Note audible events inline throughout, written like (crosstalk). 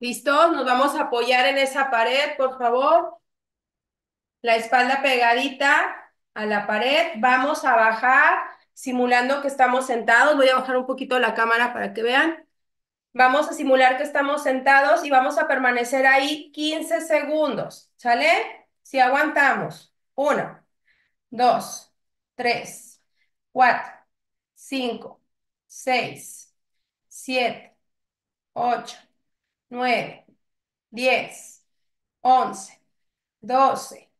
¿Listos? Nos vamos a apoyar en esa pared, por favor. La espalda pegadita a la pared. Vamos a bajar, simulando que estamos sentados. Voy a bajar un poquito la cámara para que vean. Vamos a simular que estamos sentados y vamos a permanecer ahí 15 segundos. ¿Sale? Si aguantamos. Uno, dos, tres, cuatro, cinco, seis, siete, ocho. 9, 10, 11, 12,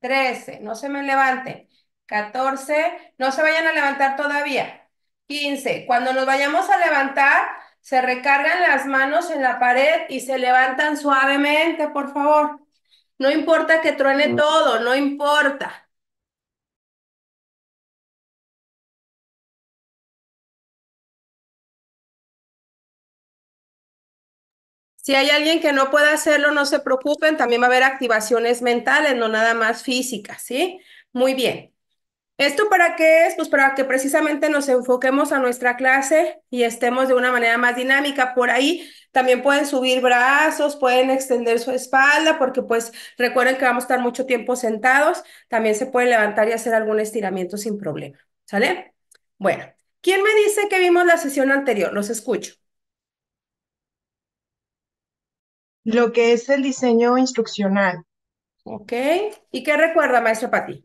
13, no se me levanten, 14, no se vayan a levantar todavía, 15, cuando nos vayamos a levantar, se recargan las manos en la pared y se levantan suavemente, por favor. No importa que truene mm. todo, no importa. Si hay alguien que no puede hacerlo, no se preocupen, también va a haber activaciones mentales, no nada más físicas, ¿sí? Muy bien. ¿Esto para qué es? Pues para que precisamente nos enfoquemos a nuestra clase y estemos de una manera más dinámica. Por ahí también pueden subir brazos, pueden extender su espalda, porque pues recuerden que vamos a estar mucho tiempo sentados. También se pueden levantar y hacer algún estiramiento sin problema, ¿sale? Bueno, ¿quién me dice que vimos la sesión anterior? Los escucho. lo que es el diseño instruccional. Ok. ¿Y qué recuerda, maestra Pati?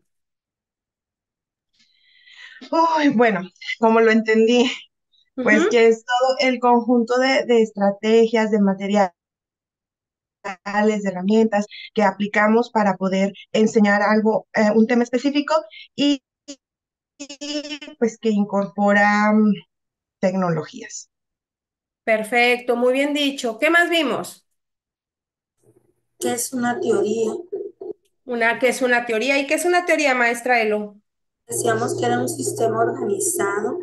Uy, bueno, como lo entendí, pues que es todo el conjunto de, estrategias, de materiales, de herramientas que aplicamos para poder enseñar algo, eh, un tema específico y, pues que incorpora mm, tecnologías. Perfecto, muy bien dicho. ¿Qué más vimos? ¿Qué es una teoría? Una, ¿Qué es una teoría? ¿Y qué es una teoría, maestra Elo? Decíamos que era un sistema organizado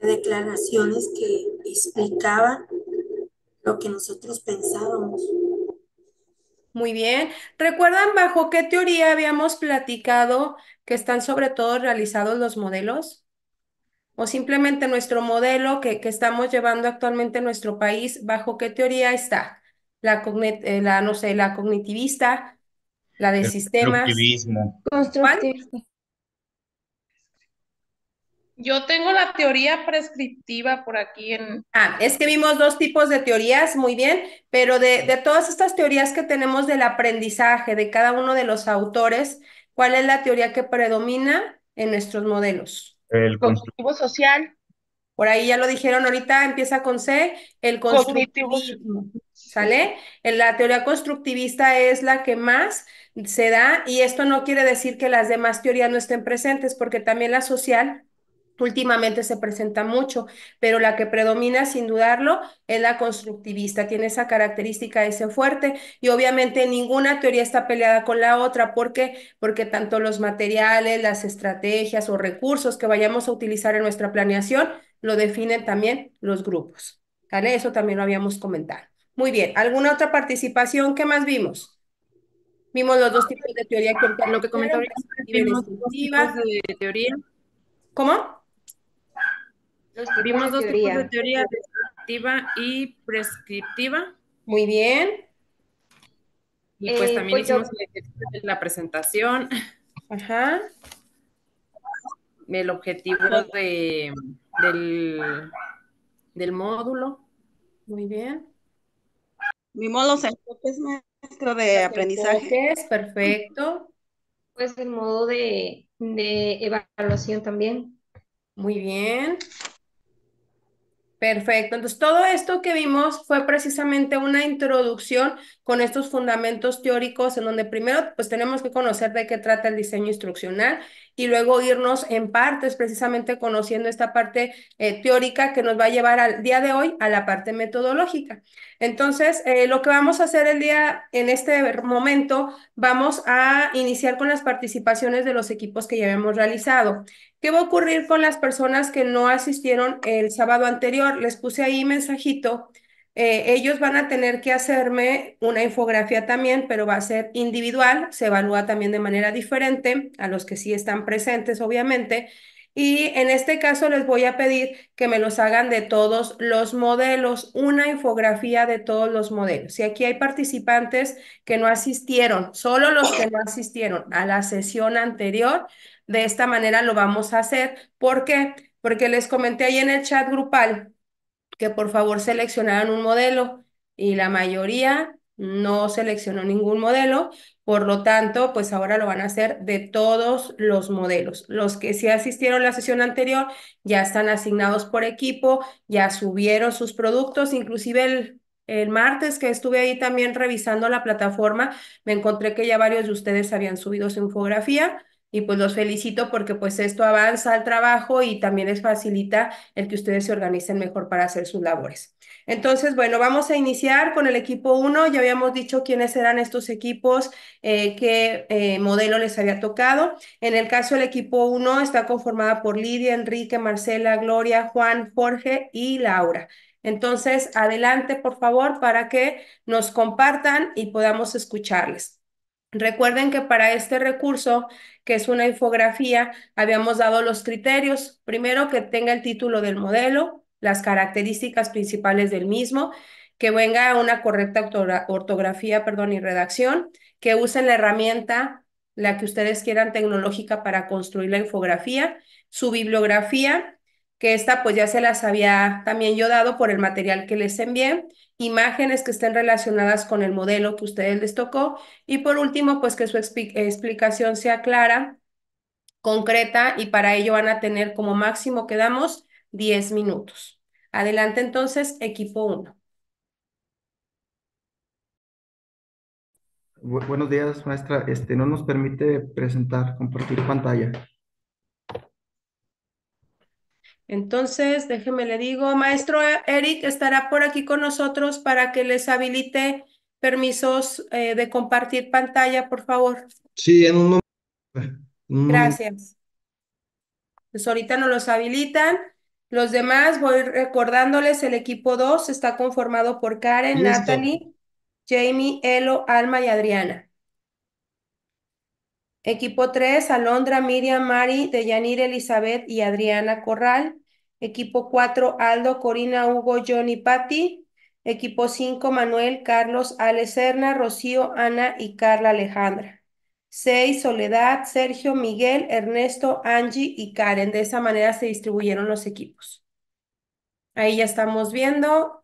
de declaraciones que explicaban lo que nosotros pensábamos. Muy bien. ¿Recuerdan bajo qué teoría habíamos platicado que están sobre todo realizados los modelos? O simplemente nuestro modelo que, que estamos llevando actualmente en nuestro país, ¿bajo qué teoría está? Eh, la, no sé, la cognitivista, la de sistemas. Constructivismo. Yo tengo la teoría prescriptiva por aquí en... Ah, es que vimos dos tipos de teorías, muy bien, pero de, todas estas teorías que tenemos del aprendizaje de cada uno de los autores, ¿cuál es la teoría que predomina en nuestros modelos? El constructivo social. Por ahí ya lo dijeron ahorita, empieza con C, el constructivismo. ¿sale? Eh, la teoría constructivista es la que más se da y esto no quiere decir que las demás teorías no estén presentes, porque también la social últimamente se presenta mucho, pero la que predomina sin dudarlo es la constructivista, tiene esa característica, ese fuerte, y obviamente ninguna teoría está peleada con la otra, ¿por qué? Porque tanto los materiales, las estrategias o recursos que vayamos a utilizar en nuestra planeación lo definen también los grupos, ¿sale? Eso también lo habíamos comentado. Muy bien, ¿alguna otra participación? ¿Qué más vimos? Vimos los dos ah, tipos de teoría, que, lo que comentaba Vimos dos tipos de teoría. ¿Cómo? Vimos dos tipos de teoría, descriptiva y prescriptiva. Muy bien. Y pues eh, también pues hicimos la presentación. Ajá. El objetivo del módulo. Muy bien modo los enfoques, maestro, de aprendizaje. es perfecto. Pues el modo de, de evaluación también. Muy bien. Perfecto. Entonces, todo esto que vimos fue precisamente una introducción con estos fundamentos teóricos en donde primero pues tenemos que conocer de qué trata el diseño instruccional y luego irnos en partes precisamente conociendo esta parte eh, teórica que nos va a llevar al día de hoy a la parte metodológica. Entonces, eh, lo que vamos a hacer el día en este momento, vamos a iniciar con las participaciones de los equipos que ya hemos realizado. ¿Qué va a ocurrir con las personas que no asistieron el sábado anterior? Les puse ahí mensajito. Eh, ellos van a tener que hacerme una infografía también, pero va a ser individual, se evalúa también de manera diferente a los que sí están presentes, obviamente, y en este caso les voy a pedir que me los hagan de todos los modelos, una infografía de todos los modelos. Si aquí hay participantes que no asistieron, solo los que no asistieron a la sesión anterior. De esta manera lo vamos a hacer. ¿Por qué? Porque les comenté ahí en el chat grupal que por favor seleccionaran un modelo y la mayoría no seleccionó ningún modelo, por lo tanto, pues ahora lo van a hacer de todos los modelos. Los que sí asistieron a la sesión anterior ya están asignados por equipo, ya subieron sus productos, inclusive el, el martes que estuve ahí también revisando la plataforma, me encontré que ya varios de ustedes habían subido su infografía y pues los felicito porque pues esto avanza el trabajo y también les facilita el que ustedes se organicen mejor para hacer sus labores. Entonces, bueno, vamos a iniciar con el equipo 1. Ya habíamos dicho quiénes eran estos equipos, eh, qué eh, modelo les había tocado. En el caso del equipo 1 está conformada por Lidia, Enrique, Marcela, Gloria, Juan, Jorge y Laura. Entonces, adelante, por favor, para que nos compartan y podamos escucharles. Recuerden que para este recurso, que es una infografía, habíamos dado los criterios. Primero, que tenga el título del modelo, las características principales del mismo, que venga una correcta ortografía perdón, y redacción, que usen la herramienta, la que ustedes quieran tecnológica para construir la infografía, su bibliografía, que esta pues ya se las había también yo dado por el material que les envié, imágenes que estén relacionadas con el modelo que ustedes les tocó y por último pues que su explicación sea clara, concreta y para ello van a tener como máximo que damos 10 minutos. Adelante entonces, equipo 1. buenos días, maestra. Este no nos permite presentar, compartir pantalla. Entonces, déjeme le digo, maestro Eric estará por aquí con nosotros para que les habilite permisos eh, de compartir pantalla, por favor. Sí, en un momento. Gracias. Pues ahorita no los habilitan. Los demás, voy recordándoles, el equipo 2 está conformado por Karen, Natalie, Jamie, Elo, Alma y Adriana. Equipo 3, Alondra, Miriam, Mari, Deyanir, Elizabeth y Adriana Corral. Equipo 4, Aldo, Corina, Hugo, Johnny, Patti. Equipo 5, Manuel, Carlos, Alecerna, Rocío, Ana y Carla Alejandra. 6, Soledad, Sergio, Miguel, Ernesto, Angie y Karen. De esa manera se distribuyeron los equipos. Ahí ya estamos viendo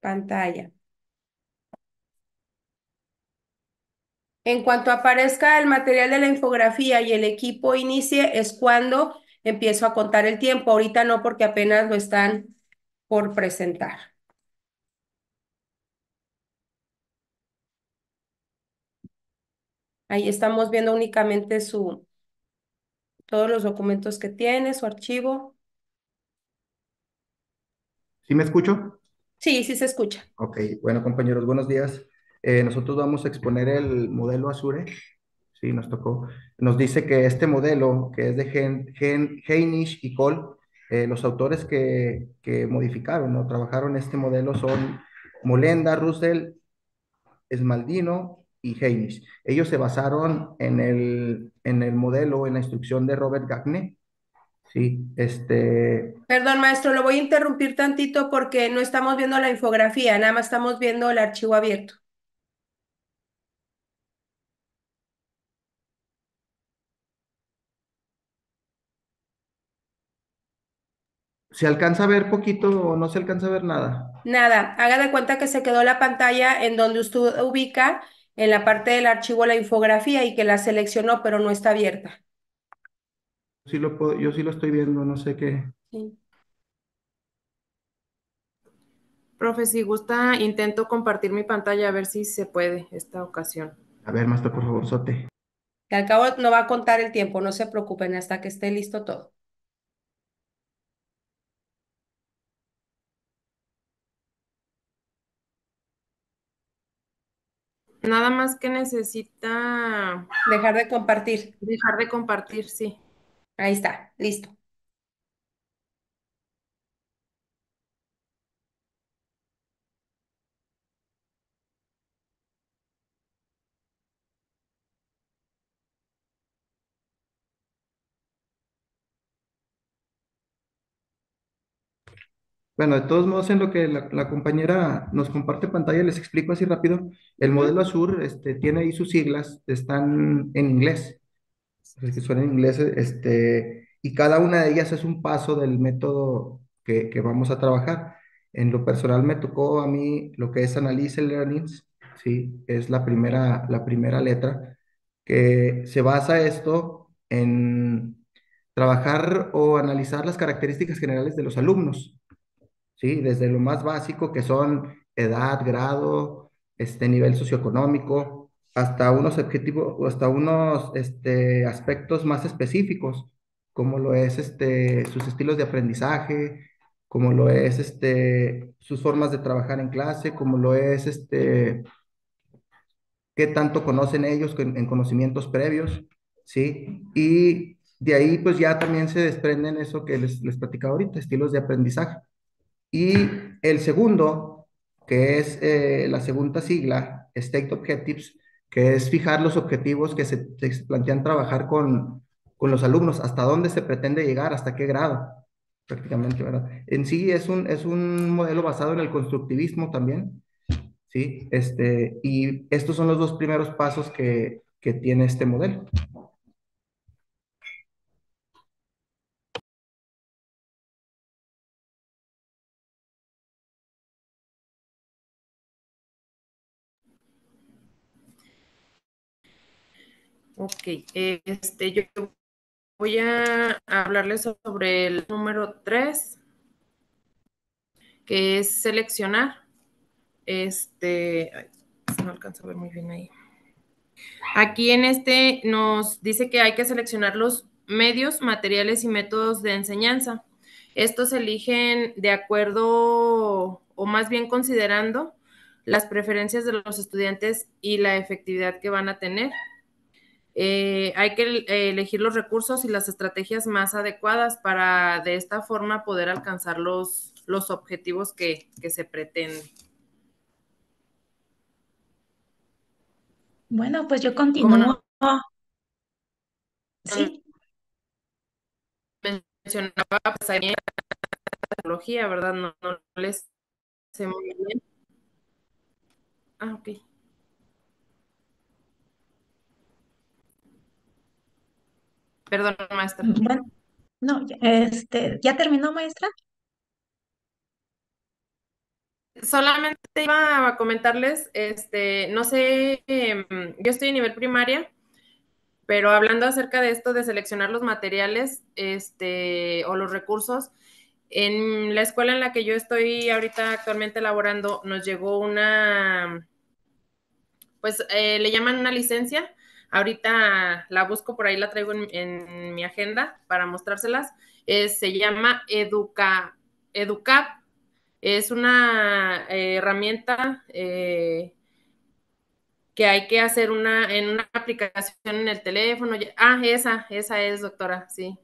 pantalla. En cuanto aparezca el material de la infografía y el equipo inicie, es cuando empiezo a contar el tiempo. Ahorita no, porque apenas lo están por presentar. Ahí estamos viendo únicamente su, todos los documentos que tiene, su archivo. ¿Sí me escucho? Sí, sí se escucha. Ok, bueno compañeros, buenos días. Eh, nosotros vamos a exponer el modelo Azure. Sí, nos tocó. Nos dice que este modelo, que es de Gen Heinisch y Cole, eh, los autores que, modificaron o trabajaron este modelo son Molenda, Russell, Esmaldino y Heinz. Ellos se basaron en el, en el modelo, en la instrucción de Robert Gagne. Sí, este... Perdón, maestro, lo voy a interrumpir tantito porque no estamos viendo la infografía, nada más estamos viendo el archivo abierto. ¿Se alcanza a ver poquito o no se alcanza a ver nada? Nada, haga de cuenta que se quedó la pantalla en donde usted ubica en la parte del archivo la infografía y que la seleccionó, pero no está abierta. Sí lo yo sí lo estoy viendo, no sé qué. Sí. Profe, si gusta, intento compartir mi pantalla a ver si se puede esta ocasión. A ver, maestro, por favor, sote. Que al cabo no va a contar el tiempo, no se preocupen hasta que esté listo todo. Nada más que necesita... Dejar de compartir. Dejar de compartir, sí. Ahí está, listo. Bueno, de todos modos, en lo que la, compañera nos comparte pantalla, les explico así rápido. El modelo Azur este, tiene ahí sus siglas, están en inglés, que suenan en inglés, este, y cada una de ellas es un paso del método que, que, vamos a trabajar. En lo personal me tocó a mí lo que es Analyze Learnings, ¿sí? es la primera, la primera letra, que se basa esto en trabajar o analizar las características generales de los alumnos ¿sí? Desde lo más básico que son edad, grado, este, nivel socioeconómico, hasta unos objetivos, hasta unos este, aspectos más específicos, como lo es este, sus estilos de aprendizaje, como lo es este, sus formas de trabajar en clase, como lo es este, qué tanto conocen ellos en, conocimientos previos, ¿sí? Y de ahí pues ya también se desprenden eso que les, les platicaba ahorita, estilos de aprendizaje. Y el segundo, que es eh, la segunda sigla, State Objectives, que es fijar los objetivos que se, plantean trabajar con, los alumnos, hasta dónde se pretende llegar, hasta qué grado, prácticamente, ¿verdad? En sí es un, modelo basado en el constructivismo también, ¿sí? Este, y estos son los dos primeros pasos que, que tiene este modelo. Ok, este, yo voy a hablarles sobre el número 3, que es seleccionar. Este, no alcanzo a ver muy bien ahí. Aquí en este nos dice que hay que seleccionar los medios, materiales y métodos de enseñanza. Estos eligen de acuerdo o más bien considerando las preferencias de los estudiantes y la efectividad que van a tener. Eh, hay que eh, elegir los recursos y las estrategias más adecuadas para de esta forma poder alcanzar los, los objetivos que, se pretenden. Bueno, pues yo continúo. Sí. Mencionaba pues, la tecnología, ¿verdad? No, les sé muy bien. Ah, ok. Perdón, maestra. no, este, ¿ya terminó, maestra? Solamente iba a comentarles, este, no sé, em, yo estoy a nivel primaria, pero hablando acerca de esto de seleccionar los materiales, este, o los recursos, en la escuela en la que yo estoy ahorita actualmente laborando, nos llegó una, pues eh, le llaman una licencia, Ahorita la busco por ahí, la traigo en, mi agenda para mostrárselas. se llama Educa, Educap. Es una eh, herramienta eh, que hay que hacer una, en una aplicación en el teléfono. Ah, esa, esa es, doctora, sí,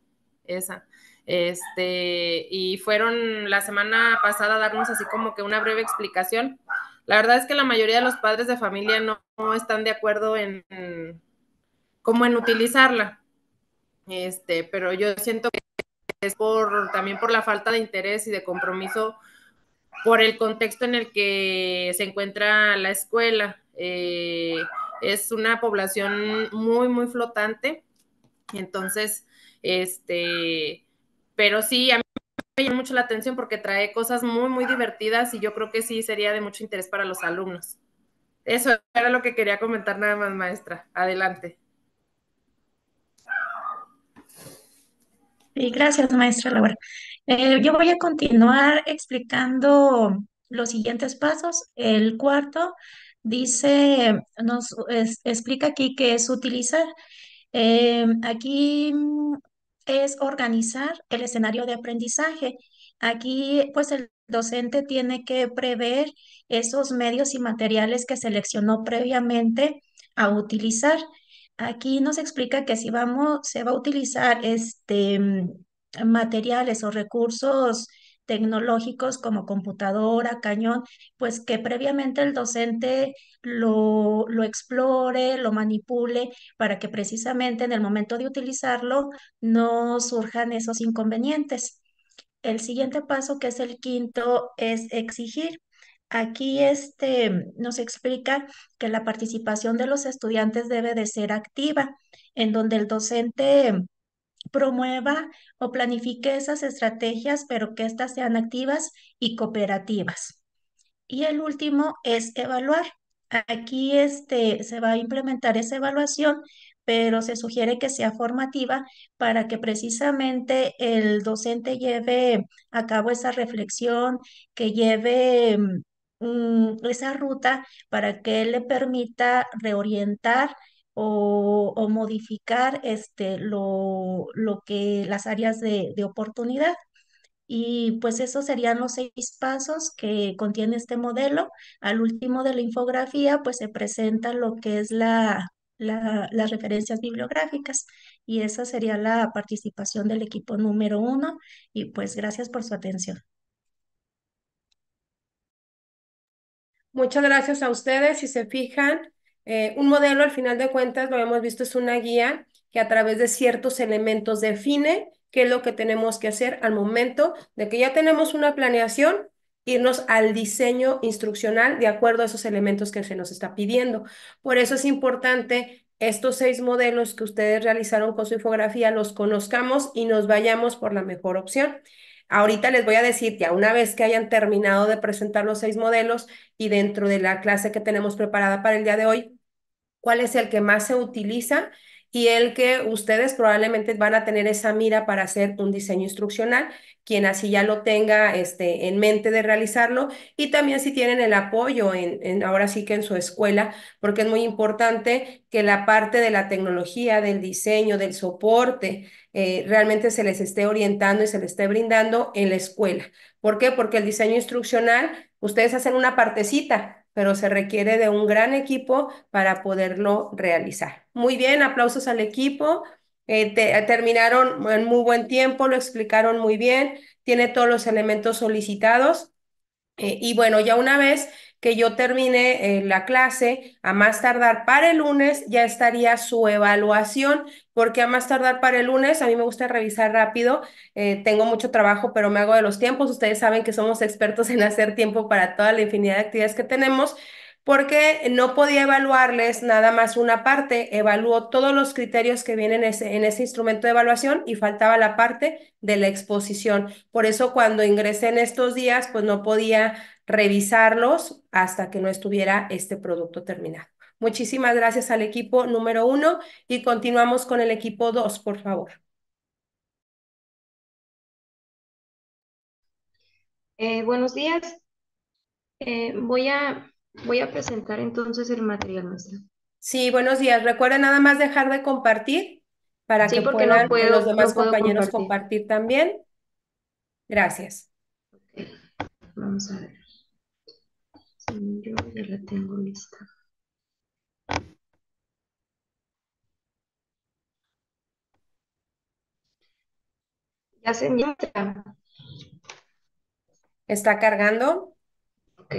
esa. Este, y fueron la semana pasada a darnos así como que una breve explicación. La verdad es que la mayoría de los padres de familia no están de acuerdo en, como en utilizarla. Este, pero yo siento que es por también por la falta de interés y de compromiso por el contexto en el que se encuentra la escuela. Eh, es una población muy, muy flotante. Entonces, este, pero sí, a mí me llama mucho la atención porque trae cosas muy, muy divertidas y yo creo que sí sería de mucho interés para los alumnos. Eso era lo que quería comentar nada más, maestra. Adelante. gracias, maestra Laura. Eh, yo voy a continuar explicando los siguientes pasos. El cuarto dice, nos explica aquí qué es utilizar. Eh, aquí mm, es organizar el escenario de aprendizaje. Aquí, pues, el docente tiene que prever esos medios y materiales que seleccionó previamente a utilizar. Aquí nos explica que si vamos, se va a utilizar este, mm, materiales o recursos tecnológicos como computadora, cañón, pues que previamente el docente lo, lo, explore, lo manipule, para que precisamente en el momento de utilizarlo no surjan esos inconvenientes. El siguiente paso, que es el quinto, es exigir. Aquí este, nos explica que la participación de los estudiantes debe de ser activa, en donde el docente promueva o planifique esas estrategias, pero que éstas sean activas y cooperativas. Y el último es evaluar. Aquí este, se va a implementar esa evaluación, pero se sugiere que sea formativa para que precisamente el docente lleve a cabo esa reflexión, que lleve Mm, esa ruta para que le permita reorientar o, modificar este, lo, que las áreas de, oportunidad. Y pues esos serían los seis pasos que contiene este modelo. Al último de la infografía, pues se presenta lo que es la, las referencias bibliográficas y esa sería la participación del equipo número uno y pues gracias por su atención. Muchas gracias a ustedes. Si se fijan, eh, un modelo al final de cuentas, lo hemos visto, es una guía que a través de ciertos elementos define qué es lo que tenemos que hacer al momento de que ya tenemos una planeación, irnos al diseño instruccional de acuerdo a esos elementos que se nos está pidiendo. Por eso es importante estos seis modelos que ustedes realizaron con su infografía, los conozcamos y nos vayamos por la mejor opción. Ahorita les voy a decir ya una vez que hayan terminado de presentar los seis modelos y dentro de la clase que tenemos preparada para el día de hoy, cuál es el que más se utiliza y el que ustedes probablemente van a tener esa mira para hacer un diseño instruccional, quien así ya lo tenga este, en mente de realizarlo, y también si tienen el apoyo en, ahora sí que en su escuela, porque es muy importante que la parte de la tecnología, del diseño, del soporte, eh, realmente se les esté orientando y se les esté brindando en la escuela. ¿Por qué? Porque el diseño instruccional, ustedes hacen una partecita, pero se requiere de un gran equipo para poderlo realizar. Muy bien, aplausos al equipo. Eh, terminaron en muy buen tiempo, lo explicaron muy bien, tiene todos los elementos solicitados. Eh, y bueno, ya una vez que yo termine eh, la clase, a más tardar para el lunes ya estaría su evaluación, porque a más tardar para el lunes, a mí me gusta revisar rápido, eh, tengo mucho trabajo, pero me hago de los tiempos, ustedes saben que somos expertos en hacer tiempo para toda la infinidad de actividades que tenemos, porque no podía evaluarles nada más una parte, evaluó todos los criterios que vienen en ese, instrumento de evaluación y faltaba la parte de la exposición. Por eso cuando ingresé en estos días, pues no podía revisarlos hasta que no estuviera este producto terminado. Muchísimas gracias al equipo número uno y continuamos con el equipo dos, por favor. Eh, buenos días. Eh, voy a Voy a presentar entonces el material, nuestro. Sí, buenos días. Recuerden nada más dejar de compartir para que puedan los demás compañeros compartir. también. Gracias. Vamos a ver. yo ya la tengo lista. Ya se entra. ¿Está cargando? Ok.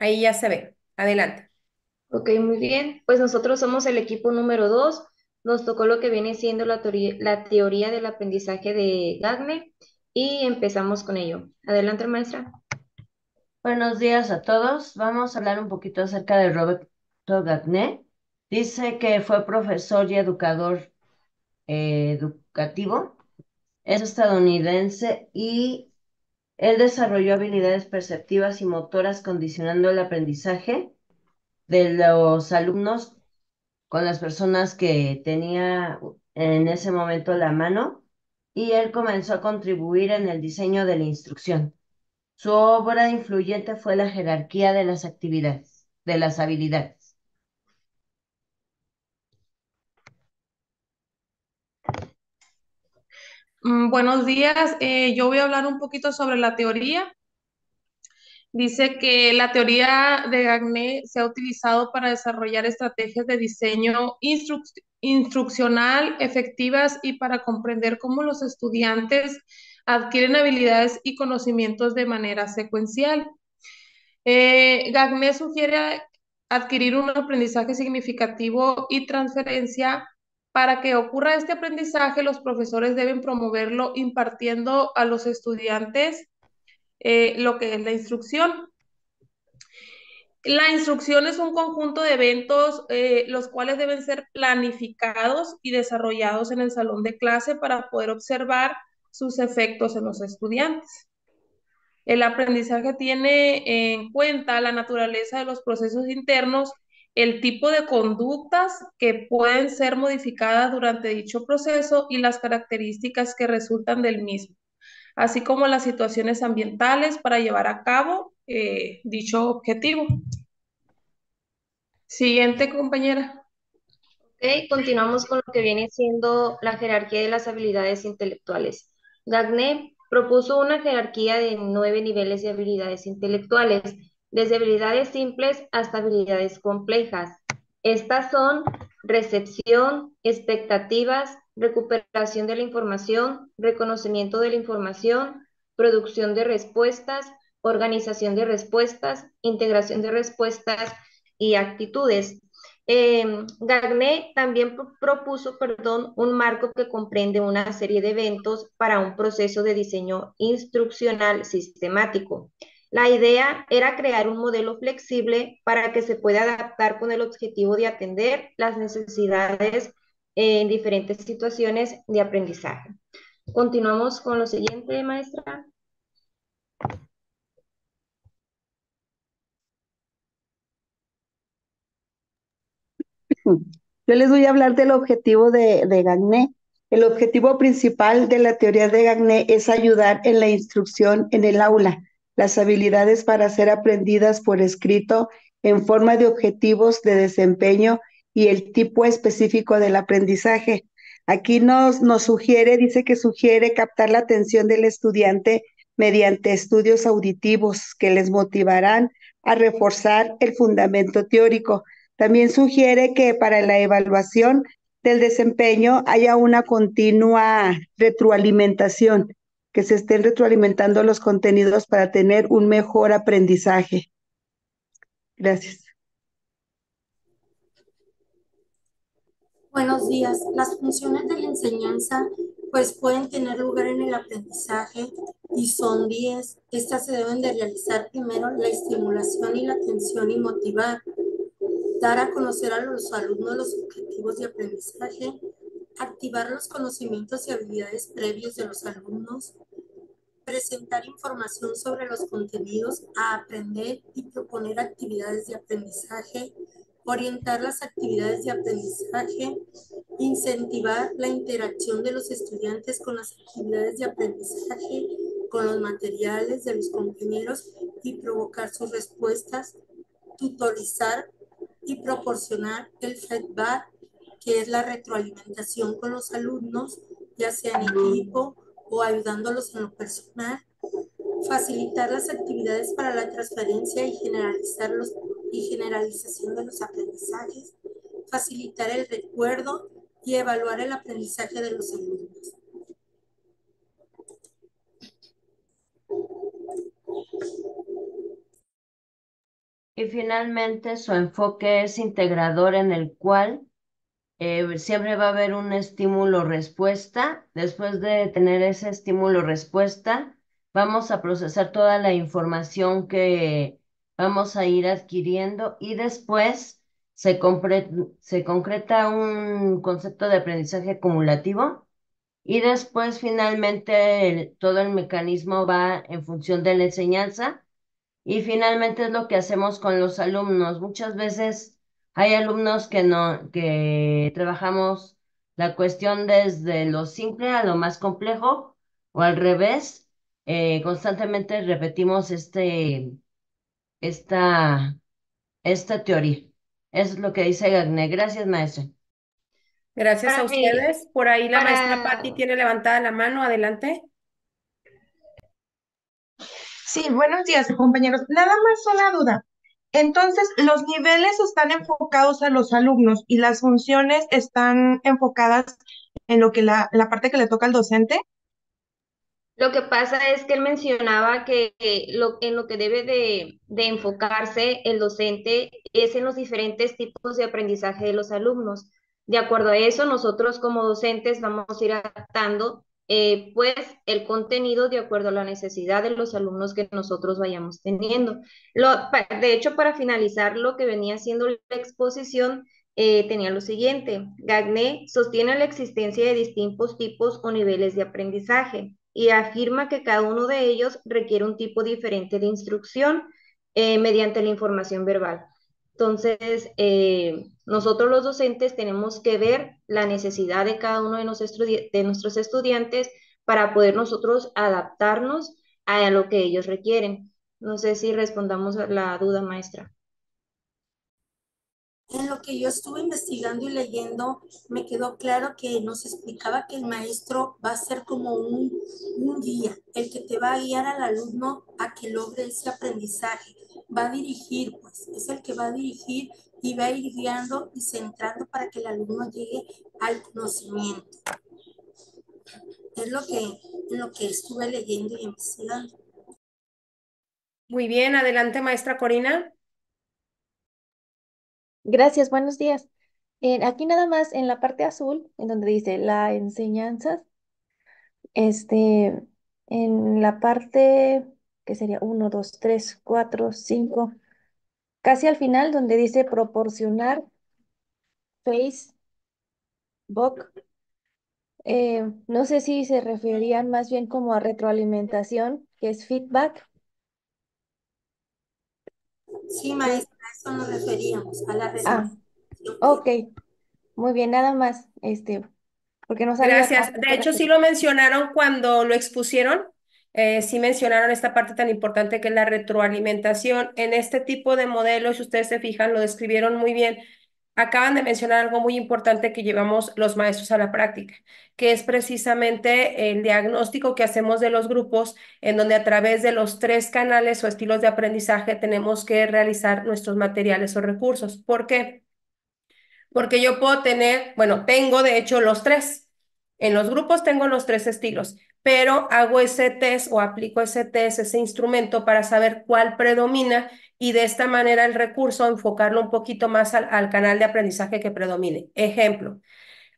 Ahí ya se ve. Adelante. Ok, muy bien. Pues nosotros somos el equipo número dos. Nos tocó lo que viene siendo la, teoría, del aprendizaje de Gagne y empezamos con ello. Adelante, maestra. Buenos días a todos. Vamos a hablar un poquito acerca de Roberto Gagne. Dice que fue profesor y educador eh, educativo. Es estadounidense y él desarrolló habilidades perceptivas y motoras condicionando el aprendizaje de los alumnos con las personas que tenía en ese momento la mano y él comenzó a contribuir en el diseño de la instrucción. Su obra influyente fue la jerarquía de las actividades, de las habilidades. Mm, buenos días, eh, yo voy a hablar un poquito sobre la teoría. Dice que la teoría de Gagné se ha utilizado para desarrollar estrategias de diseño instruccional efectivas y para comprender cómo los estudiantes adquieren habilidades y conocimientos de manera secuencial. Eh, Gagné sugiere adquirir un aprendizaje significativo y transferencia para que ocurra este aprendizaje, los profesores deben promoverlo impartiendo a los estudiantes eh, lo que es la instrucción. La instrucción es un conjunto de eventos eh, los cuales deben ser planificados y desarrollados en el salón de clase para poder observar sus efectos en los estudiantes. El aprendizaje tiene en cuenta la naturaleza de los procesos internos el tipo de conductas que pueden ser modificadas durante dicho proceso y las características que resultan del mismo, así como las situaciones ambientales para llevar a cabo eh, dicho objetivo. Siguiente, compañera. Ok, continuamos con lo que viene siendo la jerarquía de las habilidades intelectuales. Gagne propuso una jerarquía de nueve niveles de habilidades intelectuales desde habilidades simples hasta habilidades complejas. Estas son recepción, expectativas, recuperación de la información, reconocimiento de la información, producción de respuestas, organización de respuestas, integración de respuestas y actitudes. Eh, también propuso perdón, un marco que comprende una serie de eventos para un proceso de diseño instruccional sistemático. La idea era crear un modelo flexible para que se pueda adaptar con el objetivo de atender las necesidades eh, en diferentes situaciones de aprendizaje. Continuamos con lo siguiente, maestra. Yo les voy a hablar del objetivo de, de Gagné. El objetivo principal de la teoría de Gagné es ayudar en la instrucción en el aula las habilidades para ser aprendidas por escrito en forma de objetivos de desempeño y el tipo específico del aprendizaje. Aquí nos, nos sugiere, dice que sugiere captar la atención del estudiante mediante estudios auditivos que les motivarán a reforzar el fundamento teórico. También sugiere que para la evaluación del desempeño haya una continua retroalimentación que se estén retroalimentando los contenidos para tener un mejor aprendizaje. Gracias. Buenos días. Las funciones de la enseñanza pues pueden tener lugar en el aprendizaje y son 10. Estas se deben de realizar primero la estimulación y la atención y motivar, dar a conocer a los alumnos los objetivos de aprendizaje, activar los conocimientos y habilidades previos de los alumnos, presentar información sobre los contenidos a aprender y proponer actividades de aprendizaje, orientar las actividades de aprendizaje, incentivar la interacción de los estudiantes con las actividades de aprendizaje, con los materiales de los compañeros y provocar sus respuestas, tutorizar y proporcionar el feedback que es la retroalimentación con los alumnos, ya sea en equipo o ayudándolos en lo personal, facilitar las actividades para la transferencia y, generalizar y generalización de los aprendizajes, facilitar el recuerdo y evaluar el aprendizaje de los alumnos. Y finalmente su enfoque es integrador en el cual eh, siempre va a haber un estímulo-respuesta. Después de tener ese estímulo-respuesta, vamos a procesar toda la información que vamos a ir adquiriendo y después se, concreta un concepto de aprendizaje acumulativo y después finalmente todo el mecanismo va en función de la enseñanza y finalmente es lo que hacemos con los alumnos. Muchas veces hay alumnos que, no, que trabajamos la cuestión desde lo simple a lo más complejo o al revés. Eh, constantemente repetimos este, esta, esta teoría. es lo que dice Garnet. Gracias, maestra. Gracias a ustedes. Por ahí la maestra Patti tiene levantada la mano. Adelante. Sí, buenos días, compañeros. Nada más una duda. Entonces, los niveles están enfocados a los alumnos y las funciones están enfocadas en lo que la, parte que le toca al docente. Lo que pasa es que él mencionaba que, lo, en lo que debe de, de, enfocarse el docente es en los diferentes tipos de aprendizaje de los alumnos. De acuerdo a eso, nosotros como docentes vamos a ir adaptando eh, pues el contenido de acuerdo a la necesidad de los alumnos que nosotros vayamos teniendo. de hecho, para finalizar lo que venía siendo la exposición, eh, tenía lo siguiente, Gagné sostiene la existencia de distintos tipos o niveles de aprendizaje y afirma que cada uno de ellos requiere un tipo diferente de instrucción eh, mediante la información verbal. Entonces, eh, nosotros los docentes tenemos que ver la necesidad de cada uno de, de nuestros estudiantes para poder nosotros adaptarnos a lo que ellos requieren. No sé si respondamos a la duda, maestra. En lo que yo estuve investigando y leyendo, me quedó claro que nos explicaba que el maestro va a ser como un, guía, el que te va a guiar al alumno a que logre ese aprendizaje. Va a dirigir, pues, es el que va a dirigir y va a ir guiando y centrando para que el alumno llegue al conocimiento. Es lo que, lo que estuve leyendo y investigando. Muy bien, adelante maestra Corina. Gracias, buenos días. aquí nada más en la parte azul, en donde dice la enseñanza, este, en la parte que sería 1, 2, 3, 4, 5, casi al final donde dice proporcionar face, eh, no sé si se referían más bien como a retroalimentación, que es feedback, Sí, maestra, a eso nos referíamos, a la ah, resignación. ok, muy bien, nada más, este, porque no sabía. Gracias, de hecho sí lo mencionaron cuando lo expusieron, eh, sí mencionaron esta parte tan importante que es la retroalimentación. En este tipo de modelos, si ustedes se fijan, lo describieron muy bien, acaban de mencionar algo muy importante que llevamos los maestros a la práctica, que es precisamente el diagnóstico que hacemos de los grupos, en donde a través de los tres canales o estilos de aprendizaje tenemos que realizar nuestros materiales o recursos. ¿Por qué? Porque yo puedo tener, bueno, tengo de hecho los tres. En los grupos tengo los tres estilos, pero hago ese test o aplico ese test, ese instrumento para saber cuál predomina y de esta manera el recurso enfocarlo un poquito más al, canal de aprendizaje que predomine. Ejemplo,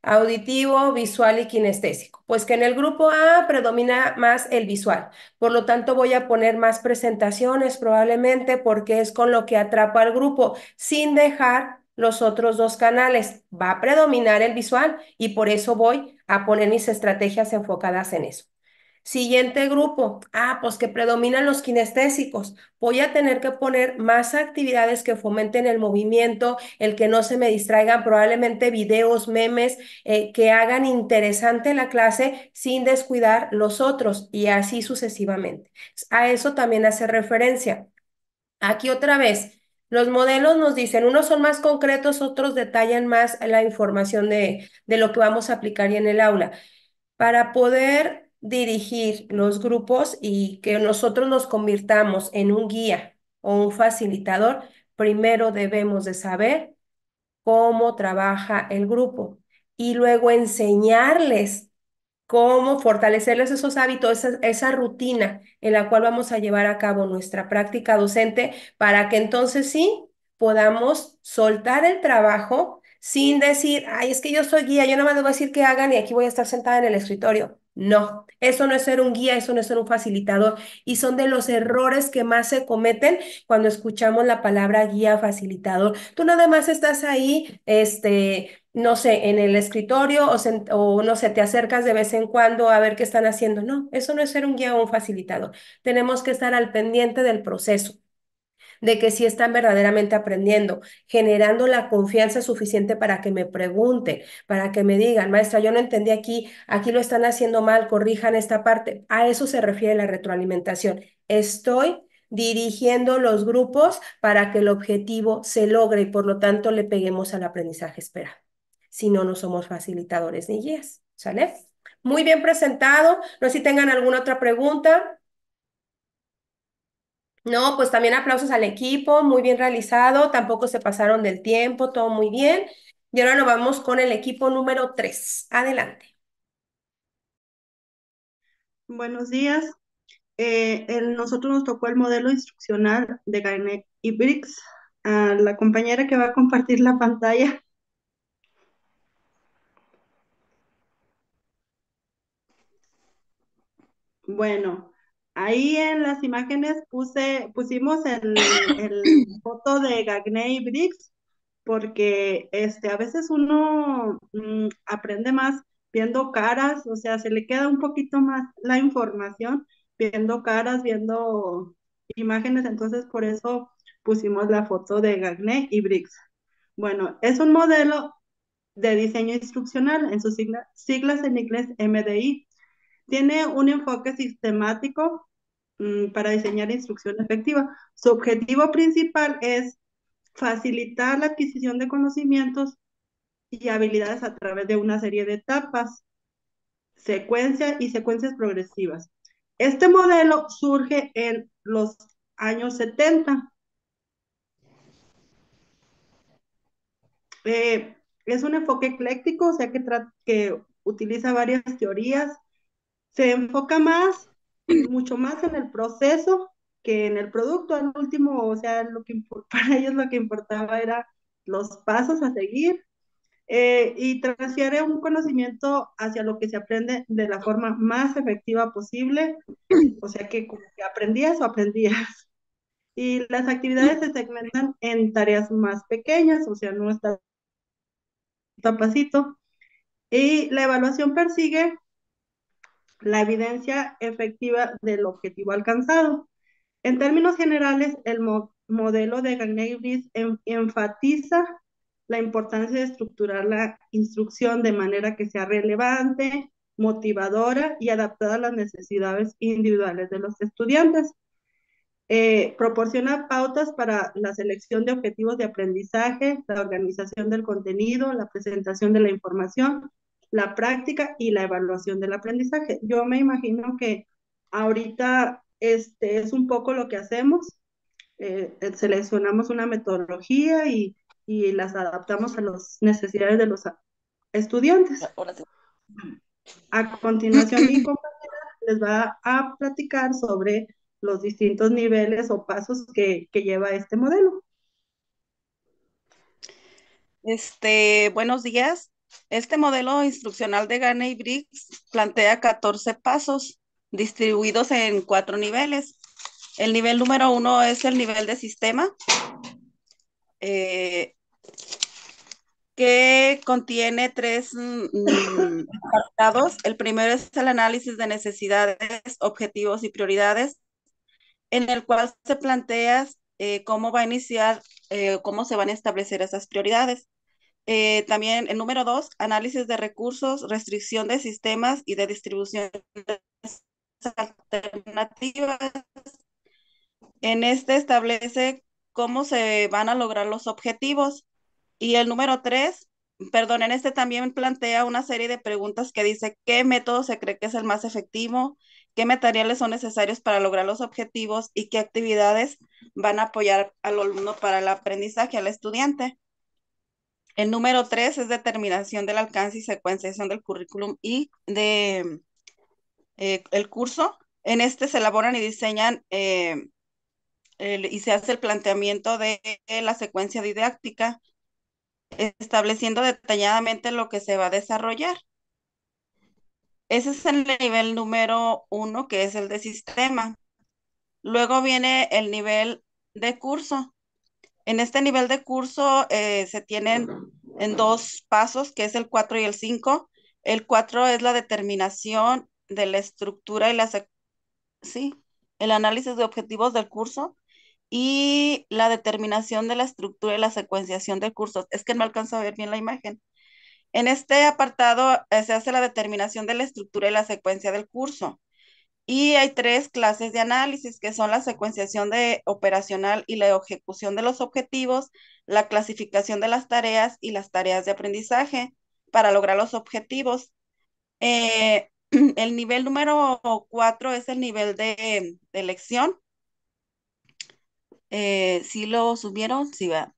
auditivo, visual y kinestésico. Pues que en el grupo A predomina más el visual, por lo tanto voy a poner más presentaciones probablemente porque es con lo que atrapa al grupo, sin dejar los otros dos canales. Va a predominar el visual y por eso voy a poner mis estrategias enfocadas en eso. Siguiente grupo. Ah, pues que predominan los kinestésicos. Voy a tener que poner más actividades que fomenten el movimiento, el que no se me distraigan, probablemente videos, memes, eh, que hagan interesante la clase sin descuidar los otros y así sucesivamente. A eso también hace referencia. Aquí otra vez, los modelos nos dicen, unos son más concretos, otros detallan más la información de, de lo que vamos a aplicar en el aula. Para poder dirigir los grupos y que nosotros nos convirtamos en un guía o un facilitador, primero debemos de saber cómo trabaja el grupo y luego enseñarles cómo fortalecerles esos hábitos, esa, esa, rutina en la cual vamos a llevar a cabo nuestra práctica docente para que entonces sí podamos soltar el trabajo sin decir, ay, es que yo soy guía, yo nada más les voy a decir qué hagan y aquí voy a estar sentada en el escritorio. No, eso no es ser un guía, eso no es ser un facilitador y son de los errores que más se cometen cuando escuchamos la palabra guía facilitador. Tú nada más estás ahí, este, no sé, en el escritorio o, o no sé, te acercas de vez en cuando a ver qué están haciendo. No, eso no es ser un guía o un facilitador. Tenemos que estar al pendiente del proceso de que si están verdaderamente aprendiendo, generando la confianza suficiente para que me pregunte, para que me digan, maestra, yo no entendí aquí, aquí lo están haciendo mal, corrijan esta parte. A eso se refiere la retroalimentación. Estoy dirigiendo los grupos para que el objetivo se logre y por lo tanto le peguemos al aprendizaje esperado. Si no, no somos facilitadores ni guías. ¿Sale? Muy bien presentado. No sé si tengan alguna otra pregunta. No, pues también aplausos al equipo, muy bien realizado, tampoco se pasaron del tiempo, todo muy bien. Y ahora nos vamos con el equipo número 3. Adelante. Buenos días. Eh, nosotros nos tocó el modelo instruccional de Garnet y Briggs. A ah, la compañera que va a compartir la pantalla. Bueno, Ahí en las imágenes puse, pusimos el, (clears throat) foto de Gagné y Briggs, porque este, a veces uno mm, aprende más viendo caras, o sea, se le queda un poquito más la información viendo caras, viendo imágenes, entonces por eso pusimos la foto de Gagné y Briggs. Bueno, es un modelo de diseño instruccional en sus siglas en inglés MDI tiene un enfoque sistemático mm, para diseñar instrucción efectiva. Su objetivo principal es facilitar la adquisición de conocimientos y habilidades a través de una serie de etapas, secuencia y secuencias progresivas. Este modelo surge en los años 70. Eh, es un enfoque ecléctico, o sea que utiliza varias teorías se enfoca más, mucho más en el proceso que en el producto. Al último, o sea, lo que, (laughs) para ellos lo que importaba era los pasos a seguir eh, y transfiere un conocimiento hacia lo que se aprende de la forma más efectiva posible. O sea que, como que aprendías o aprendías. Y las actividades se segmentan en tareas más pequeñas, o sea, no está tapacito. Y la evaluación persigue la evidencia efectiva del objetivo alcanzado. En términos generales, el modelo de gagné enfatiza la importancia de estructurar la instrucción de manera que sea relevante, motivadora y adaptada a las necesidades individuales de los estudiantes. Eh, proporciona pautas para la selección de objetivos de aprendizaje, la organización del contenido, la presentación de la información, la práctica y la evaluación del aprendizaje. Yo me imagino que ahorita este es un poco lo que hacemos. Eh, eh, seleccionamos una metodología y, las adaptamos a las necesidades de los estudiantes. Ah, a continuación, mi compañera les va a platicar sobre los distintos niveles o pasos que, que lleva este modelo. Este, buenos días. Este modelo instruccional de y Briggs plantea 14 pasos distribuidos en cuatro niveles. El nivel número uno es el nivel de sistema, eh, que contiene tres mm, mm, apartados. El primero es el análisis de necesidades, objetivos y prioridades, en el cual se plantea eh, cómo va a iniciar, eh, cómo se van a establecer esas prioridades. Eh, también el número dos, análisis de recursos, restricción de sistemas y de distribución alternativas. En este establece cómo se van a lograr los objetivos. Y el número tres, perdón, en este también plantea una serie de preguntas que dice qué método se cree que es el más efectivo, qué materiales son necesarios para lograr los objetivos y qué actividades van a apoyar al alumno para el aprendizaje, al estudiante. El número tres es determinación del alcance y secuenciación del currículum y de eh, el curso. En este se elaboran y diseñan eh, y se hace el planteamiento de la secuencia didáctica, estableciendo detalladamente lo que se va a desarrollar. Ese es el nivel número uno, que es el de sistema. Luego viene el nivel de curso, en este nivel de curso eh, se tienen en dos pasos, que es el 4 y el 5. El 4 es la determinación de la estructura y la sí, el análisis de objetivos del curso y la determinación de la estructura y la secuenciación del curso. Es que no alcanzo a ver bien la imagen. En este apartado eh, se hace la determinación de la estructura y la secuencia del curso. Y hay tres clases de análisis, que son la secuenciación de operacional y la ejecución de los objetivos, la clasificación de las tareas y las tareas de aprendizaje para lograr los objetivos. Eh, (clears throat) el nivel número cuatro es el nivel de, elección. si eh, ¿sí lo subieron, sí va.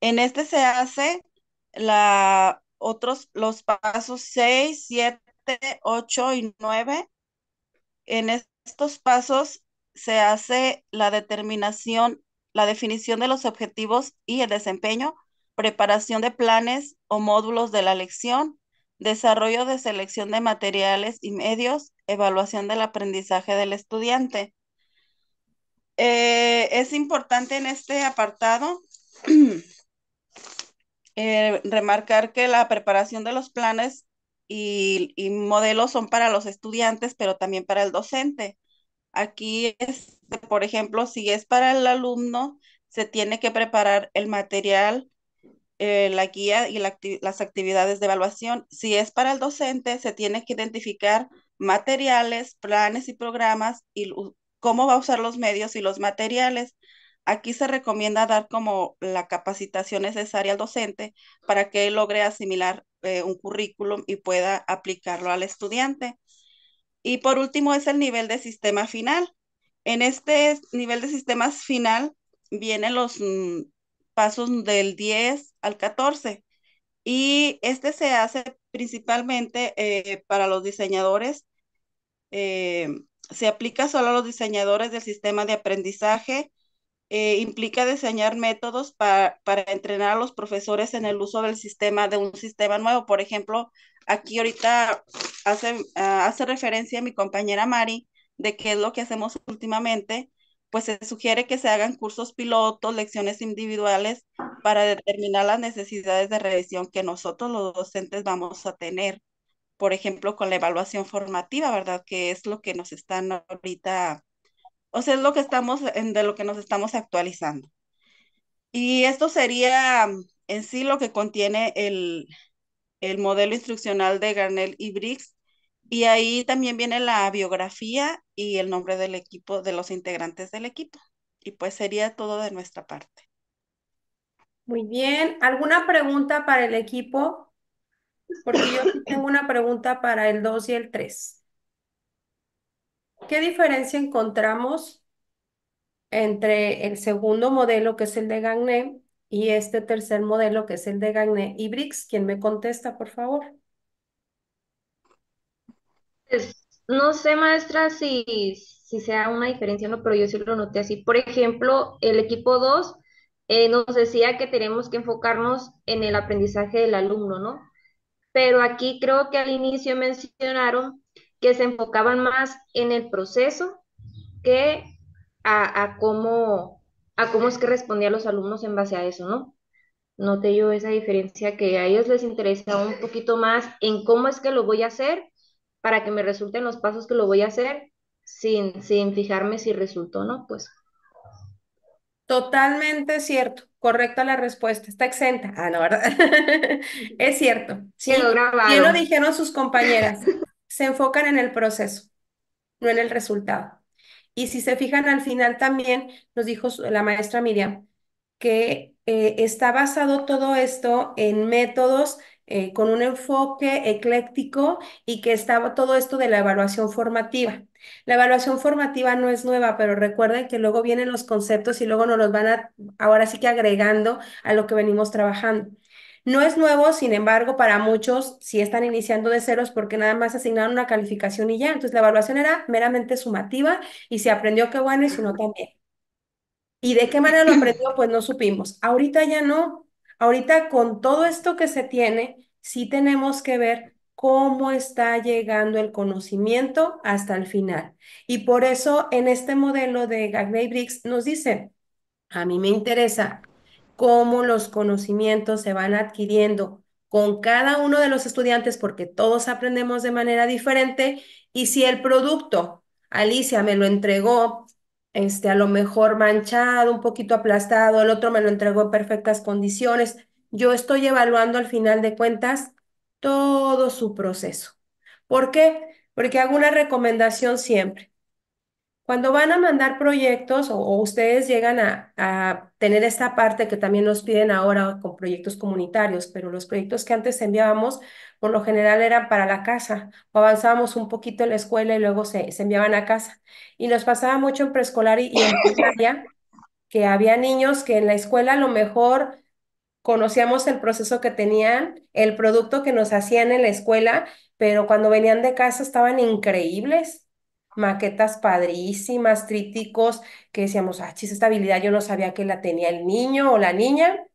En este se hace la, otros, los pasos 6, 7, 8 y nueve. En estos pasos se hace la determinación, la definición de los objetivos y el desempeño, preparación de planes o módulos de la lección, desarrollo de selección de materiales y medios, evaluación del aprendizaje del estudiante. Eh, es importante en este apartado (clears throat) eh, remarcar que la preparación de los planes y, modelos son para los estudiantes, pero también para el docente. Aquí, es, este, por ejemplo, si es para el alumno, se tiene que preparar el material, eh, la guía y las actividades de evaluación. Si es para el docente, se tiene que identificar materiales, planes y programas y cómo va a usar los medios y los materiales. Aquí se recomienda dar como la capacitación necesaria al docente para que él logre asimilar eh, un currículum y pueda aplicarlo al estudiante. Y por último es el nivel de sistema final. En este nivel de sistemas final vienen los mm, pasos del 10 al 14 y este se hace principalmente eh, para los diseñadores. Eh, se aplica solo a los diseñadores del sistema de aprendizaje eh, implica diseñar métodos para entrenar a los profesores en el uso del sistema, de un sistema nuevo. Por ejemplo, aquí ahorita hace, ah, hace referencia a mi compañera Mari de qué es lo que hacemos últimamente, pues se sugiere que se hagan cursos pilotos, lecciones individuales para determinar las necesidades de revisión que nosotros los docentes vamos a tener. Por ejemplo, con la evaluación formativa, ¿verdad? Que es lo que nos están ahorita o sea, es lo que estamos, de lo que nos estamos actualizando. Y esto sería um, en sí lo que contiene el, modelo instruccional de Garnell y Briggs. Y ahí también viene la biografía y el nombre del equipo, de los integrantes del equipo. Y pues sería todo de nuestra parte. Muy bien. ¿Alguna pregunta para el equipo? Porque yo (coughs) tengo una pregunta para el 2 y el 3. ¿Qué diferencia encontramos entre el segundo modelo, que es el de Gagné, y este tercer modelo, que es el de Gagné y Briggs? ¿Quién me contesta, por favor? Pues, no sé, maestra, si, si sea una diferencia o no, pero yo sí lo noté así. Por ejemplo, el equipo 2 eh, nos decía que tenemos que enfocarnos en el aprendizaje del alumno, ¿no? Pero aquí creo que al inicio mencionaron se enfocaban más en el proceso que a, cómo, a cómo es que respondían los alumnos en base a eso, ¿no? Noté yo esa diferencia que a ellos les interesa un poquito más en cómo es que lo voy a hacer para que me resulten los pasos que lo voy a hacer sin, sin fijarme si resultó no, pues. Totalmente cierto, correcta la respuesta, está exenta. Ah, no, ¿verdad? (laughs) es cierto. Sí, lo dijeron sus compañeras se enfocan en el proceso, no en el resultado. Y si se fijan al final también, nos dijo la maestra Miriam, que eh, está basado todo esto en métodos eh, con un enfoque ecléctico y que estaba todo esto de la evaluación formativa. La evaluación formativa no es nueva, pero recuerden que luego vienen los conceptos y luego nos los van a, ahora sí que agregando a lo que venimos trabajando. No es nuevo, sin embargo, para muchos si están iniciando de ceros porque nada más asignaron una calificación y ya. Entonces la evaluación era meramente sumativa y se aprendió qué bueno y si no también. ¿Y de qué manera lo aprendió? Pues no supimos. Ahorita ya no. Ahorita con todo esto que se tiene, sí tenemos que ver cómo está llegando el conocimiento hasta el final. Y por eso en este modelo de Gagney-Briggs nos dice, a mí me interesa cómo los conocimientos se van adquiriendo con cada uno de los estudiantes porque todos aprendemos de manera diferente y si el producto Alicia me lo entregó este a lo mejor manchado, un poquito aplastado, el otro me lo entregó en perfectas condiciones, yo estoy evaluando al final de cuentas todo su proceso. ¿Por qué? Porque hago una recomendación siempre. Cuando van a mandar proyectos o, ustedes llegan a, tener esta parte que también nos piden ahora con proyectos comunitarios, pero los proyectos que antes enviábamos por lo general eran para la casa o avanzábamos un poquito en la escuela y luego se, enviaban a casa. Y nos pasaba mucho en preescolar y, y en primaria que había niños que en la escuela a lo mejor conocíamos el proceso que tenían, el producto que nos hacían en la escuela, pero cuando venían de casa estaban increíbles maquetas padrísimas, tríticos, que decíamos, ah, chis, esta habilidad yo no sabía que la tenía el niño o la niña.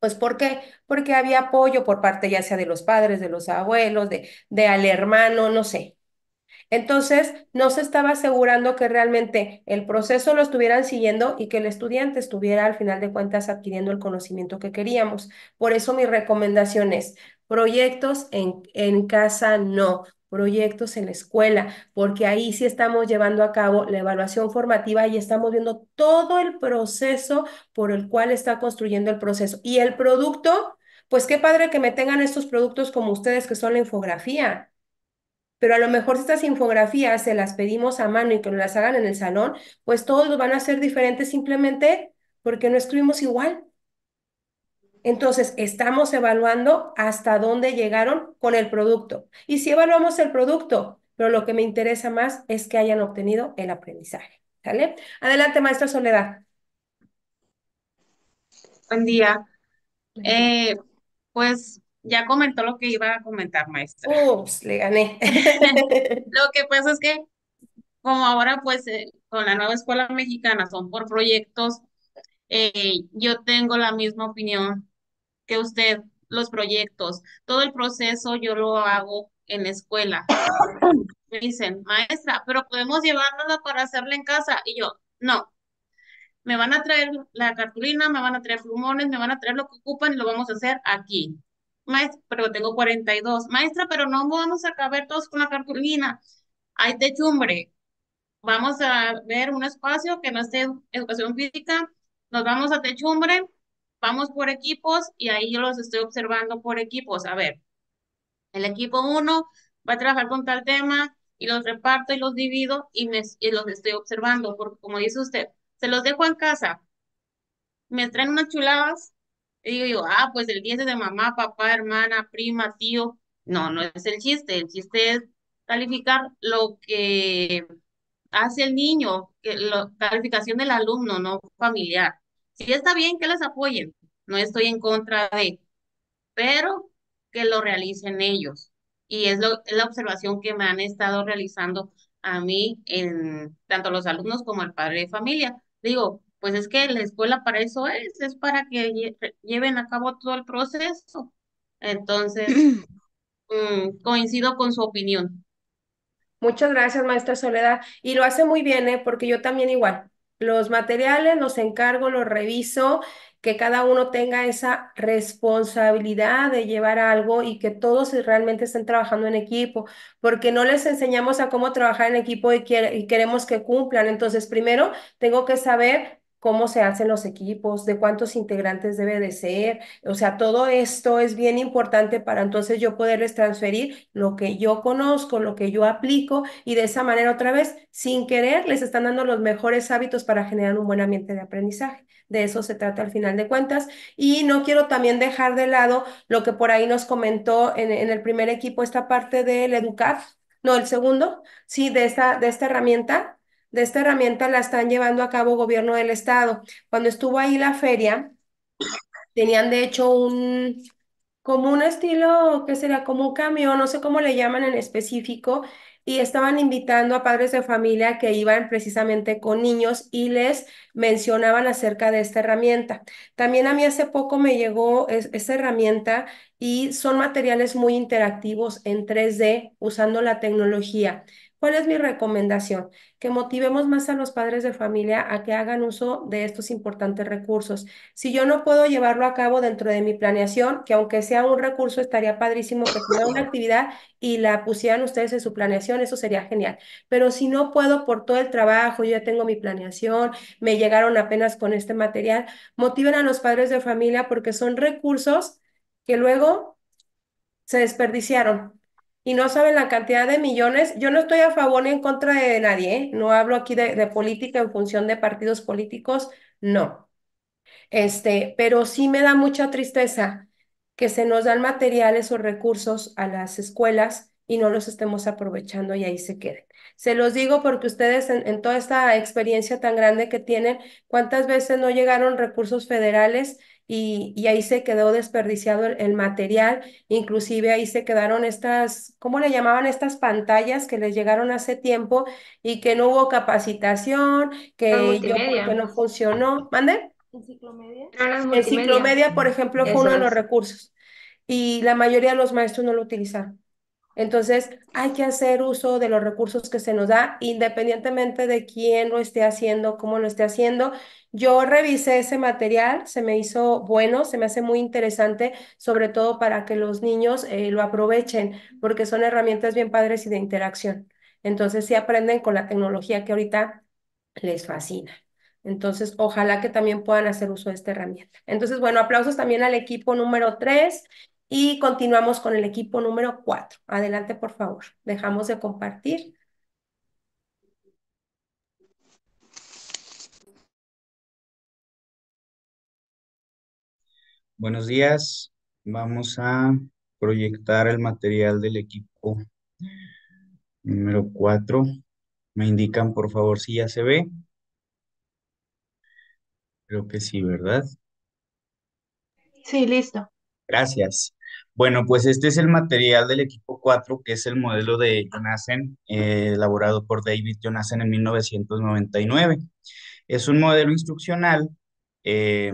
Pues ¿por qué? Porque había apoyo por parte ya sea de los padres, de los abuelos, de, de al hermano, no sé. Entonces, no se estaba asegurando que realmente el proceso lo estuvieran siguiendo y que el estudiante estuviera al final de cuentas adquiriendo el conocimiento que queríamos. Por eso mi recomendación es, proyectos en, en casa no, proyectos en la escuela, porque ahí sí estamos llevando a cabo la evaluación formativa y estamos viendo todo el proceso por el cual está construyendo el proceso. Y el producto, pues qué padre que me tengan estos productos como ustedes que son la infografía. Pero a lo mejor si estas infografías se las pedimos a mano y que las hagan en el salón, pues todos van a ser diferentes simplemente porque no escribimos igual. Entonces, estamos evaluando hasta dónde llegaron con el producto. Y si evaluamos el producto, pero lo que me interesa más es que hayan obtenido el aprendizaje. ¿Sale? Adelante, maestra Soledad. Buen día. Eh, pues ya comentó lo que iba a comentar, maestra. Ups, le gané. (laughs) lo que pasa es que como ahora pues eh, con la nueva escuela mexicana son por proyectos, eh, yo tengo la misma opinión que usted, los proyectos, todo el proceso yo lo hago en la escuela. (coughs) Me dicen, maestra, pero podemos llevárnosla para hacerla en casa. Y yo, no. Me van a traer la cartulina, me van a traer plumones, me van a traer lo que ocupan y lo vamos a hacer aquí. Maestra, pero tengo 42. Maestra, pero no vamos a caber todos con la cartulina. Hay techumbre. Vamos a ver un espacio que no esté educación física. Nos vamos a techumbre Vamos por equipos y ahí yo los estoy observando por equipos. A ver, el equipo uno va a trabajar con tal tema y los reparto y los divido y, me, los estoy observando, porque como dice usted, se los dejo en casa. Me traen unas chuladas y digo yo, ah, pues el 10 es de mamá, papá, hermana, prima, tío. No, no es el chiste. El chiste es calificar lo que hace el niño, la calificación del alumno, no familiar. Si está bien que les apoyen, no estoy en contra de, pero que lo realicen ellos. Y es, la observación que me han estado realizando a mí, en, tanto los alumnos como el padre de familia. Digo, pues es que la escuela para eso es, es para que lleven a cabo todo el proceso. Entonces, (clears throat) mm, coincido con su opinión. Muchas gracias, maestra Soledad. Y lo hace muy bien, ¿eh? porque yo también igual los materiales, los encargo, los reviso, que cada uno tenga esa responsabilidad de llevar algo y que todos realmente estén trabajando en equipo, porque no les enseñamos a cómo trabajar en equipo y, queremos que cumplan. Entonces, primero tengo que saber cómo se hacen los equipos, de cuántos integrantes debe de ser. O sea, todo esto es bien importante para entonces yo poderles transferir lo que yo conozco, lo que yo aplico y de esa manera otra vez, sin querer, les están dando los mejores hábitos para generar un buen ambiente de aprendizaje. De eso se trata al final de cuentas. Y no quiero también dejar de lado lo que por ahí nos comentó en, el primer equipo, esta parte del educar, no, el segundo, sí, de esta, de esta herramienta de esta herramienta la están llevando a cabo gobierno del estado. Cuando estuvo ahí la feria, tenían de hecho un como un estilo que será como un camión, no sé cómo le llaman en específico, y estaban invitando a padres de familia que iban precisamente con niños y les mencionaban acerca de esta herramienta. También a mí hace poco me llegó esa herramienta y son materiales muy interactivos en 3D usando la tecnología. ¿Cuál es mi recomendación? Que motivemos más a los padres de familia a que hagan uso de estos importantes recursos. Si yo no puedo llevarlo a cabo dentro de mi planeación, que aunque sea un recurso, estaría padrísimo que tuviera una actividad y la pusieran ustedes en su planeación, eso sería genial. Pero si no puedo por todo el trabajo, yo ya tengo mi planeación, me llegaron apenas con este material, motiven a los padres de familia porque son recursos que luego se desperdiciaron y no saben la cantidad de millones. Yo no estoy a favor ni en contra de nadie, ¿eh? no hablo aquí de, política en función de partidos políticos, no. Este, pero sí me da mucha tristeza que se nos dan materiales o recursos a las escuelas y no los estemos aprovechando y ahí se queden. Se los digo porque ustedes en toda esta experiencia tan grande que tienen, cuántas veces no llegaron recursos federales y, ahí se quedó desperdiciado el, material, inclusive ahí se quedaron estas, ¿cómo le llamaban estas pantallas que les llegaron hace tiempo y que no hubo capacitación, que, yo, que no funcionó? ¿Mande? ¿Enciclomedia? Enciclomedia, por ejemplo, fue uno de los recursos y la mayoría de los maestros no lo utilizaron. Entonces, hay que hacer uso de los recursos que se nos da, independientemente de quién lo esté haciendo, cómo lo esté haciendo. Yo revisé ese material, se me hizo bueno, se me hace muy interesante, sobre todo para que los niños eh, lo aprovechen, porque son herramientas bien padres y de interacción. Entonces, sí aprenden con la tecnología que ahorita les fascina. Entonces, ojalá que también puedan hacer uso de esta herramienta. Entonces, bueno, aplausos también al equipo número 3 y continuamos con el equipo número 4. Adelante, por favor. Dejamos de compartir. Buenos días. Vamos a proyectar el material del equipo número 4. Me indican, por favor, si ya se ve. Creo que sí, ¿verdad? Sí, listo. Gracias. Bueno, pues este es el material del equipo 4, que es el modelo de Jonassen, eh, elaborado por David Jonassen en 1999. Es un modelo instruccional eh,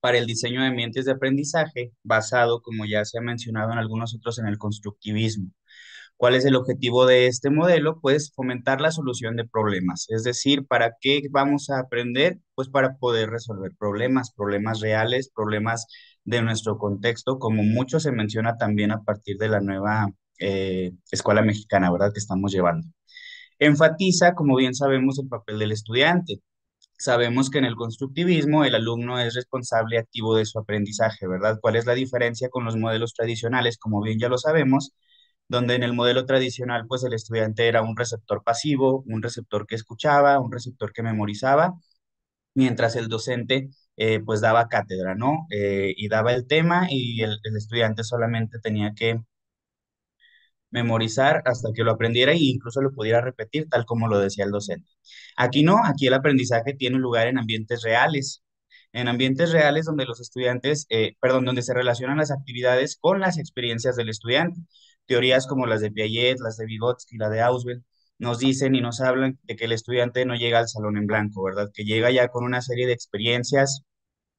para el diseño de ambientes de aprendizaje basado, como ya se ha mencionado en algunos otros, en el constructivismo. ¿Cuál es el objetivo de este modelo? Pues fomentar la solución de problemas. Es decir, ¿para qué vamos a aprender? Pues para poder resolver problemas, problemas reales, problemas de nuestro contexto, como mucho se menciona también a partir de la nueva eh, escuela mexicana, ¿verdad?, que estamos llevando. Enfatiza, como bien sabemos, el papel del estudiante. Sabemos que en el constructivismo el alumno es responsable activo de su aprendizaje, ¿verdad? ¿Cuál es la diferencia con los modelos tradicionales? Como bien ya lo sabemos, donde en el modelo tradicional, pues el estudiante era un receptor pasivo, un receptor que escuchaba, un receptor que memorizaba, mientras el docente eh, pues daba cátedra, ¿no? Eh, y daba el tema y el, estudiante solamente tenía que memorizar hasta que lo aprendiera e incluso lo pudiera repetir tal como lo decía el docente. Aquí no, aquí el aprendizaje tiene lugar en ambientes reales, en ambientes reales donde los estudiantes, eh, perdón, donde se relacionan las actividades con las experiencias del estudiante. Teorías como las de Piaget, las de Vygotsky, la de Auswell, nos dicen y nos hablan de que el estudiante no llega al salón en blanco, ¿verdad? Que llega ya con una serie de experiencias,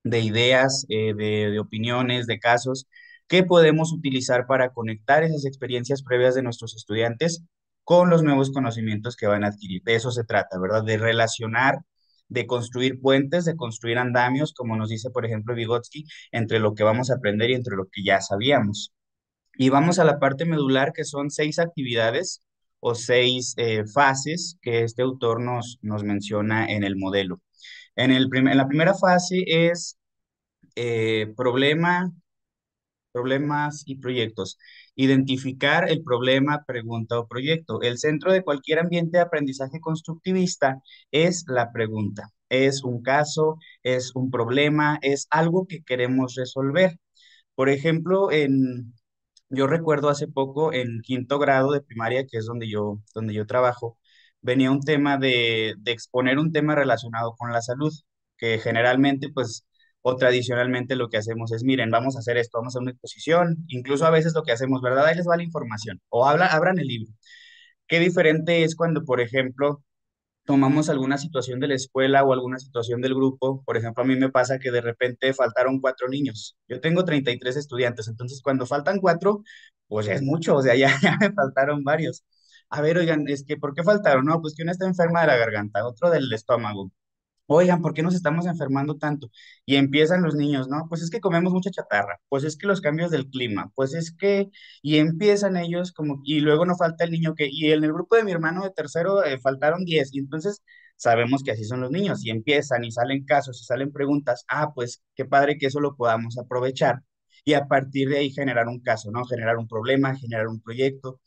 de ideas, eh, de, de opiniones, de casos que podemos utilizar para conectar esas experiencias previas de nuestros estudiantes con los nuevos conocimientos que van a adquirir. De eso se trata, ¿verdad? De relacionar, de construir puentes, de construir andamios, como nos dice, por ejemplo, Vygotsky, entre lo que vamos a aprender y entre lo que ya sabíamos. Y vamos a la parte medular, que son seis actividades o seis eh, fases que este autor nos, nos menciona en el modelo. En, el en la primera fase es eh, problema, problemas y proyectos. Identificar el problema, pregunta o proyecto. El centro de cualquier ambiente de aprendizaje constructivista es la pregunta. Es un caso, es un problema, es algo que queremos resolver. Por ejemplo, en, yo recuerdo hace poco en quinto grado de primaria, que es donde yo, donde yo trabajo, venía un tema de, exponer un tema relacionado con la salud, que generalmente pues o tradicionalmente lo que hacemos es, miren, vamos a hacer esto, vamos a hacer una exposición, incluso a veces lo que hacemos, ¿verdad? Ahí les va la información, o habla, abran el libro. Qué diferente es cuando, por ejemplo, tomamos alguna situación de la escuela o alguna situación del grupo, por ejemplo, a mí me pasa que de repente faltaron cuatro niños. Yo tengo 33 estudiantes, entonces cuando faltan cuatro, pues es mucho, o sea, (laughs) ya me faltaron varios. A ver, oigan, es que ¿por qué faltaron? No, pues que una está enferma de la garganta, otro del estómago, oigan, ¿por qué nos estamos enfermando tanto? Y empiezan los niños, ¿no? Pues es que comemos mucha chatarra, pues es que los cambios del clima, pues es que, y empiezan ellos como, y luego no falta el niño que, y en el grupo de mi hermano de tercero eh, faltaron 10, y entonces sabemos que así son los niños, y empiezan y salen casos y salen preguntas, ah, pues qué padre que eso lo podamos aprovechar. Y a partir de ahí generar un caso, ¿no? Generar un problema, generar un proyecto,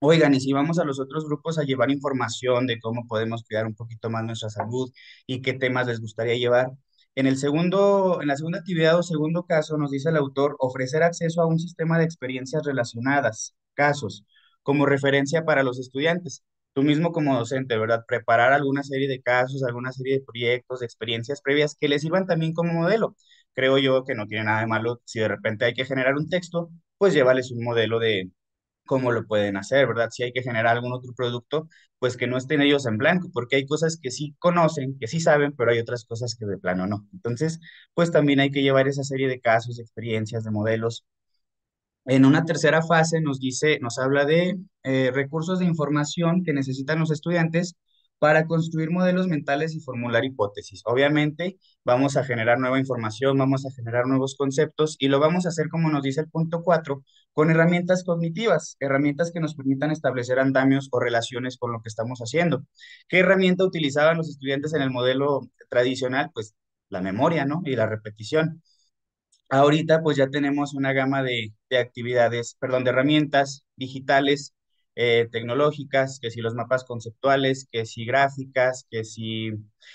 Oigan, y si vamos a los otros grupos a llevar información de cómo podemos cuidar un poquito más nuestra salud y qué temas les gustaría llevar. En, el segundo, en la segunda actividad o segundo caso, nos dice el autor, ofrecer acceso a un sistema de experiencias relacionadas, casos, como referencia para los estudiantes. Tú mismo como docente, ¿verdad? Preparar alguna serie de casos, alguna serie de proyectos, de experiencias previas que les sirvan también como modelo. Creo yo que no tiene nada de malo si de repente hay que generar un texto, pues llévales un modelo de, cómo lo pueden hacer, ¿verdad? Si hay que generar algún otro producto, pues que no estén ellos en blanco, porque hay cosas que sí conocen, que sí saben, pero hay otras cosas que de plano no. Entonces, pues también hay que llevar esa serie de casos, experiencias, de modelos. En una tercera fase nos dice, nos habla de eh, recursos de información que necesitan los estudiantes para construir modelos mentales y formular hipótesis. Obviamente vamos a generar nueva información, vamos a generar nuevos conceptos y lo vamos a hacer como nos dice el punto 4, con herramientas cognitivas, herramientas que nos permitan establecer andamios o relaciones con lo que estamos haciendo. ¿Qué herramienta utilizaban los estudiantes en el modelo tradicional? Pues la memoria, ¿no? Y la repetición. Ahorita pues ya tenemos una gama de, de actividades, perdón, de herramientas digitales eh, tecnológicas, que si los mapas conceptuales, que si gráficas, que si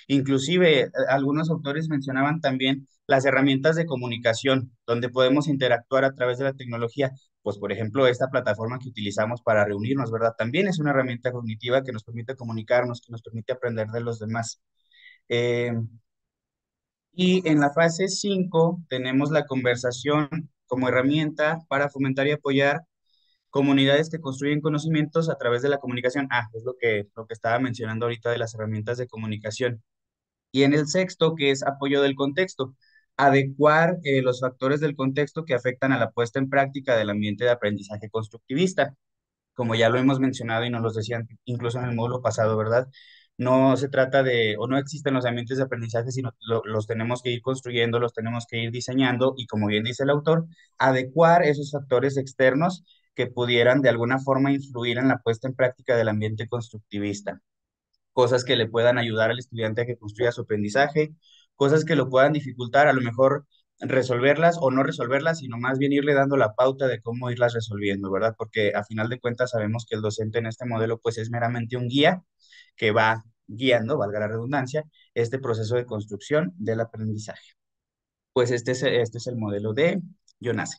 inclusive algunos autores mencionaban también las herramientas de comunicación, donde podemos interactuar a través de la tecnología. Pues, por ejemplo, esta plataforma que utilizamos para reunirnos, ¿verdad? También es una herramienta cognitiva que nos permite comunicarnos, que nos permite aprender de los demás. Eh, y en la fase 5 tenemos la conversación como herramienta para fomentar y apoyar comunidades que construyen conocimientos a través de la comunicación. Ah, es lo que, lo que estaba mencionando ahorita de las herramientas de comunicación. Y en el sexto, que es apoyo del contexto, adecuar eh, los factores del contexto que afectan a la puesta en práctica del ambiente de aprendizaje constructivista. Como ya lo hemos mencionado y nos lo decían incluso en el módulo pasado, ¿verdad? No se trata de, o no existen los ambientes de aprendizaje, sino los tenemos que ir construyendo, los tenemos que ir diseñando y como bien dice el autor, adecuar esos factores externos que pudieran de alguna forma influir en la puesta en práctica del ambiente constructivista. Cosas que le puedan ayudar al estudiante a que construya su aprendizaje, cosas que lo puedan dificultar, a lo mejor resolverlas o no resolverlas, sino más bien irle dando la pauta de cómo irlas resolviendo, ¿verdad? Porque a final de cuentas sabemos que el docente en este modelo pues es meramente un guía que va guiando, valga la redundancia, este proceso de construcción del aprendizaje. Pues este es, este es el modelo de Yonase.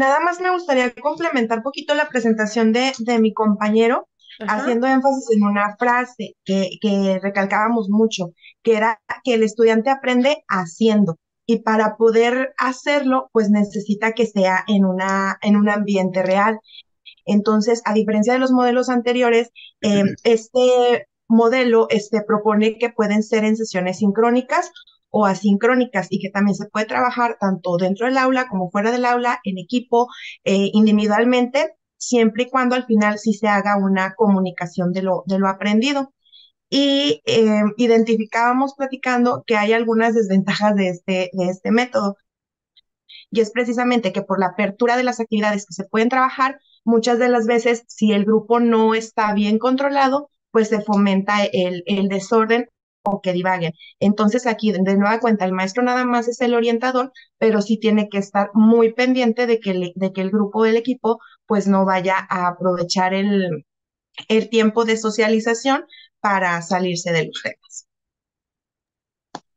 Nada más me gustaría complementar un poquito la presentación de, mi compañero, haciendo énfasis en una frase que, recalcábamos mucho, que era que el estudiante aprende haciendo y para poder hacerlo, pues necesita que sea en, una, en un ambiente real. Entonces, a diferencia de los modelos anteriores, em, este modelo este, propone que pueden ser en sesiones sincrónicas o asincrónicas y que también se puede trabajar tanto dentro del aula como fuera del aula, en equipo, eh, individualmente, siempre y cuando al final sí se haga una comunicación de lo, de lo aprendido. Y eh, identificábamos platicando que hay algunas desventajas de este, de este método. Y es precisamente que por la apertura de las actividades que se pueden trabajar, muchas de las veces si el grupo no está bien controlado, pues se fomenta el, el desorden que divaguen. Entonces aquí, de nueva cuenta, el maestro nada más es el orientador, pero sí tiene que estar muy pendiente de que, de que el grupo del equipo pues no vaya a aprovechar el, tiempo de socialización para salirse de los temas.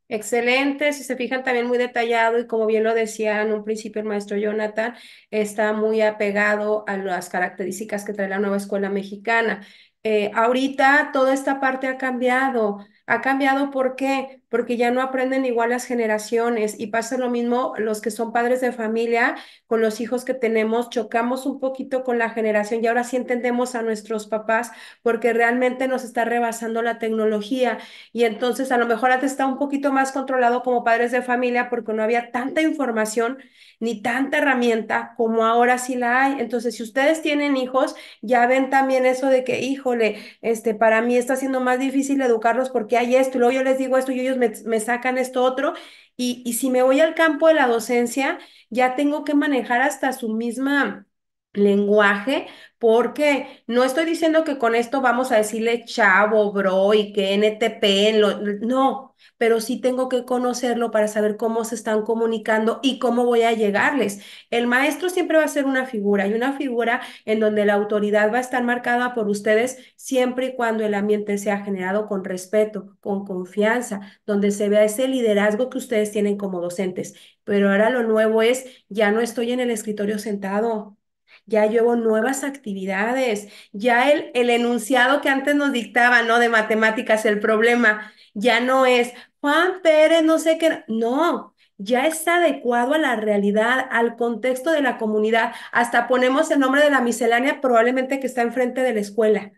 Excelente, si se fijan también muy detallado y como bien lo decía en un principio el maestro Jonathan, está muy apegado a las características que trae la nueva escuela mexicana. Eh, ahorita toda esta parte ha cambiado ha cambiado porque porque ya no aprenden igual las generaciones y pasa lo mismo los que son padres de familia con los hijos que tenemos, chocamos un poquito con la generación y ahora sí entendemos a nuestros papás porque realmente nos está rebasando la tecnología y entonces a lo mejor antes está un poquito más controlado como padres de familia porque no había tanta información ni tanta herramienta como ahora sí la hay. Entonces, si ustedes tienen hijos, ya ven también eso de que, híjole, este, para mí está siendo más difícil educarlos porque hay esto, y luego yo les digo esto y ellos me, sacan esto otro, y si me voy al campo de la docencia, ya tengo que manejar hasta su misma lenguaje, porque no estoy diciendo que con esto vamos a decirle chavo, bro y que NTP, no, pero sí tengo que conocerlo para saber cómo se están comunicando y cómo voy a llegarles. El maestro siempre va a ser una figura y una figura en donde la autoridad va a estar marcada por ustedes siempre y cuando el ambiente sea generado con respeto, con confianza, donde se vea ese liderazgo que ustedes tienen como docentes. Pero ahora lo nuevo es, ya no estoy en el escritorio sentado, ya llevo nuevas actividades, ya el, el enunciado que antes nos dictaba, ¿no? De matemáticas, el problema, ya no es Juan Pérez, no sé qué, no, ya está adecuado a la realidad, al contexto de la comunidad. Hasta ponemos el nombre de la miscelánea probablemente que está enfrente de la escuela,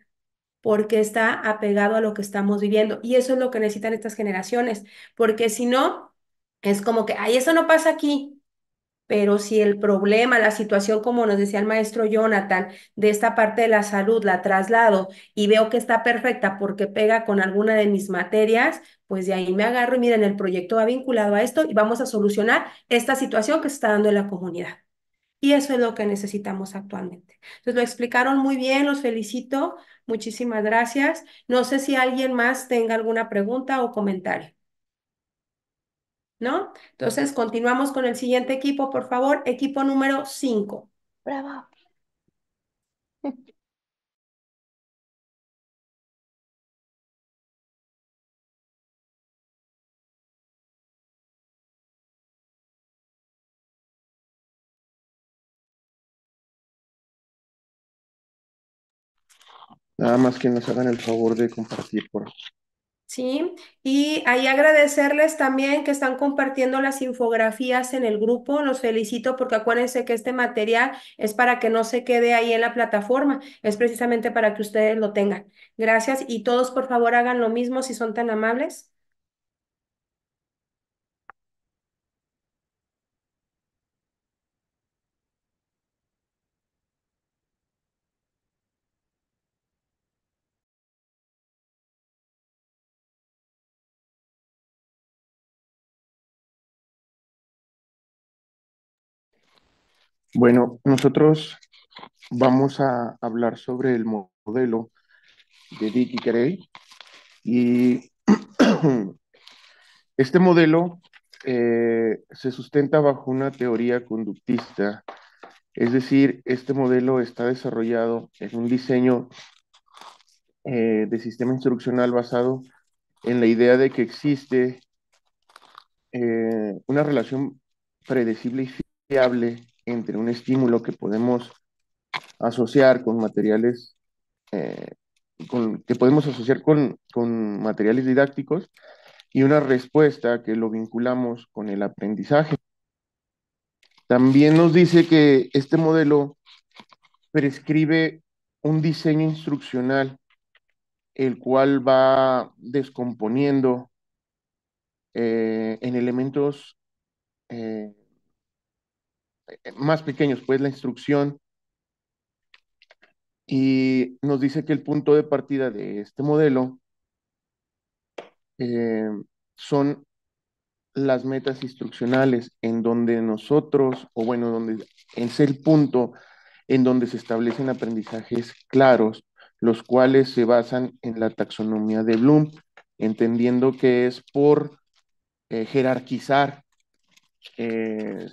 porque está apegado a lo que estamos viviendo. Y eso es lo que necesitan estas generaciones, porque si no, es como que, ay, eso no pasa aquí. Pero si el problema, la situación, como nos decía el maestro Jonathan, de esta parte de la salud la traslado y veo que está perfecta porque pega con alguna de mis materias, pues de ahí me agarro y miren, el proyecto va vinculado a esto y vamos a solucionar esta situación que se está dando en la comunidad. Y eso es lo que necesitamos actualmente. Entonces lo explicaron muy bien, los felicito, muchísimas gracias. No sé si alguien más tenga alguna pregunta o comentario. ¿no? Entonces, continuamos con el siguiente equipo, por favor. Equipo número 5. Bravo. Nada más que nos hagan el favor de compartir por ¿sí? Y ahí agradecerles también que están compartiendo las infografías en el grupo. Los felicito porque acuérdense que este material es para que no se quede ahí en la plataforma, es precisamente para que ustedes lo tengan. Gracias y todos por favor hagan lo mismo si son tan amables. Bueno, nosotros vamos a hablar sobre el modelo de y Carey y (clears throat) este modelo eh, se sustenta bajo una teoría conductista, es decir, este modelo está desarrollado en un diseño eh, de sistema instruccional basado en la idea de que existe eh, una relación predecible y fiable entre un estímulo que podemos asociar con materiales, eh, que podemos asociar con, materiales didácticos y una respuesta que lo vinculamos con el aprendizaje. También nos dice que este modelo prescribe un diseño instruccional, el cual va descomponiendo eh, en elementos eh, eh, más pequeños, pues la instrucción. Y nos dice que el punto de partida de este modelo eh, son las metas instruccionales en donde nosotros, o bueno, donde es el punto en donde se establecen aprendizajes claros, los cuales se basan en la taxonomía de Bloom, entendiendo que es por eh, jerarquizar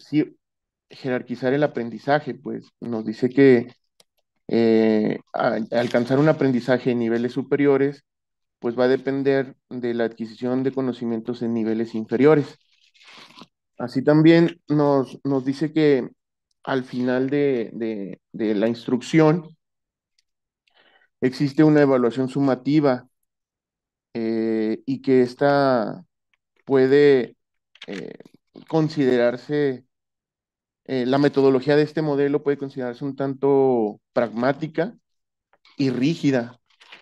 sí, jerarquizar el aprendizaje, pues nos dice que eh, alcanzar un aprendizaje en niveles superiores, pues va a depender de la adquisición de conocimientos en niveles inferiores. Así también nos, nos dice que al final de, de, la instrucción existe una evaluación sumativa eh, y que esta puede eh, considerarse eh, la metodología de este modelo puede considerarse un tanto pragmática y rígida,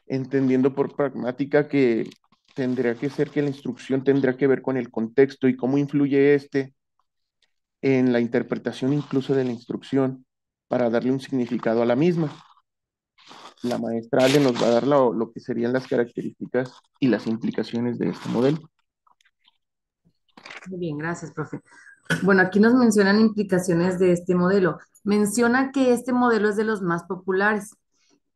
entendiendo por pragmática que tendría que ser que la instrucción tendría que ver con el contexto y cómo influye este en la interpretación incluso de la instrucción para darle un significado a la misma. La maestra Ale nos va a dar lo que serían las características y las implicaciones de este modelo. Muy bien, gracias, profe. Bueno, aquí nos mencionan implicaciones de este modelo. Menciona que este modelo es de los más populares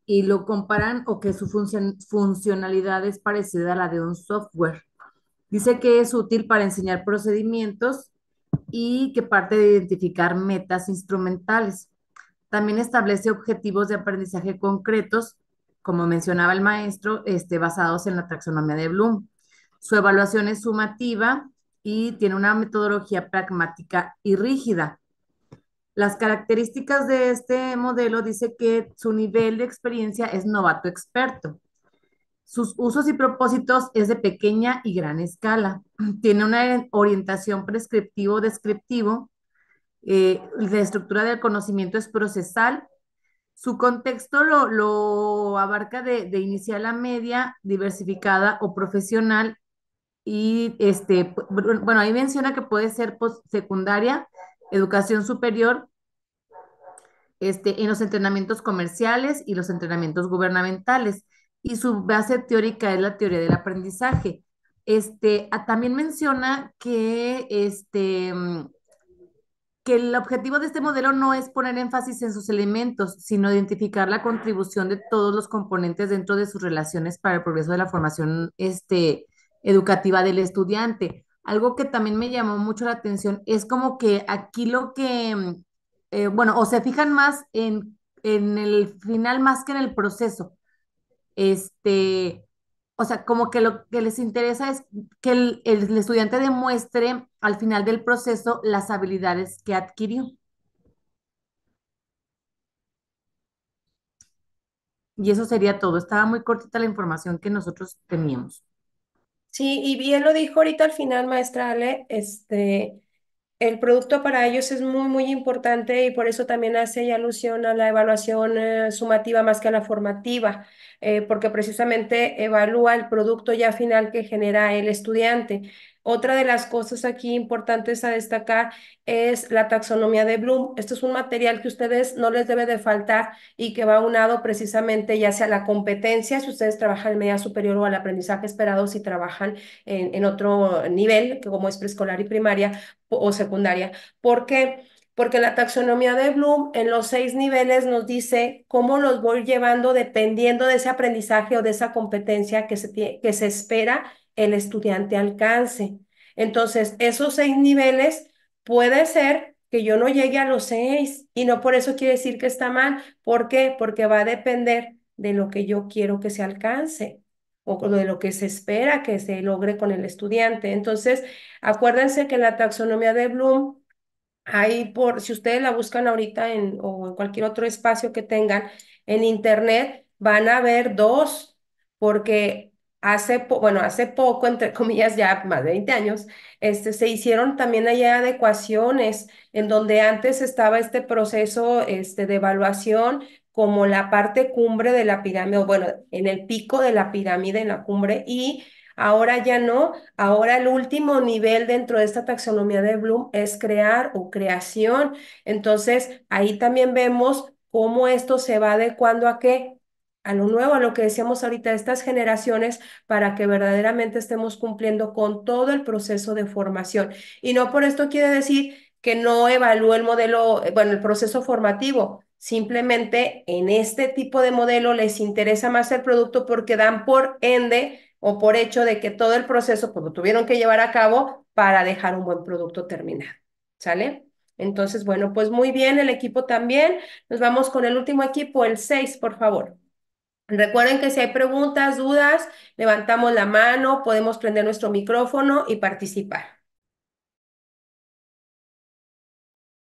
y lo comparan o que su funcionalidad es parecida a la de un software. Dice que es útil para enseñar procedimientos y que parte de identificar metas instrumentales. También establece objetivos de aprendizaje concretos, como mencionaba el maestro, este, basados en la taxonomía de Bloom. Su evaluación es sumativa y tiene una metodología pragmática y rígida. Las características de este modelo dice que su nivel de experiencia es novato experto. Sus usos y propósitos es de pequeña y gran escala. (clears throat) Tiene una orientación prescriptivo-descriptivo. Eh, la estructura del conocimiento es procesal. Su contexto lo, abarca de, de inicial a media, diversificada o profesional y este, bueno, ahí menciona que puede ser secundaria, educación superior, este, en los entrenamientos comerciales y los entrenamientos gubernamentales. Y su base teórica es la teoría del aprendizaje. Este, también menciona que, este, mm, que el objetivo de este modelo no es poner énfasis en sus elementos, sino identificar la contribución de todos los componentes dentro de sus relaciones para el progreso de la formación este, educativa del estudiante. Algo que también me llamó mucho la atención es como que aquí lo que, mm, eh, bueno, o se fijan más en, en el final más que en el proceso. Este, o sea, como que lo que les interesa es que el, el, estudiante demuestre al final del proceso las habilidades que adquirió. Y eso sería todo. Estaba muy cortita la información que nosotros teníamos. Sí, y bien lo dijo ahorita al final, maestra Ale, este, el producto para ellos es muy, muy importante y por eso también hace alusión a la evaluación eh, sumativa más que a la formativa, eh, porque precisamente evalúa el producto ya final que genera el estudiante. Otra de las cosas aquí importantes a destacar es la taxonomía de Bloom. Esto es un material que ustedes no les debe de faltar y que va unado precisamente ya sea la competencia, si ustedes trabajan en media superior o al aprendizaje esperado, si trabajan en, otro nivel, como es preescolar y primaria o secundaria. ¿Por qué? porque la taxonomía de Bloom en los seis niveles nos dice cómo los voy llevando dependiendo de ese aprendizaje o de esa competencia que que se espera el estudiante alcance. Entonces, esos seis niveles puede ser que yo no llegue a los seis y no por eso quiere decir que está mal. ¿Por qué? Porque va a depender de lo que yo quiero que se alcance o de lo que se espera que se logre con el estudiante. Entonces, acuérdense que la taxonomía de Bloom, ahí por, si ustedes la buscan ahorita en, o en cualquier otro espacio que tengan en internet, van a ver dos, porque hace, bueno, hace poco, entre comillas, ya más de 20 años, este, se hicieron también allá adecuaciones en donde antes estaba este proceso este, de evaluación como la parte cumbre de la pirámide, o bueno, en el pico de la pirámide, en la cumbre, y ahora ya no, ahora el último nivel dentro de esta taxonomía de Bloom es crear o creación. Entonces, ahí también vemos cómo esto se va de adecuando a qué? a lo nuevo, a lo que decíamos ahorita, estas generaciones, para que verdaderamente estemos cumpliendo con todo el proceso de formación. Y no por esto quiere decir que no evalúe el modelo, eh, bueno, el proceso formativo. Simplemente en este tipo de modelo les interesa más el producto porque dan por ende o por hecho de que todo el proceso pues, lo tuvieron que llevar a cabo para dejar un buen producto terminado. ¿Sale? Entonces, bueno, pues muy bien el equipo también. Nos vamos con el último equipo, el 6, por favor. Recuerden que si hay preguntas, dudas, levantamos la mano, podemos prender nuestro micrófono y participar.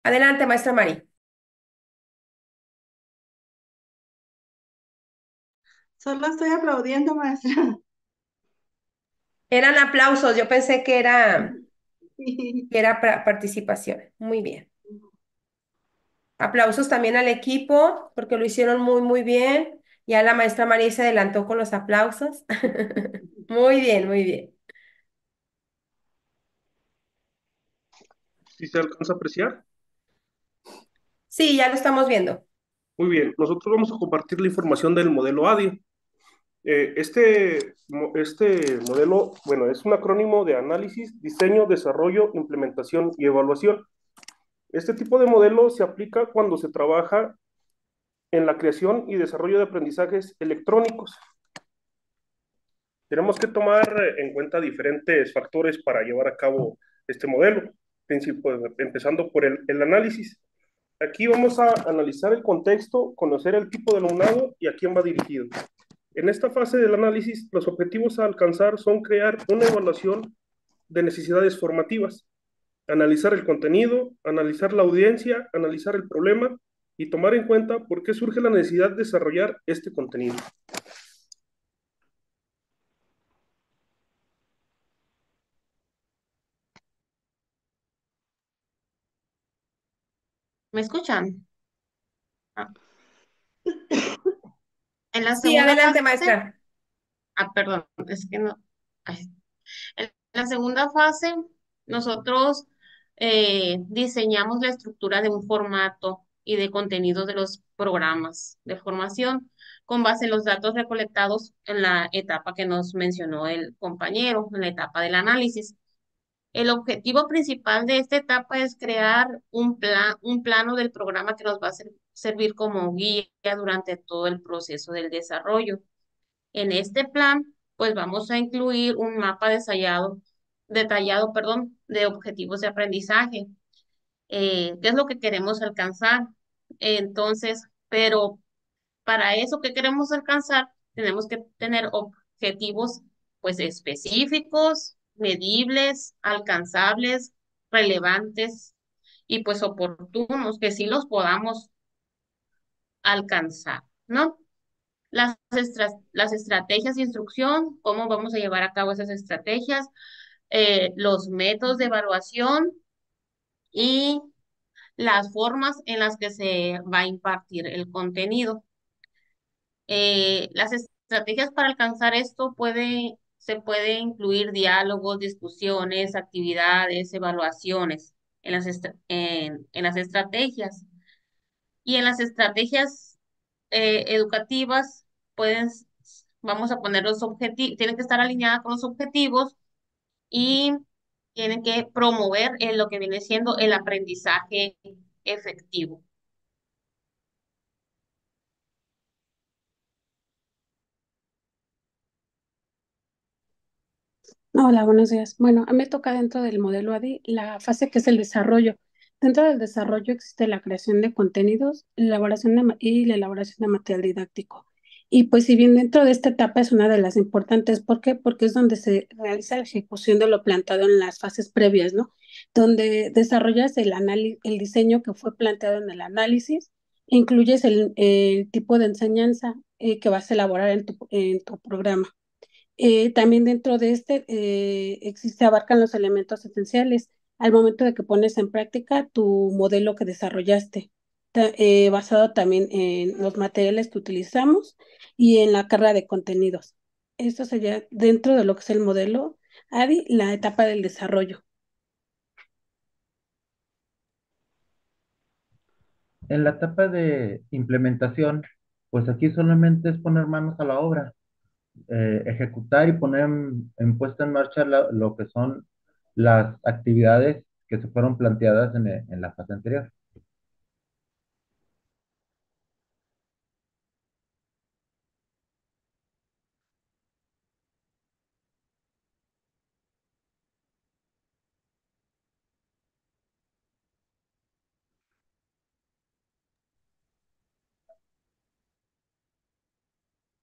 Adelante, maestra Mari. Solo estoy aplaudiendo, maestra. Eran aplausos, yo pensé que era, que era participación. Muy bien. Aplausos también al equipo, porque lo hicieron muy, muy bien. Ya la maestra María se adelantó con los aplausos. (laughs) muy bien, muy bien. ¿Sí se alcanza a apreciar? Sí, ya lo estamos viendo. Muy bien, nosotros vamos a compartir la información del modelo ADI. Eh, este, este modelo, bueno, es un acrónimo de análisis, diseño, desarrollo, implementación y evaluación. Este tipo de modelo se aplica cuando se trabaja en la creación y desarrollo de aprendizajes electrónicos. Tenemos que tomar eh, en cuenta diferentes factores para llevar a cabo este modelo, empezando por el, análisis. Aquí vamos a analizar el contexto, conocer el tipo de alumnado y a quién va dirigido. En esta fase del análisis, los objetivos a alcanzar son crear una evaluación de necesidades formativas, analizar el contenido, analizar la audiencia, analizar el problema y tomar en cuenta por qué surge la necesidad de desarrollar este contenido. ¿Me escuchan? Ah. En la sí, adelante, maestra. Ah, perdón, es que no. En la segunda fase, nosotros eh, diseñamos la estructura de un formato y de contenidos de los programas de formación con base en los datos recolectados en la etapa que nos mencionó el compañero, en la etapa del análisis. El objetivo principal de esta etapa es crear un, plan, un plano del programa que nos va a servir como guía durante todo el proceso del desarrollo. En este plan, pues vamos a incluir un mapa detallado, detallado perdón, de objetivos de aprendizaje. Eh, ¿Qué es lo que queremos alcanzar? Entonces, pero para eso que queremos alcanzar, tenemos que tener objetivos pues específicos, medibles, alcanzables, relevantes y pues oportunos, que sí los podamos alcanzar, ¿no? Las, estrategias de instrucción, cómo vamos a llevar a cabo esas estrategias, eh, los métodos de evaluación y las formas en las que se va a impartir el contenido. Eh, las estrategias para alcanzar esto puede, se pueden incluir diálogos, discusiones, actividades, evaluaciones en las, en, las estrategias. Y en las estrategias eh, educativas pueden, vamos a poner los objetivos, tienen que estar alineadas con los objetivos y tienen que promover en lo que viene siendo el aprendizaje efectivo. Hola, buenos días. Bueno, a mí me toca dentro del modelo ADI la fase que es el desarrollo. Dentro del desarrollo existe la creación de contenidos, elaboración de, y la elaboración de material didáctico. Y pues si bien dentro de esta etapa es una de las importantes, ¿por qué? Porque es donde se realiza la ejecución de lo planteado en las fases previas, ¿no? Donde desarrollas el, el diseño que fue planteado en el análisis, incluyes el, tipo de enseñanza eh, que vas a elaborar en tu, programa. Eh, también dentro de este eh, abarcan los elementos esenciales al momento de que pones en práctica tu modelo que desarrollaste. Eh, basado también en los materiales que utilizamos y en la carga de contenidos. Esto sería dentro de lo que es el modelo ADI, la etapa del desarrollo. En la etapa de implementación, pues aquí solamente es poner manos a la obra, eh, ejecutar y poner en, puesta en marcha lo que son las actividades que se fueron planteadas en la fase anterior.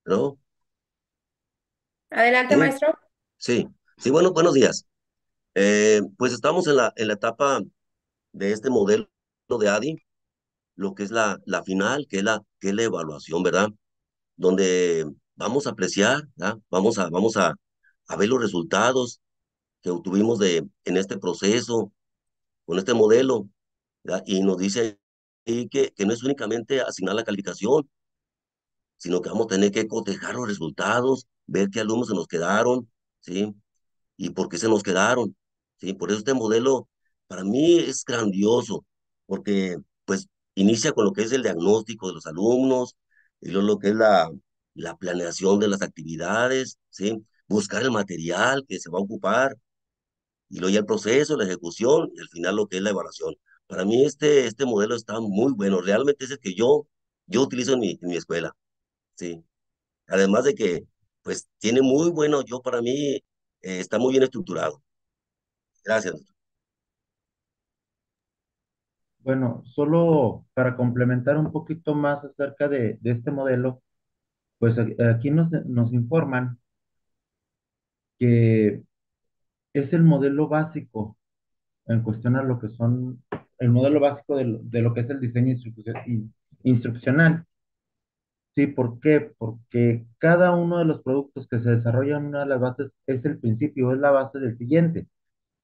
¿no? Adelante, maestro. Sí, sí, bueno, buenos días. Eh, pues estamos en la, en la etapa de este modelo de ADI, lo que es la, la final, que es la, que la evaluación, ¿verdad? Donde vamos a apreciar, vamos a, vamos a, ver los resultados que obtuvimos de, en este proceso, con este modelo, y nos dice que, que no es únicamente asignar la calificación, sino que vamos a tener que cotejar los resultados, ver qué alumnos se nos quedaron, ¿sí? Y por qué se nos quedaron, ¿sí? Por eso este modelo para mí es grandioso, porque pues inicia con lo que es el diagnóstico de los alumnos, y luego lo que es la, la planeación de las actividades, ¿sí? Buscar el material que se va a ocupar, y luego ya el proceso, la ejecución, y al final lo que es la evaluación. Para mí este, este modelo está muy bueno, realmente es el que yo, yo utilizo en mi, en mi escuela sí. Además de que, pues, tiene muy bueno, yo para mí, eh, está muy bien estructurado. Gracias. Bueno, solo para complementar un poquito más acerca de, este modelo, pues aquí nos, informan que es el modelo básico en cuestión a lo que son el modelo básico de, lo, que es el diseño instruccional. Sí, ¿por qué? Porque cada uno de los productos que se desarrollan en una de las bases es el principio, es la base del siguiente.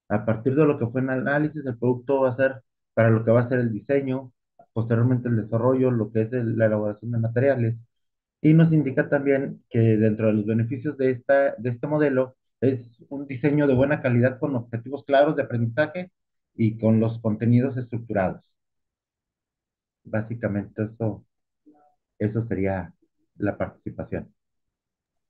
A partir de lo que fue en análisis, el producto va a ser para lo que va a ser el diseño, posteriormente el desarrollo, lo que es la elaboración de materiales. Y nos indica también que dentro de los beneficios de, esta, de este modelo es un diseño de buena calidad con objetivos claros de aprendizaje y con los contenidos estructurados. Básicamente eso eso sería la participación.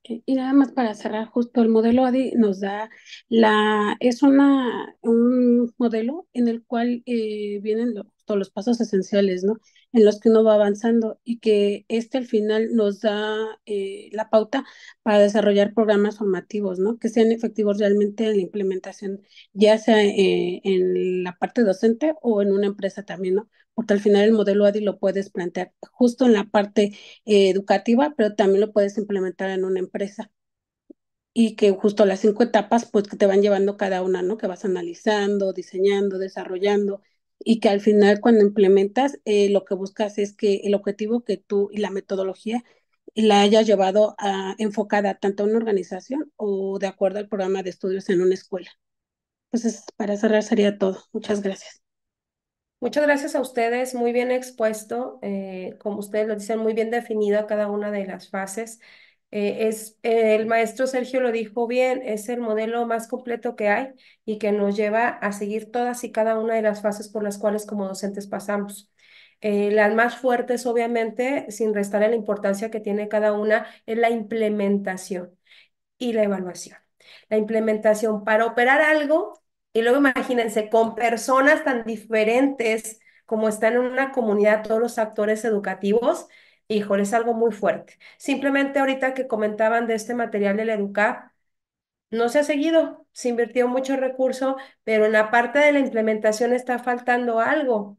Y nada más para cerrar, justo el modelo ADI nos da la, es una, un modelo en el cual eh, vienen los los pasos esenciales, ¿no? En los que uno va avanzando y que este al final nos da eh, la pauta para desarrollar programas formativos, ¿no? Que sean efectivos realmente en la implementación, ya sea eh, en la parte docente o en una empresa también, ¿no? Porque al final el modelo ADI lo puedes plantear justo en la parte eh, educativa, pero también lo puedes implementar en una empresa y que justo las cinco etapas pues que te van llevando cada una, ¿no? Que vas analizando, diseñando, desarrollando y que al final cuando implementas eh, lo que buscas es que el objetivo que tú y la metodología la hayas llevado a, enfocada tanto a una organización o de acuerdo al programa de estudios en una escuela. Entonces, para cerrar sería todo. Muchas gracias. Muchas gracias a ustedes, muy bien expuesto, eh, como ustedes lo dicen, muy bien definido cada una de las fases. Eh, es, eh, el maestro Sergio lo dijo bien, es el modelo más completo que hay y que nos lleva a seguir todas y cada una de las fases por las cuales como docentes pasamos. Eh, las más fuertes, obviamente, sin restar la importancia que tiene cada una, es la implementación y la evaluación. La implementación para operar algo, y luego imagínense, con personas tan diferentes como están en una comunidad todos los actores educativos, híjole, es algo muy fuerte. Simplemente ahorita que comentaban de este material del EDUCAP, no se ha seguido, se invirtió mucho recurso, pero en la parte de la implementación está faltando algo.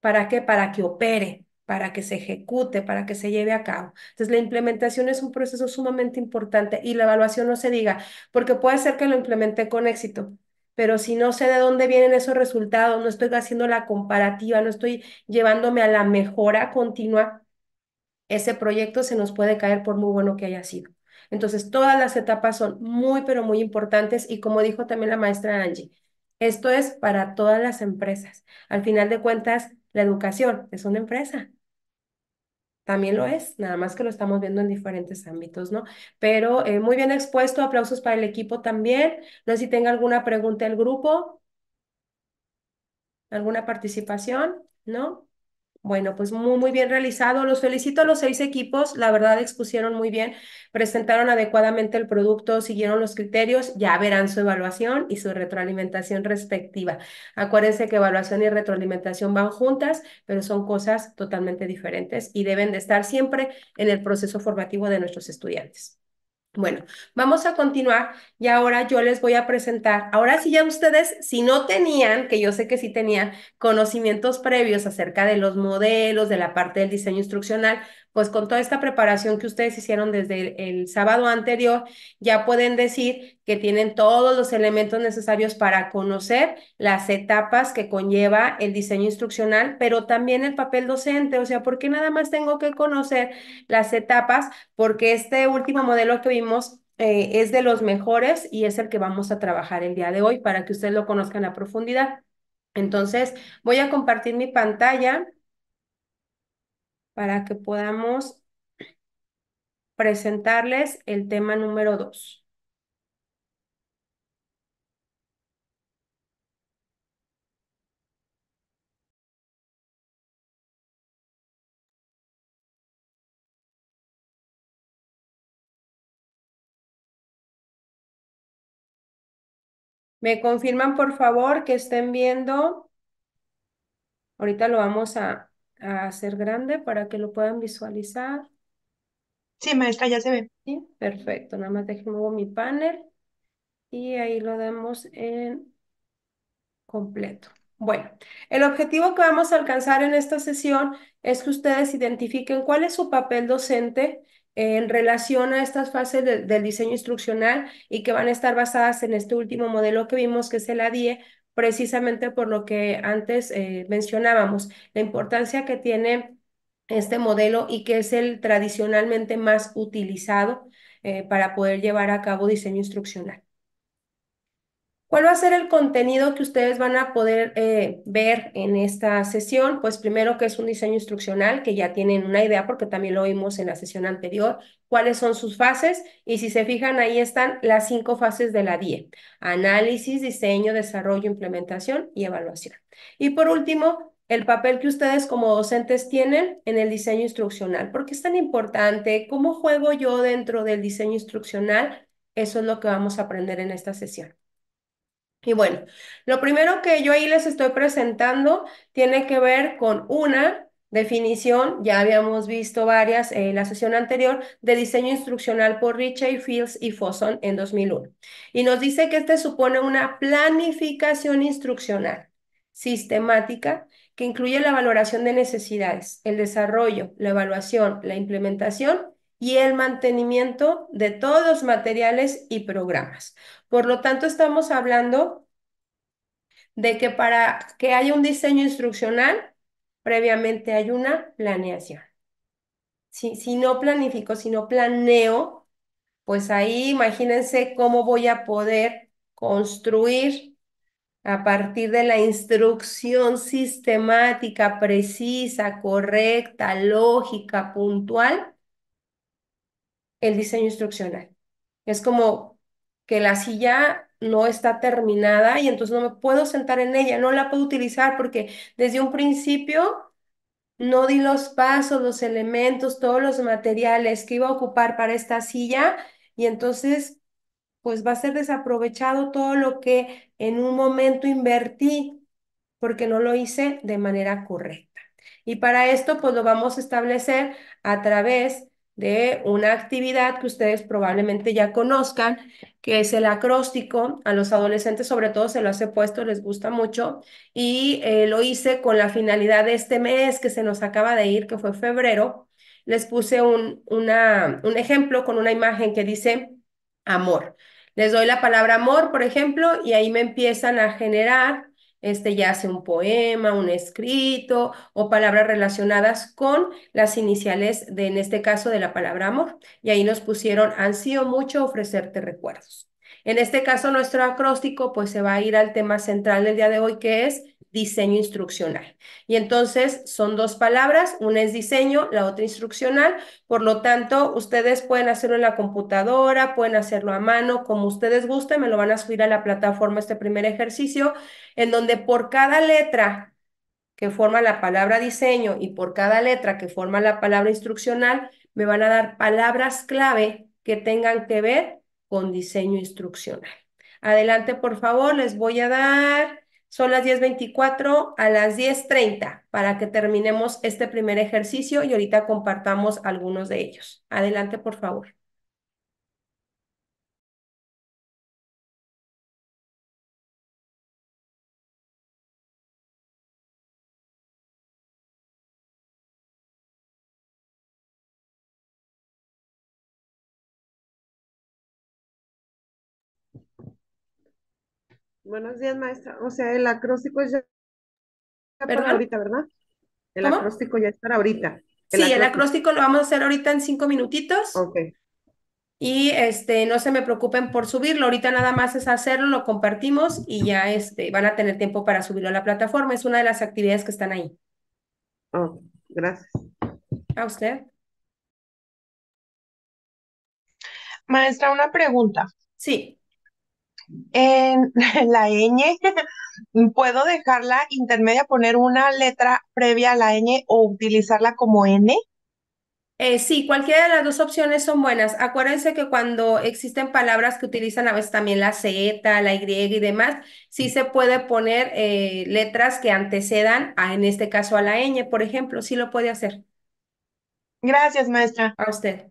¿Para qué? Para que opere, para que se ejecute, para que se lleve a cabo. Entonces, la implementación es un proceso sumamente importante y la evaluación no se diga, porque puede ser que lo implemente con éxito, pero si no sé de dónde vienen esos resultados, no estoy haciendo la comparativa, no estoy llevándome a la mejora continua, ese proyecto se nos puede caer por muy bueno que haya sido. Entonces, todas las etapas son muy, pero muy importantes y como dijo también la maestra Angie, esto es para todas las empresas. Al final de cuentas, la educación es una empresa. También lo es, nada más que lo estamos viendo en diferentes ámbitos, ¿no? Pero eh, muy bien expuesto, aplausos para el equipo también. No sé si tenga alguna pregunta el grupo. ¿Alguna participación? ¿No? Bueno, pues muy, muy bien realizado. Los felicito a los seis equipos. La verdad expusieron muy bien, presentaron adecuadamente el producto, siguieron los criterios. Ya verán su evaluación y su retroalimentación respectiva. Acuérdense que evaluación y retroalimentación van juntas, pero son cosas totalmente diferentes y deben de estar siempre en el proceso formativo de nuestros estudiantes. Bueno, vamos a continuar y ahora yo les voy a presentar. Ahora sí ya ustedes, si no tenían, que yo sé que sí tenían conocimientos previos acerca de los modelos, de la parte del diseño instruccional, pues con toda esta preparación que ustedes hicieron desde el, sábado anterior, ya pueden decir que tienen todos los elementos necesarios para conocer las etapas que conlleva el diseño instruccional, pero también el papel docente, o sea, ¿por qué nada más tengo que conocer las etapas? Porque este último modelo que vimos eh, es de los mejores y es el que vamos a trabajar el día de hoy para que ustedes lo conozcan a profundidad. Entonces, voy a compartir mi pantalla para que podamos presentarles el tema número dos. Me confirman, por favor, que estén viendo. Ahorita lo vamos a, a hacer grande para que lo puedan visualizar. Sí, maestra, ya se ve. Sí, perfecto. Nada más dejo mi panel y ahí lo damos en completo. Bueno, el objetivo que vamos a alcanzar en esta sesión es que ustedes identifiquen cuál es su papel docente en relación a estas fases del diseño instruccional y que van a estar basadas en este último modelo que vimos que es el ADIE precisamente por lo que antes eh, mencionábamos, la importancia que tiene este modelo y que es el tradicionalmente más utilizado eh, para poder llevar a cabo diseño instruccional. ¿Cuál va a ser el contenido que ustedes van a poder eh, ver en esta sesión? Pues primero que es un diseño instruccional, que ya tienen una idea porque también lo vimos en la sesión anterior, cuáles son sus fases y si se fijan ahí están las cinco fases de la DIE, análisis, diseño, desarrollo, implementación y evaluación. Y por último, el papel que ustedes como docentes tienen en el diseño instruccional. ¿Por qué es tan importante? ¿Cómo juego yo dentro del diseño instruccional? Eso es lo que vamos a aprender en esta sesión. Y bueno, lo primero que yo ahí les estoy presentando tiene que ver con una definición, ya habíamos visto varias en la sesión anterior, de diseño instruccional por Richey, Fields y Fosson en 2001. Y nos dice que este supone una planificación instruccional sistemática que incluye la valoración de necesidades, el desarrollo, la evaluación, la implementación y el mantenimiento de todos los materiales y programas. Por lo tanto, estamos hablando de que para que haya un diseño instruccional, previamente hay una planeación. Si, si no planifico, si no planeo, pues ahí imagínense cómo voy a poder construir a partir de la instrucción sistemática, precisa, correcta, lógica, puntual, el diseño instruccional. Es como que la silla no está terminada y entonces no me puedo sentar en ella, no la puedo utilizar porque desde un principio no di los pasos, los elementos, todos los materiales que iba a ocupar para esta silla y entonces pues va a ser desaprovechado todo lo que en un momento invertí porque no lo hice de manera correcta. Y para esto pues lo vamos a establecer a través de una actividad que ustedes probablemente ya conozcan, que es el acróstico. A los adolescentes sobre todo se lo hace puesto, les gusta mucho. Y eh, lo hice con la finalidad de este mes que se nos acaba de ir, que fue febrero. Les puse un, una, un ejemplo con una imagen que dice amor. Les doy la palabra amor, por ejemplo, y ahí me empiezan a generar este ya hace un poema, un escrito o palabras relacionadas con las iniciales de, en este caso, de la palabra amor. Y ahí nos pusieron, ansío mucho ofrecerte recuerdos. En este caso, nuestro acróstico pues se va a ir al tema central del día de hoy, que es diseño instruccional. Y entonces son dos palabras, una es diseño, la otra instruccional, por lo tanto ustedes pueden hacerlo en la computadora, pueden hacerlo a mano, como ustedes gusten, me lo van a subir a la plataforma este primer ejercicio, en donde por cada letra que forma la palabra diseño y por cada letra que forma la palabra instruccional, me van a dar palabras clave que tengan que ver con diseño instruccional. Adelante, por favor, les voy a dar son las 10.24 a las 10.30 para que terminemos este primer ejercicio y ahorita compartamos algunos de ellos. Adelante, por favor. Buenos días, maestra. O sea, el acróstico es ya para ahorita, ¿verdad? El acróstico ya es ahorita. sí, el acróstico lo vamos a hacer ahorita en cinco minutitos. Ok. Y este, no se me preocupen por subirlo. Ahorita nada más es hacerlo, lo compartimos y ya este, van a tener tiempo para subirlo a la plataforma. Es una de las actividades que están ahí. Oh, gracias. A usted. Maestra, una pregunta. Sí en (laughs) la ñ, puedo dejarla intermedia, poner una letra previa a la ñ o utilizarla como n. Eh, sí, cualquiera de las dos opciones son buenas. Acuérdense que cuando existen palabras que utilizan a veces también la Z, la Y y demás, sí se puede poner eh, letras que antecedan, a, en este caso a la ñ, por ejemplo, sí lo puede hacer. Gracias, maestra. A usted.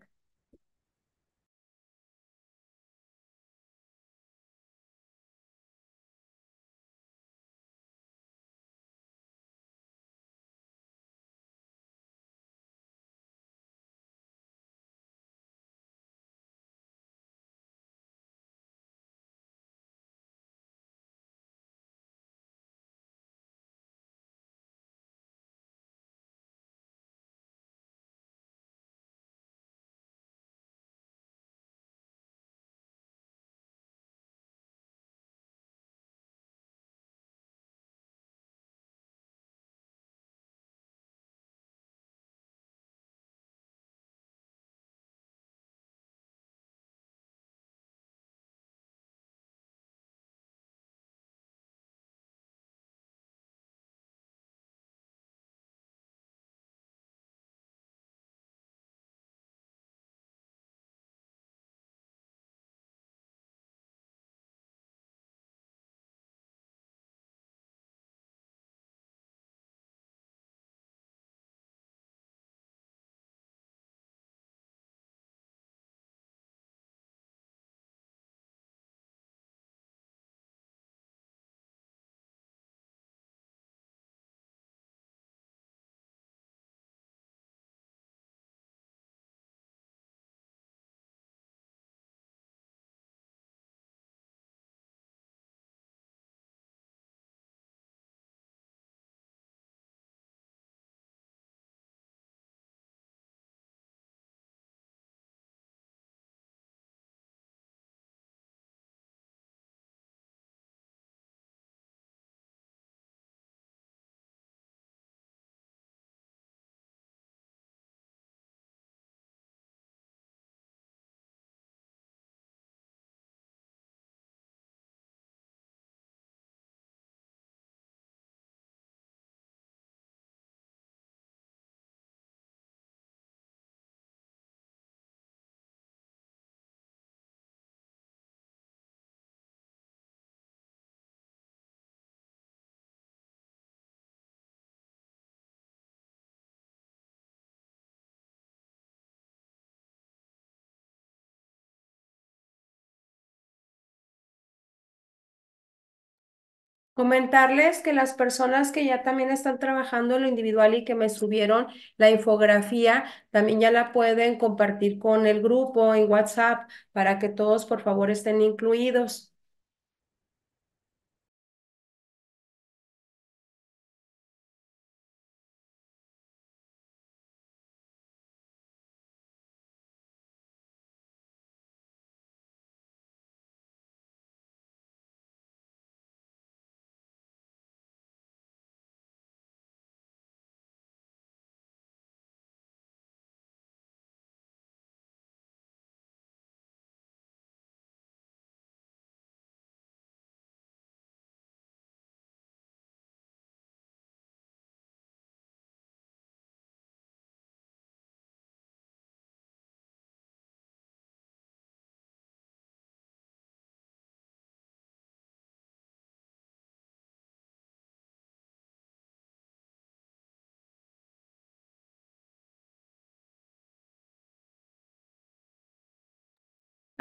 Comentarles que las personas que ya también están trabajando en lo individual y que me subieron la infografía, también ya la pueden compartir con el grupo en WhatsApp para que todos por favor estén incluidos.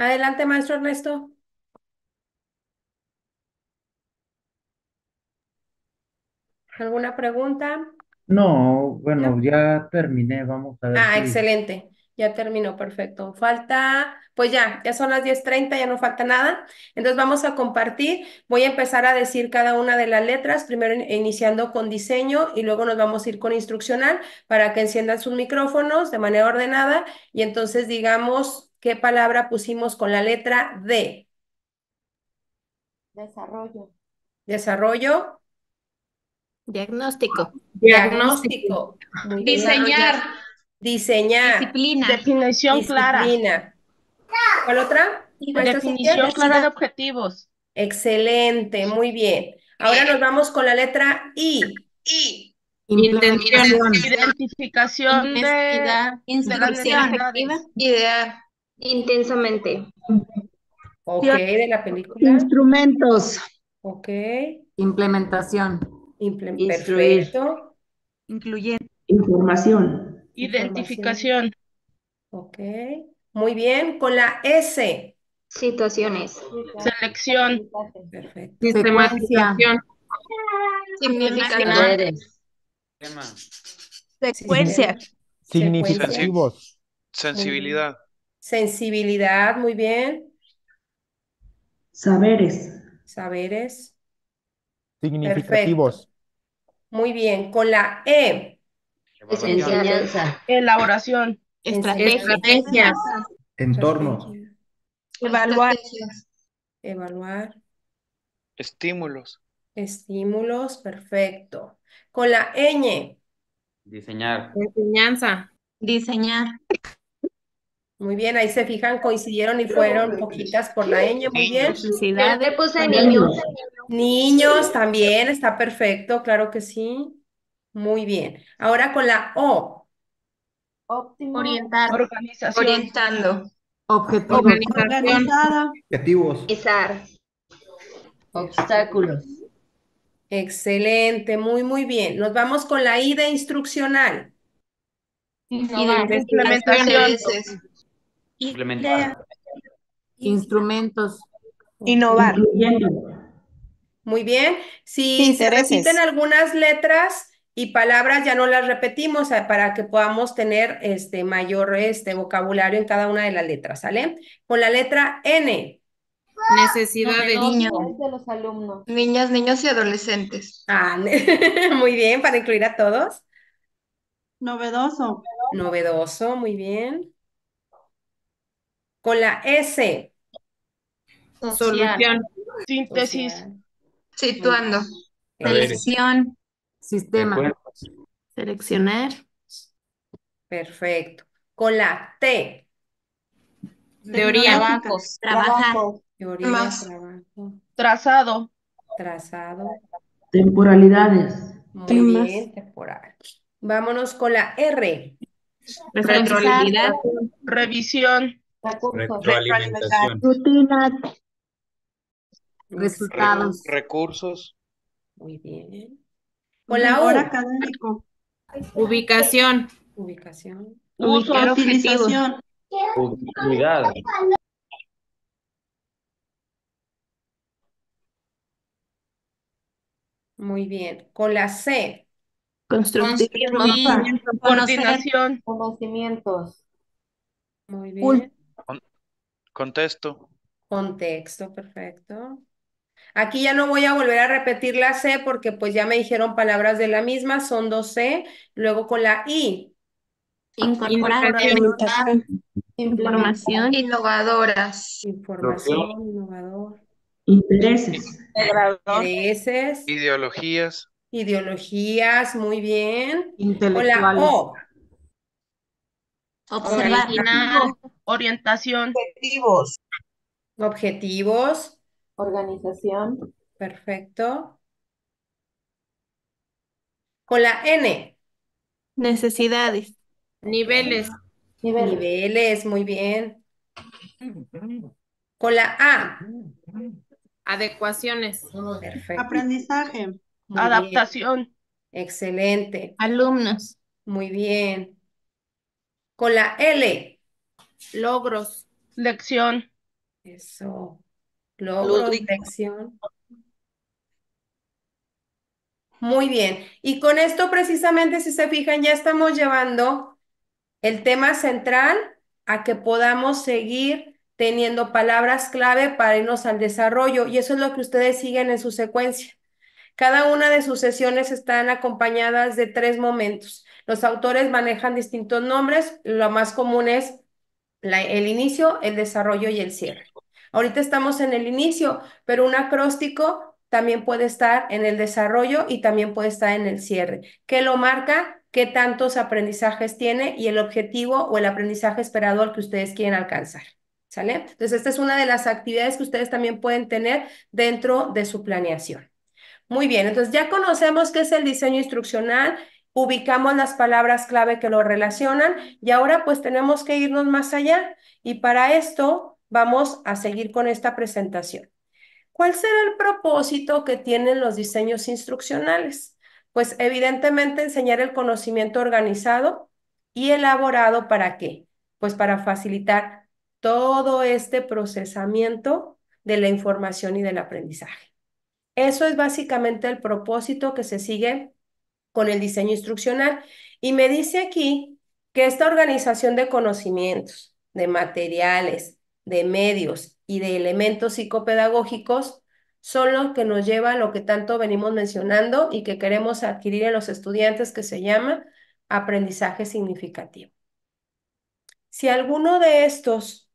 Adelante, maestro Ernesto. ¿Alguna pregunta? No, bueno, ya terminé, vamos a ver. Ah, excelente, ya terminó, perfecto. Falta, pues ya, ya son las 10.30, ya no falta nada. Entonces vamos a compartir, voy a empezar a decir cada una de las letras, primero iniciando con diseño y luego nos vamos a ir con instruccional para que enciendan sus micrófonos de manera ordenada y entonces digamos ¿Qué palabra pusimos con la letra D? Desarrollo. Desarrollo. Diagnóstico. Diagnóstico. Diseñar. Diseñar. Disciplina. Definición Disciplina. clara. ¿Cuál otra? Definición clara de objetivos. Excelente, muy bien. Ahora nos vamos con la letra I. I. Identificación de, Intensamente. Ok, de la película. Instrumentos. Ok. Implementación. Instruir. Perfecto. Incluyente. Información. Identificación. Ok. Muy bien, con la S. Situaciones. Selección. Perfecto. Sistematización. Significación. Secuencia. Significativos. Sensibilidad. Sensibilidad, muy bien. Saberes. Saberes. Significativos. Muy bien, con la E. Enseñanza. Elaboración. Estrategias. Estrategias. Entorno. Evaluar. Evaluar. Estímulos. Estímulos, perfecto. Con la n Diseñar. Enseñanza. Diseñar. Muy bien, ahí se fijan, coincidieron y fueron poquitas por la ñ, muy bien. niños. Niños también, está perfecto, claro que sí. Muy bien. Ahora con la O. Orientar. Organización. Orientando. Objetivo. Objetivos. Obstáculos. Excelente, muy, muy bien. Nos vamos con la I de instruccional. No, de implementación. Instrumentos. Innovar. Muy bien. Si se algunas letras y palabras, ya no las repetimos eh, para que podamos tener este mayor este vocabulario en cada una de las letras, ¿sale? Con la letra N. Necesidad de niños. los alumnos. Niñas, niños y adolescentes. Ah, (laughs) muy bien, para incluir a todos. Novedoso. Novedoso, muy bien. Con la S. Solución. Síntesis. Situando. Selección. Sistema. Seleccionar. Perfecto. Con la T. Teoría. Trabajos. Teoría. Trabajo. Trazado. Trazado. Temporalidades. Muy temporal. Vámonos con la R. Retroalidad. Revisión. Retroalimentación. Rutinas. Resultados. recursos. Muy bien. Con la hora académico. Ubicación. Ubicación. Uso, utilización. Utilidad. Muy bien. Con la C. Constructivismo. conocimiento Conocimientos. Muy bien. Contexto. Contexto, perfecto. Aquí ya no voy a volver a repetir la C porque pues ya me dijeron palabras de la misma, son dos C, luego con la I. Incorporar información innovadoras. Información innovador. Intereses. Intereses. Ideologías. Ideologías, muy bien. Con la O orientación. Objetivos. Objetivos. Organización. Perfecto. Con la N. Necesidades. Niveles. Niveles. muy bien. Con la A. Adecuaciones. Perfecto. Aprendizaje. Adaptación. Excelente. Alumnos. Muy bien. Con la L. Logros. Lección. Eso. Logros, lección. Muy bien. Y con esto precisamente, si se fijan, ya estamos llevando el tema central a que podamos seguir teniendo palabras clave para irnos al desarrollo. Y eso es lo que ustedes siguen en su secuencia. Cada una de sus sesiones están acompañadas de tres momentos. Los autores manejan distintos nombres, lo más común es el inicio, el desarrollo y el cierre. Ahorita estamos en el inicio, pero un acróstico también puede estar en el desarrollo y también puede estar en el cierre. ¿Qué lo marca? ¿Qué tantos aprendizajes tiene y el objetivo o el aprendizaje esperado al que ustedes quieren alcanzar? ¿Sale? Entonces, esta es una de las actividades que ustedes también pueden tener dentro de su planeación. Muy bien, entonces ya conocemos qué es el diseño instruccional, ubicamos las palabras clave que lo relacionan y ahora pues tenemos que irnos más allá y para esto vamos a seguir con esta presentación. ¿Cuál será el propósito que tienen los diseños instruccionales? Pues evidentemente enseñar el conocimiento organizado y elaborado para qué? Pues para facilitar todo este procesamiento de la información y del aprendizaje. Eso es básicamente el propósito que se sigue con el diseño instruccional. Y me dice aquí que esta organización de conocimientos, de materiales, de medios y de elementos psicopedagógicos son los que nos lleva a lo que tanto venimos mencionando y que queremos adquirir en los estudiantes que se llama aprendizaje significativo. Si alguno de estos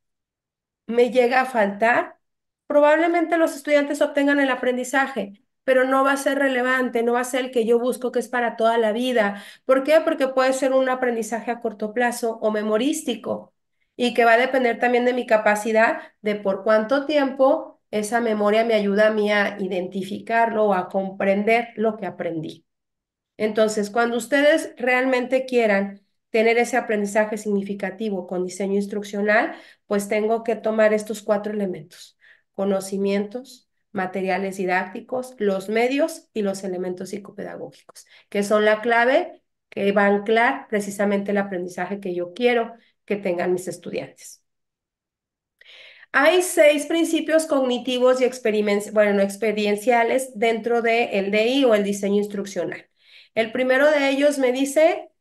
me llega a faltar, probablemente los estudiantes obtengan el aprendizaje, pero no va a ser relevante, no va a ser el que yo busco que es para toda la vida. ¿Por qué? Porque puede ser un aprendizaje a corto plazo o memorístico y que va a depender también de mi capacidad de por cuánto tiempo esa memoria me ayuda a mí a identificarlo o a comprender lo que aprendí. Entonces, cuando ustedes realmente quieran tener ese aprendizaje significativo con diseño instruccional, pues tengo que tomar estos cuatro elementos, conocimientos, materiales didácticos, los medios y los elementos psicopedagógicos, que son la clave que va a anclar precisamente el aprendizaje que yo quiero que tengan mis estudiantes. Hay seis principios cognitivos y bueno, experienciales dentro del de DI o el diseño instruccional. El primero de ellos me dice,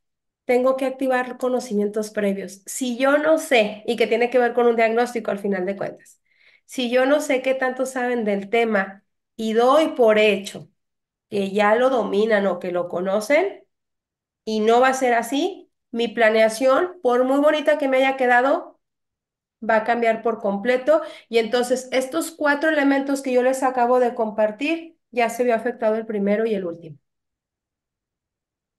tengo que activar conocimientos previos. Si yo no sé, y que tiene que ver con un diagnóstico al final de cuentas, si yo no sé qué tanto saben del tema y doy por hecho que ya lo dominan o que lo conocen y no va a ser así, mi planeación, por muy bonita que me haya quedado, va a cambiar por completo y entonces estos cuatro elementos que yo les acabo de compartir, ya se vio afectado el primero y el último.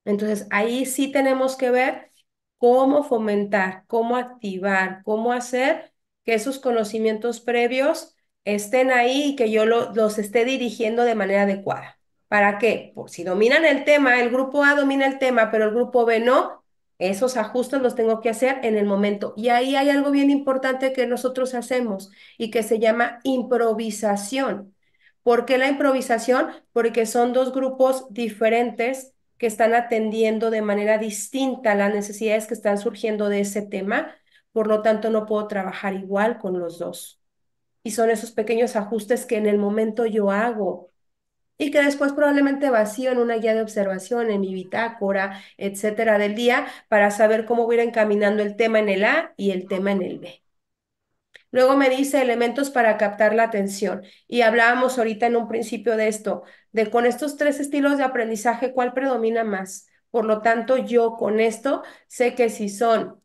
Entonces ahí sí tenemos que ver cómo fomentar, cómo activar, cómo hacer que esos conocimientos previos estén ahí y que yo lo, los esté dirigiendo de manera adecuada. ¿Para qué? Por si dominan el tema, el grupo A domina el tema, pero el grupo B no, esos ajustes los tengo que hacer en el momento. Y ahí hay algo bien importante que nosotros hacemos y que se llama improvisación. ¿Por qué la improvisación? Porque son dos grupos diferentes que están atendiendo de manera distinta las necesidades que están surgiendo de ese tema por lo tanto no puedo trabajar igual con los dos. Y son esos pequeños ajustes que en el momento yo hago y que después probablemente vacío en una guía de observación, en mi bitácora, etcétera, del día, para saber cómo voy a ir encaminando el tema en el A y el tema en el B. Luego me dice elementos para captar la atención. Y hablábamos ahorita en un principio de esto, de con estos tres estilos de aprendizaje, ¿cuál predomina más? Por lo tanto, yo con esto sé que si son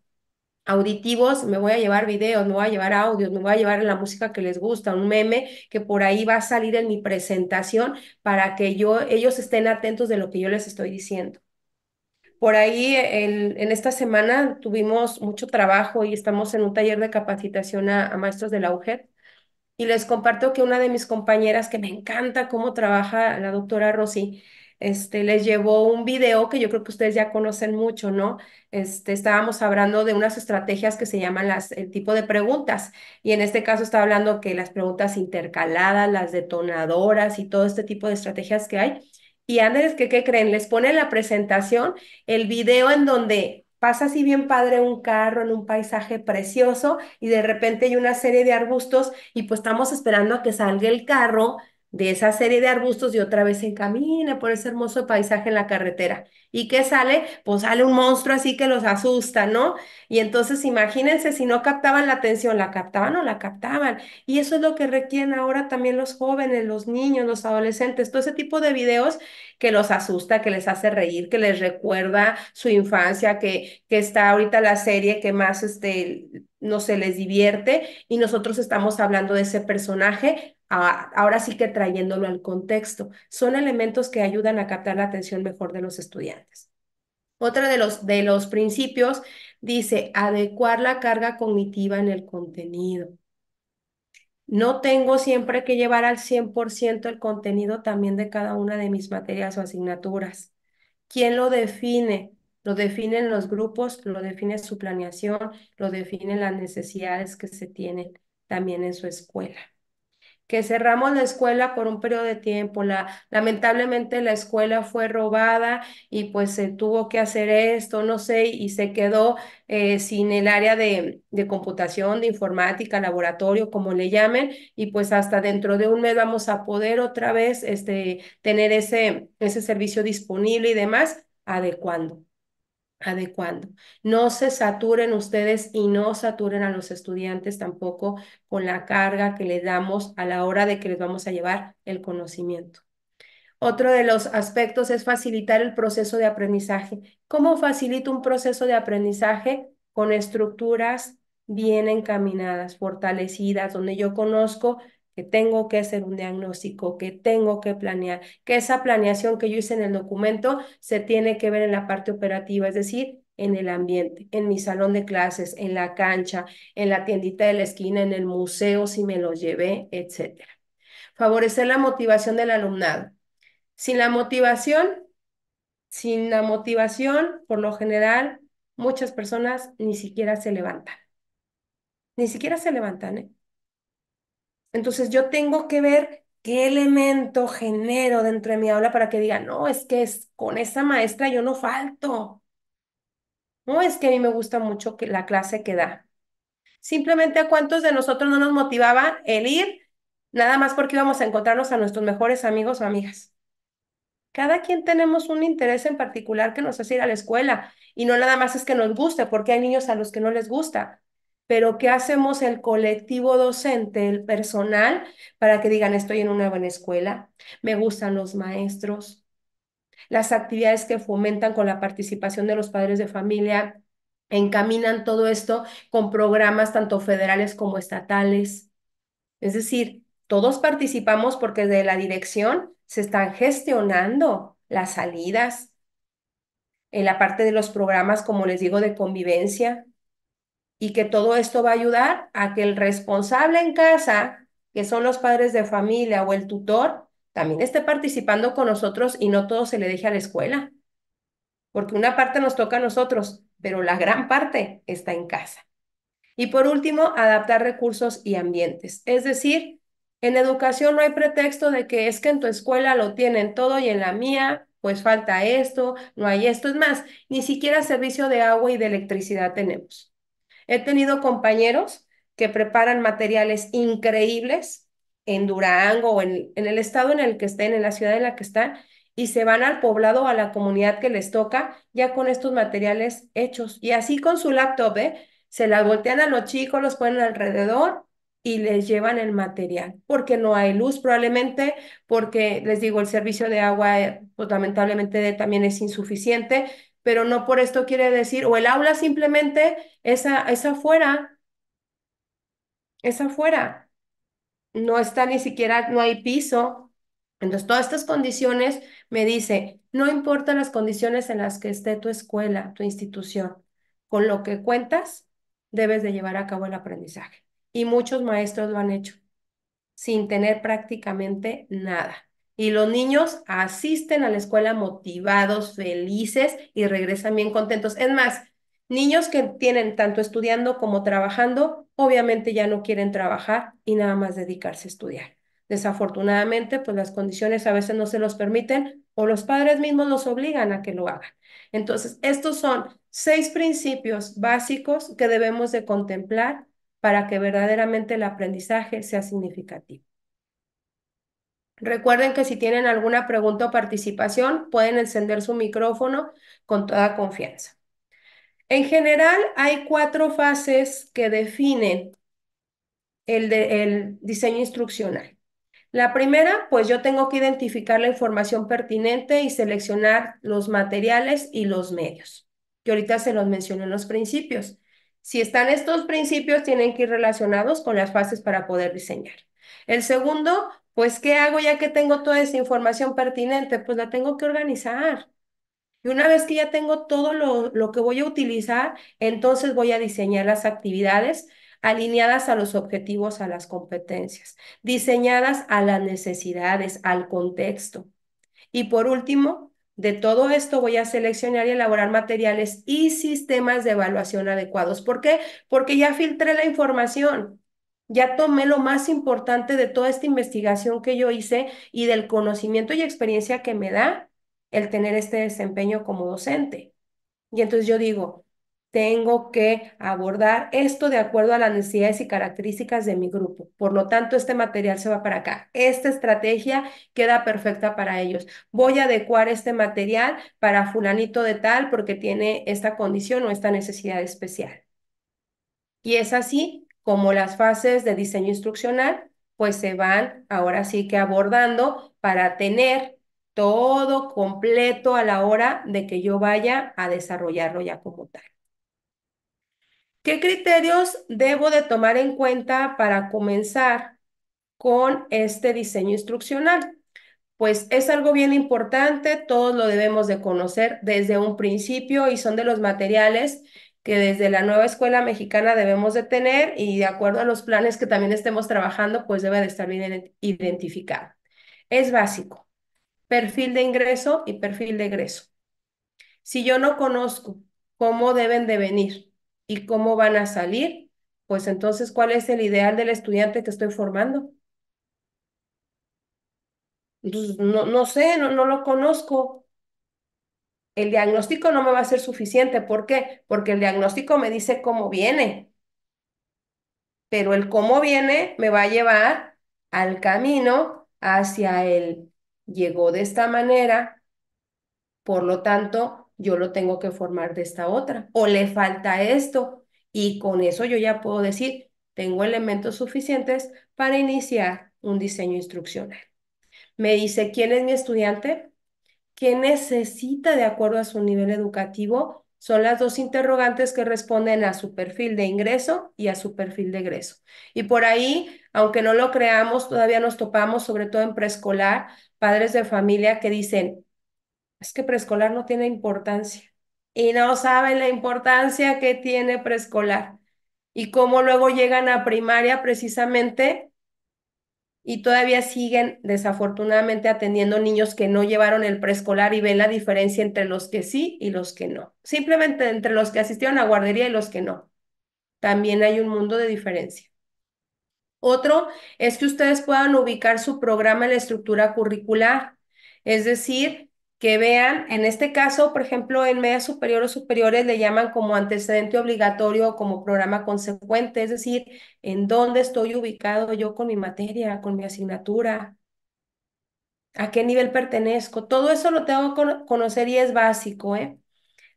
auditivos, me voy a llevar videos, me voy a llevar audios, me voy a llevar la música que les gusta, un meme que por ahí va a salir en mi presentación para que yo, ellos estén atentos de lo que yo les estoy diciendo. Por ahí en, esta semana tuvimos mucho trabajo y estamos en un taller de capacitación a, maestros de la UGED y les comparto que una de mis compañeras que me encanta cómo trabaja la doctora Rosy, este, les llevó un video que yo creo que ustedes ya conocen mucho, ¿no? Este, estábamos hablando de unas estrategias que se llaman las, el tipo de preguntas, y en este caso está hablando que las preguntas intercaladas, las detonadoras y todo este tipo de estrategias que hay. Y Andrés, ¿qué, ¿qué creen? Les pone la presentación, el video en donde pasa así bien padre un carro en un paisaje precioso y de repente hay una serie de arbustos y pues estamos esperando a que salga el carro de esa serie de arbustos y otra vez se encamina por ese hermoso paisaje en la carretera. ¿Y qué sale? Pues sale un monstruo así que los asusta, ¿no? Y entonces imagínense si no captaban la atención, la captaban o la captaban. Y eso es lo que requieren ahora también los jóvenes, los niños, los adolescentes, todo ese tipo de videos que los asusta, que les hace reír, que les recuerda su infancia, que, que está ahorita la serie que más este, no se les divierte y nosotros estamos hablando de ese personaje ahora sí que trayéndolo al contexto. Son elementos que ayudan a captar la atención mejor de los estudiantes. otro de los, de los principios dice adecuar la carga cognitiva en el contenido. No tengo siempre que llevar al 100% el contenido también de cada una de mis materias o asignaturas. ¿Quién lo define? Lo definen los grupos, lo define su planeación, lo definen las necesidades que se tienen también en su escuela que cerramos la escuela por un periodo de tiempo. La, lamentablemente la escuela fue robada y pues se tuvo que hacer esto, no sé, y se quedó eh, sin el área de, de, computación, de informática, laboratorio, como le llamen, y pues hasta dentro de un mes vamos a poder otra vez este, tener ese, ese servicio disponible y demás, adecuando adecuando. No se saturen ustedes y no saturen a los estudiantes tampoco con la carga que le damos a la hora de que les vamos a llevar el conocimiento. Otro de los aspectos es facilitar el proceso de aprendizaje. ¿Cómo facilito un proceso de aprendizaje? Con estructuras bien encaminadas, fortalecidas, donde yo conozco que tengo que hacer un diagnóstico, que tengo que planear, que esa planeación que yo hice en el documento se tiene que ver en la parte operativa, es decir, en el ambiente, en mi salón de clases, en la cancha, en la tiendita de la esquina, en el museo si me lo llevé, etc. Favorecer la motivación del alumnado. Sin la motivación, sin la motivación, por lo general, muchas personas ni siquiera se levantan. Ni siquiera se levantan, ¿eh? Entonces yo tengo que ver qué elemento genero dentro de mi aula para que diga, no, es que es, con esa maestra yo no falto. No, es que a mí me gusta mucho que la clase que da. Simplemente a cuántos de nosotros no nos motivaba el ir, nada más porque íbamos a encontrarnos a nuestros mejores amigos o amigas. Cada quien tenemos un interés en particular que nos hace ir a la escuela y no nada más es que nos guste, porque hay niños a los que no les gusta pero ¿qué hacemos el colectivo docente, el personal, para que digan, estoy en una buena escuela, me gustan los maestros, las actividades que fomentan con la participación de los padres de familia, encaminan todo esto con programas tanto federales como estatales. Es decir, todos participamos porque de la dirección se están gestionando las salidas en la parte de los programas, como les digo, de convivencia, y que todo esto va a ayudar a que el responsable en casa, que son los padres de familia o el tutor, también esté participando con nosotros y no todo se le deje a la escuela. Porque una parte nos toca a nosotros, pero la gran parte está en casa. Y por último, adaptar recursos y ambientes. Es decir, en educación no hay pretexto de que es que en tu escuela lo tienen todo y en la mía pues falta esto, no hay esto. Es más, ni siquiera servicio de agua y de electricidad tenemos. He tenido compañeros que preparan materiales increíbles en Durango o en, en, el estado en el que estén, en la ciudad en la que están, y se van al poblado a la comunidad que les toca ya con estos materiales hechos. Y así con su laptop, ¿eh? se las voltean a los chicos, los ponen alrededor y les llevan el material, porque no hay luz probablemente, porque les digo, el servicio de agua eh, pues, lamentablemente también es insuficiente, pero no por esto quiere decir, o el aula simplemente es afuera, es afuera, no está ni siquiera, no hay piso. Entonces, todas estas condiciones me dice, no importa las condiciones en las que esté tu escuela, tu institución, con lo que cuentas, debes de llevar a cabo el aprendizaje. Y muchos maestros lo han hecho sin tener prácticamente nada. Y los niños asisten a la escuela motivados, felices y regresan bien contentos. Es más, niños que tienen tanto estudiando como trabajando, obviamente ya no quieren trabajar y nada más dedicarse a estudiar. Desafortunadamente, pues las condiciones a veces no se los permiten o los padres mismos los obligan a que lo hagan. Entonces, estos son seis principios básicos que debemos de contemplar para que verdaderamente el aprendizaje sea significativo. Recuerden que si tienen alguna pregunta o participación, pueden encender su micrófono con toda confianza. En general, hay cuatro fases que definen el, diseño instruccional. La primera, pues yo tengo que identificar la información pertinente y seleccionar los materiales y los medios, que ahorita se los mencioné en los principios. Si están estos principios, tienen que ir relacionados con las fases para poder diseñar. El segundo, pues, ¿qué hago ya que tengo toda esa información pertinente? Pues la tengo que organizar. Y una vez que ya tengo todo lo, lo, que voy a utilizar, entonces voy a diseñar las actividades alineadas a los objetivos, a las competencias, diseñadas a las necesidades, al contexto. Y por último, de todo esto voy a seleccionar y elaborar materiales y sistemas de evaluación adecuados. ¿Por qué? Porque ya filtré la información ya tomé lo más importante de toda esta investigación que yo hice y del conocimiento y experiencia que me da el tener este desempeño como docente. Y entonces yo digo, tengo que abordar esto de acuerdo a las necesidades y características de mi grupo. Por lo tanto, este material se va para acá. Esta estrategia queda perfecta para ellos. Voy a adecuar este material para fulanito de tal porque tiene esta condición o esta necesidad especial. Y es así como las fases de diseño instruccional, pues se van ahora sí que abordando para tener todo completo a la hora de que yo vaya a desarrollarlo ya como tal. ¿Qué criterios debo de tomar en cuenta para comenzar con este diseño instruccional? Pues es algo bien importante, todos lo debemos de conocer desde un principio y son de los materiales que desde la nueva escuela mexicana debemos de tener y de acuerdo a los planes que también estemos trabajando, pues debe de estar bien identificado. Es básico. Perfil de ingreso y perfil de egreso. Si yo no conozco cómo deben de venir y cómo van a salir, pues entonces, ¿cuál es el ideal del estudiante que estoy formando? Pues no, no sé, no, no lo conozco el diagnóstico no me va a ser suficiente. ¿Por qué? Porque el diagnóstico me dice cómo viene. Pero el cómo viene me va a llevar al camino hacia el llegó de esta manera, por lo tanto, yo lo tengo que formar de esta otra. O le falta esto. Y con eso yo ya puedo decir, tengo elementos suficientes para iniciar un diseño instruccional. Me dice, ¿quién es mi estudiante? qué necesita de acuerdo a su nivel educativo, son las dos interrogantes que responden a su perfil de ingreso y a su perfil de egreso. Y por ahí, aunque no lo creamos, todavía nos topamos, sobre todo en preescolar, padres de familia que dicen, es que preescolar no tiene importancia y no saben la importancia que tiene preescolar. Y cómo luego llegan a primaria precisamente y todavía siguen desafortunadamente atendiendo niños que no llevaron el preescolar y ven la diferencia entre los que sí y los que no. Simplemente entre los que asistieron a guardería y los que no. También hay un mundo de diferencia. Otro es que ustedes puedan ubicar su programa en la estructura curricular, es decir, que vean, en este caso, por ejemplo, en media superior o superiores le llaman como antecedente obligatorio o como programa consecuente, es decir, en dónde estoy ubicado yo con mi materia, con mi asignatura, a qué nivel pertenezco. Todo eso lo tengo que conocer y es básico, ¿eh?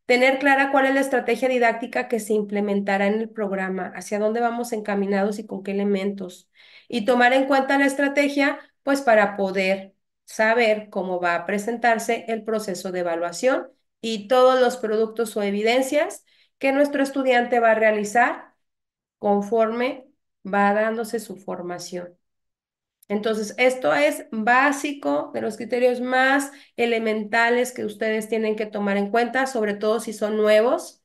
Tener clara cuál es la estrategia didáctica que se implementará en el programa, hacia dónde vamos encaminados y con qué elementos. Y tomar en cuenta la estrategia, pues para poder saber cómo va a presentarse el proceso de evaluación y todos los productos o evidencias que nuestro estudiante va a realizar conforme va dándose su formación. Entonces, esto es básico de los criterios más elementales que ustedes tienen que tomar en cuenta, sobre todo si son nuevos,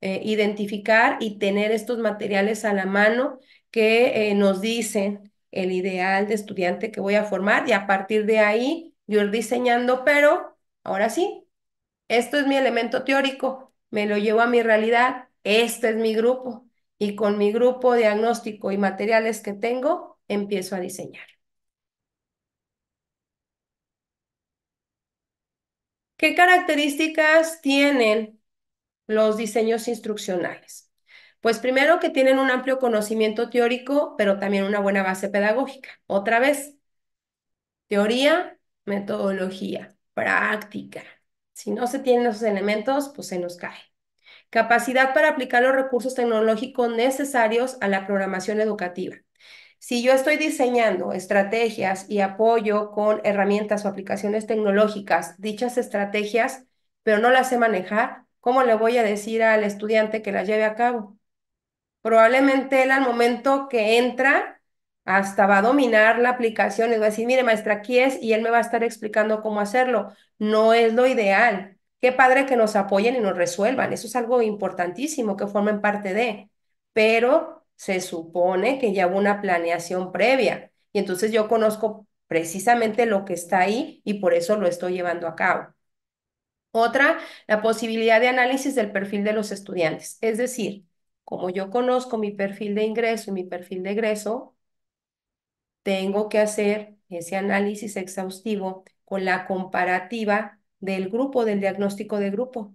eh, identificar y tener estos materiales a la mano que eh, nos dicen el ideal de estudiante que voy a formar y a partir de ahí yo ir diseñando, pero ahora sí, esto es mi elemento teórico, me lo llevo a mi realidad, este es mi grupo y con mi grupo diagnóstico y materiales que tengo, empiezo a diseñar. ¿Qué características tienen los diseños instruccionales? Pues primero que tienen un amplio conocimiento teórico, pero también una buena base pedagógica. Otra vez, teoría, metodología, práctica. Si no se tienen esos elementos, pues se nos cae. Capacidad para aplicar los recursos tecnológicos necesarios a la programación educativa. Si yo estoy diseñando estrategias y apoyo con herramientas o aplicaciones tecnológicas, dichas estrategias, pero no las sé manejar, ¿cómo le voy a decir al estudiante que las lleve a cabo? probablemente él al momento que entra, hasta va a dominar la aplicación y va a decir, mire maestra, aquí es, y él me va a estar explicando cómo hacerlo. No es lo ideal. Qué padre que nos apoyen y nos resuelvan. Eso es algo importantísimo que formen parte de. Pero se supone que ya hubo una planeación previa. Y entonces yo conozco precisamente lo que está ahí y por eso lo estoy llevando a cabo. Otra, la posibilidad de análisis del perfil de los estudiantes. Es decir, como yo conozco mi perfil de ingreso y mi perfil de egreso, tengo que hacer ese análisis exhaustivo con la comparativa del grupo, del diagnóstico de grupo.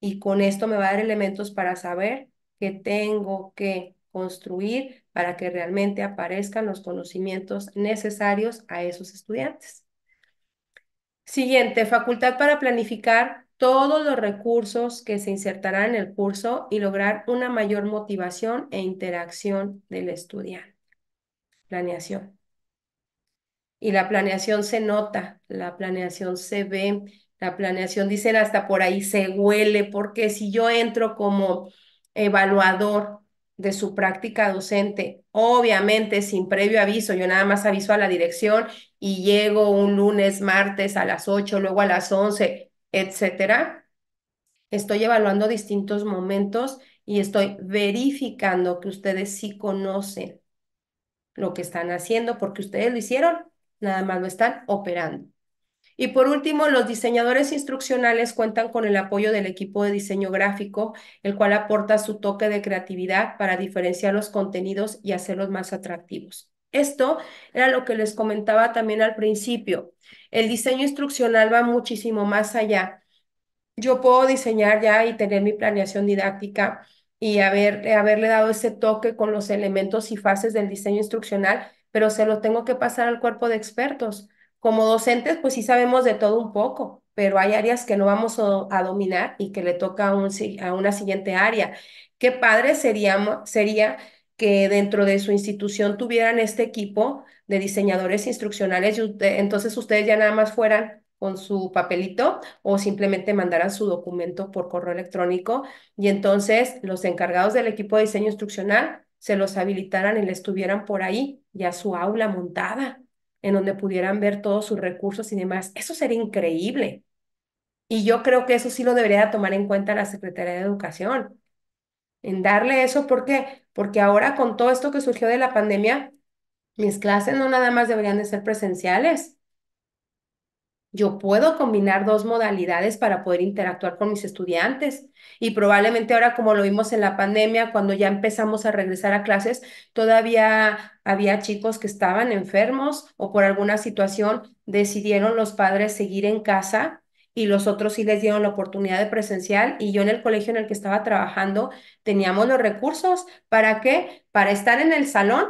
Y con esto me va a dar elementos para saber que tengo que construir para que realmente aparezcan los conocimientos necesarios a esos estudiantes. Siguiente, facultad para planificar todos los recursos que se insertarán en el curso y lograr una mayor motivación e interacción del estudiante. Planeación. Y la planeación se nota, la planeación se ve, la planeación, dicen hasta por ahí, se huele, porque si yo entro como evaluador de su práctica docente, obviamente sin previo aviso, yo nada más aviso a la dirección y llego un lunes, martes a las 8, luego a las 11, etcétera, estoy evaluando distintos momentos y estoy verificando que ustedes sí conocen lo que están haciendo porque ustedes lo hicieron, nada más lo están operando. Y por último, los diseñadores instruccionales cuentan con el apoyo del equipo de diseño gráfico, el cual aporta su toque de creatividad para diferenciar los contenidos y hacerlos más atractivos. Esto era lo que les comentaba también al principio. El diseño instruccional va muchísimo más allá. Yo puedo diseñar ya y tener mi planeación didáctica y haber, haberle dado ese toque con los elementos y fases del diseño instruccional, pero se lo tengo que pasar al cuerpo de expertos. Como docentes, pues sí sabemos de todo un poco, pero hay áreas que no vamos a dominar y que le toca a, una siguiente área. Qué padre sería, sería que dentro de su institución tuvieran este equipo de diseñadores instruccionales, y eh, entonces ustedes ya nada más fueran con su papelito o simplemente mandaran su documento por correo electrónico y entonces los encargados del equipo de diseño instruccional se los habilitaran y les tuvieran por ahí ya su aula montada en donde pudieran ver todos sus recursos y demás. Eso sería increíble. Y yo creo que eso sí lo debería tomar en cuenta la Secretaría de Educación, en darle eso. ¿Por qué? Porque ahora con todo esto que surgió de la pandemia, mis clases no nada más deberían de ser presenciales. Yo puedo combinar dos modalidades para poder interactuar con mis estudiantes y probablemente ahora como lo vimos en la pandemia, cuando ya empezamos a regresar a clases, todavía había chicos que estaban enfermos o por alguna situación decidieron los padres seguir en casa y los otros sí les dieron la oportunidad de presencial y yo en el colegio en el que estaba trabajando teníamos los recursos. ¿Para qué? Para estar en el salón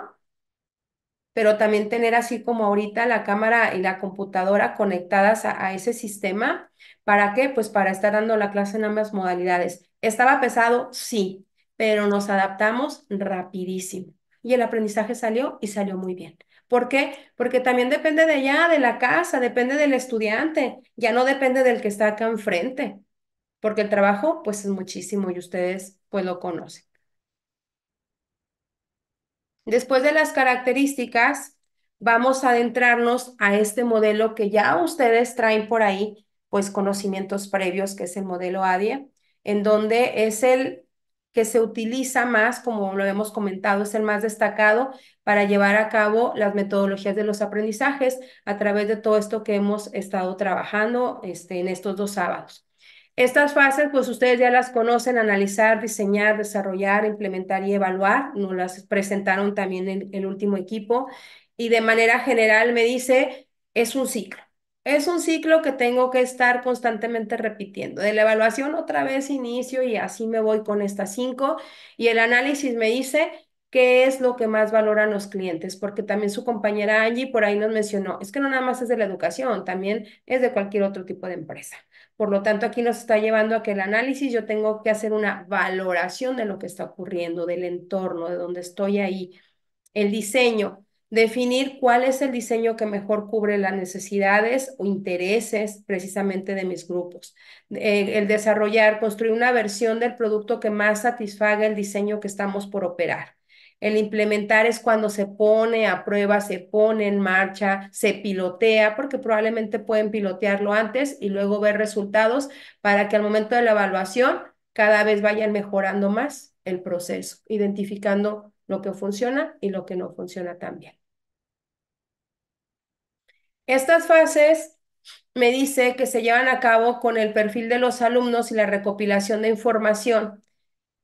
pero también tener así como ahorita la cámara y la computadora conectadas a, ese sistema. ¿Para qué? Pues para estar dando la clase en ambas modalidades. ¿Estaba pesado? Sí, pero nos adaptamos rapidísimo. Y el aprendizaje salió y salió muy bien. ¿Por qué? Porque también depende de allá, de la casa, depende del estudiante, ya no depende del que está acá enfrente, porque el trabajo pues es muchísimo y ustedes pues lo conocen. Después de las características, vamos a adentrarnos a este modelo que ya ustedes traen por ahí, pues conocimientos previos, que es el modelo ADIE, en donde es el que se utiliza más, como lo hemos comentado, es el más destacado para llevar a cabo las metodologías de los aprendizajes a través de todo esto que hemos estado trabajando este, en estos dos sábados. Estas fases, pues ustedes ya las conocen, analizar, diseñar, desarrollar, implementar y evaluar. Nos las presentaron también en el último equipo. Y de manera general me dice, es un ciclo. Es un ciclo que tengo que estar constantemente repitiendo. De la evaluación otra vez inicio y así me voy con estas cinco. Y el análisis me dice qué es lo que más valoran los clientes, porque también su compañera Angie por ahí nos mencionó, es que no nada más es de la educación, también es de cualquier otro tipo de empresa. Por lo tanto, aquí nos está llevando a que el análisis yo tengo que hacer una valoración de lo que está ocurriendo, del entorno, de donde estoy ahí. El diseño, definir cuál es el diseño que mejor cubre las necesidades o intereses precisamente de mis grupos. Eh, el desarrollar, construir una versión del producto que más satisfaga el diseño que estamos por operar. El implementar es cuando se pone a prueba, se pone en marcha, se pilotea, porque probablemente pueden pilotearlo antes y luego ver resultados para que al momento de la evaluación cada vez vayan mejorando más el proceso, identificando lo que funciona y lo que no funciona también. Estas fases me dice que se llevan a cabo con el perfil de los alumnos y la recopilación de información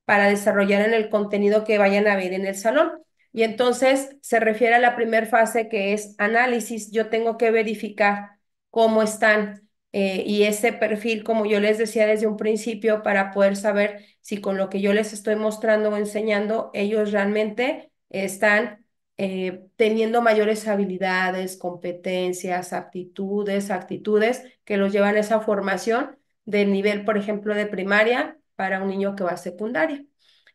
para desarrollar en el contenido que vayan a ver en el salón. Y entonces se refiere a la primera fase que es análisis. Yo tengo que verificar cómo están eh, y ese perfil, como yo les decía desde un principio, para poder saber si con lo que yo les estoy mostrando o enseñando, ellos realmente están eh, teniendo mayores habilidades, competencias, aptitudes, actitudes que los llevan a esa formación del nivel, por ejemplo, de primaria para un niño que va a secundaria.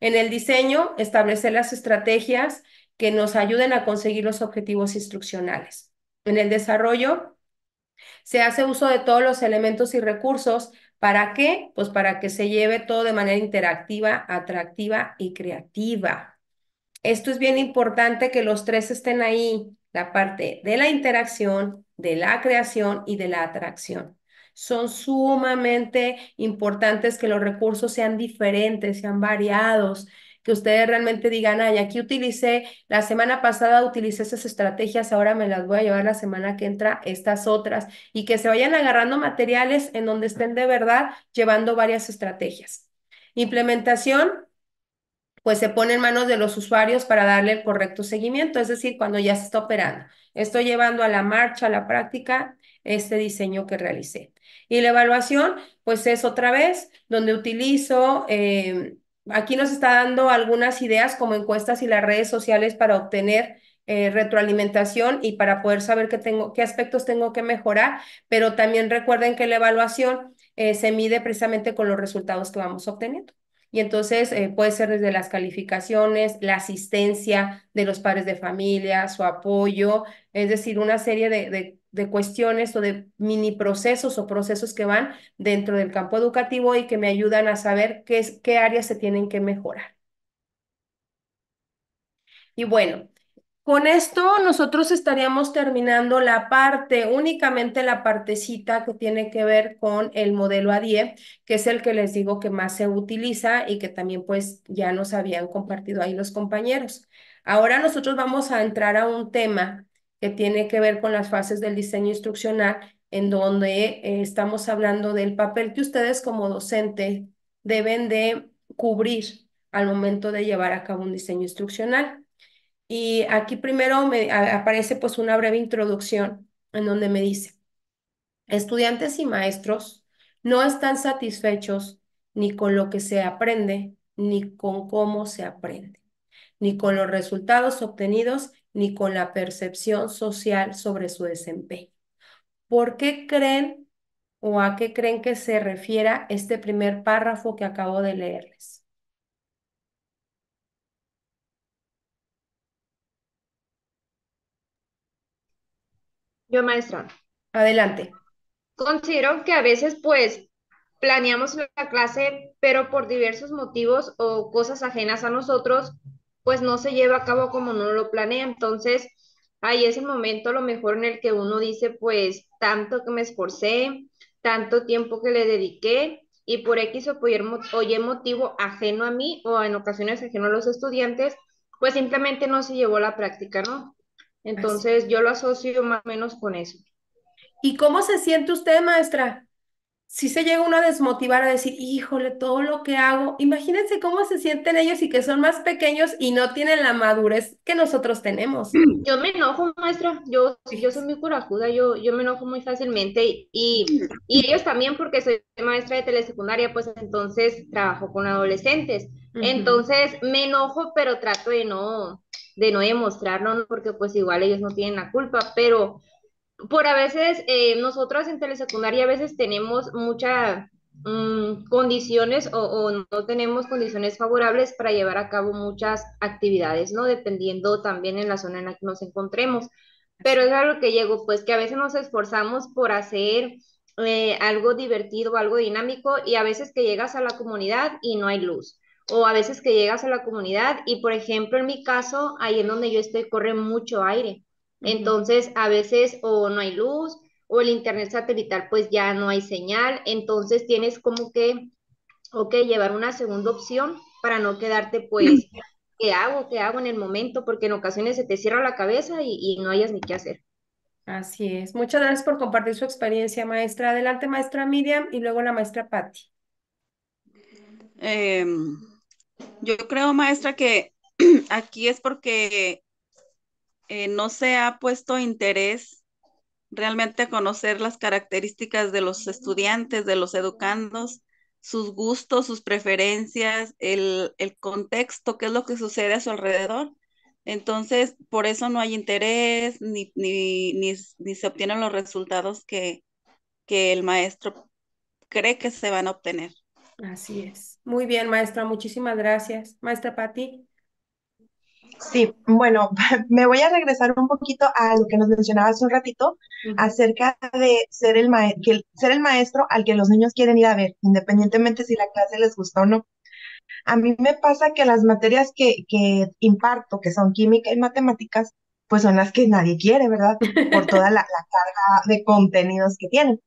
En el diseño, establecer las estrategias que nos ayuden a conseguir los objetivos instruccionales. En el desarrollo, se hace uso de todos los elementos y recursos. ¿Para qué? Pues para que se lleve todo de manera interactiva, atractiva y creativa. Esto es bien importante que los tres estén ahí, la parte de la interacción, de la creación y de la atracción son sumamente importantes que los recursos sean diferentes, sean variados, que ustedes realmente digan, ay, aquí utilicé, la semana pasada utilicé esas estrategias, ahora me las voy a llevar la semana que entra estas otras, y que se vayan agarrando materiales en donde estén de verdad llevando varias estrategias. Implementación, pues se pone en manos de los usuarios para darle el correcto seguimiento, es decir, cuando ya se está operando. Estoy llevando a la marcha, a la práctica, este diseño que realicé. Y la evaluación, pues es otra vez donde utilizo, em, aquí nos está dando algunas ideas como encuestas y las redes sociales para obtener eh, retroalimentación y para poder saber qué, tengo, qué aspectos tengo que mejorar, pero también recuerden que la evaluación eh, se mide precisamente con los resultados que vamos obteniendo. Y entonces eh, puede ser desde las calificaciones, la asistencia de los padres de familia, su apoyo, es decir, una serie de, de de cuestiones o de mini procesos o procesos que van dentro del campo educativo y que me ayudan a saber qué, qué áreas se tienen que mejorar. Y bueno, con esto nosotros estaríamos terminando la parte, únicamente la partecita que tiene que ver con el modelo ADIE, que es el que les digo que más se utiliza y que también pues ya nos habían compartido ahí los compañeros. Ahora nosotros vamos a entrar a un tema que tiene que ver con las fases del diseño instruccional, en donde eh, estamos hablando del papel que ustedes como docente deben de cubrir al momento de llevar a cabo un diseño instruccional. Y aquí primero me aparece pues una breve introducción en donde me dice, estudiantes y maestros no están satisfechos ni con lo que se aprende, ni con cómo se aprende, ni con los resultados obtenidos ni con la percepción social sobre su desempeño. ¿Por qué creen o a qué creen que se refiera este primer párrafo que acabo de leerles? Yo, maestra. Adelante. Considero que a veces, pues, planeamos la clase, pero por diversos motivos o cosas ajenas a nosotros, pues no se lleva a cabo como uno lo planea. Entonces, ahí es el momento a lo mejor en el que uno dice, pues tanto que me esforcé, tanto tiempo que le dediqué y por X o por Y motivo ajeno a mí o en ocasiones ajeno a los estudiantes, pues simplemente no se llevó la práctica, ¿no? Entonces, yo lo asocio más o menos con eso. ¿Y cómo se siente usted, maestra? si se llega uno a desmotivar, a decir, híjole, todo lo que hago, imagínense cómo se sienten ellos y que son más pequeños y no tienen la madurez que nosotros tenemos. Yo me enojo, maestra, yo, yo soy muy curacuda, yo, yo me enojo muy fácilmente y, ellos también porque soy maestra de telesecundaria, pues entonces trabajo con adolescentes. Entonces me enojo, pero trato de no, de no demostrarlo, porque pues igual ellos no tienen la culpa, pero por a veces, eh, nosotras en telesecundaria a veces tenemos muchas mm, condiciones o, no tenemos condiciones favorables para llevar a cabo muchas actividades, ¿no? Dependiendo también en la zona en la que nos encontremos. Pero es algo que llego, pues que a veces nos esforzamos por hacer eh, algo divertido, algo dinámico, y a veces que llegas a la comunidad y no hay luz o a veces que llegas a la comunidad y por ejemplo en mi caso, ahí en donde yo estoy corre mucho aire. Entonces, a veces o no hay luz o el internet satelital pues ya no hay señal, entonces tienes como que, que llevar una segunda opción para no quedarte pues, (clears throat) ¿qué hago? ¿Qué hago en el momento? Porque en ocasiones se te cierra la cabeza y, no hayas ni qué hacer. Así es. Muchas gracias por compartir su experiencia, maestra. Adelante, maestra Miriam, y luego la maestra Patti. Em, yo creo, maestra, que (clears throat) aquí es porque eh, no se ha puesto interés realmente a conocer las características de los estudiantes, de los educandos, sus gustos, sus preferencias, el, contexto, qué es lo que sucede a su alrededor. Entonces, por eso no hay interés ni, ni, se obtienen los resultados que, que el maestro cree que se van a obtener. Así es. Muy bien, maestra. Muchísimas gracias. Maestra Pati. Sí, bueno, (laughs) me voy a regresar un poquito a lo que nos mencionaba hace un ratito acerca de ser el, ser el maestro al que los niños quieren ir a ver, independientemente si la clase les gusta o no. A mí me pasa que las materias que, que imparto, que son química y matemáticas, pues son las que nadie quiere, ¿verdad? Por toda la, carga de contenidos que tienen.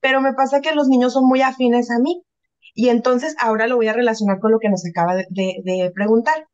Pero me pasa que los niños son muy afines a mí. Y entonces ahora lo voy a relacionar con lo que nos acaba de preguntar.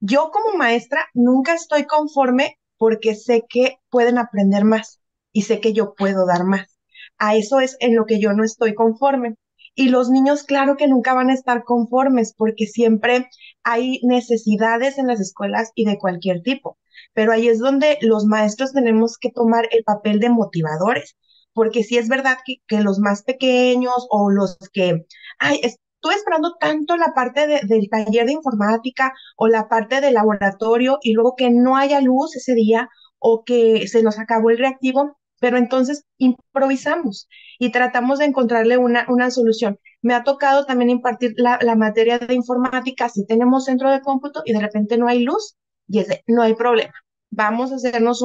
Yo como maestra nunca estoy conforme porque sé que pueden aprender más y sé que yo puedo dar más. A eso es en lo que yo no estoy conforme. Y los niños, claro que nunca van a estar conformes porque siempre hay necesidades en las escuelas y de cualquier tipo. Pero ahí es donde los maestros tenemos que tomar el papel de motivadores, porque si es verdad que, que los más pequeños o los que, ay, Estuve esperando tanto la parte del taller de informática o la parte del laboratorio y luego que no haya luz ese día o que se nos acabó el reactivo, pero entonces improvisamos y tratamos de encontrarle una, una solución. Me ha tocado también impartir la, materia de informática si tenemos centro de cómputo y de repente no hay luz y es no hay problema. Vamos a hacernos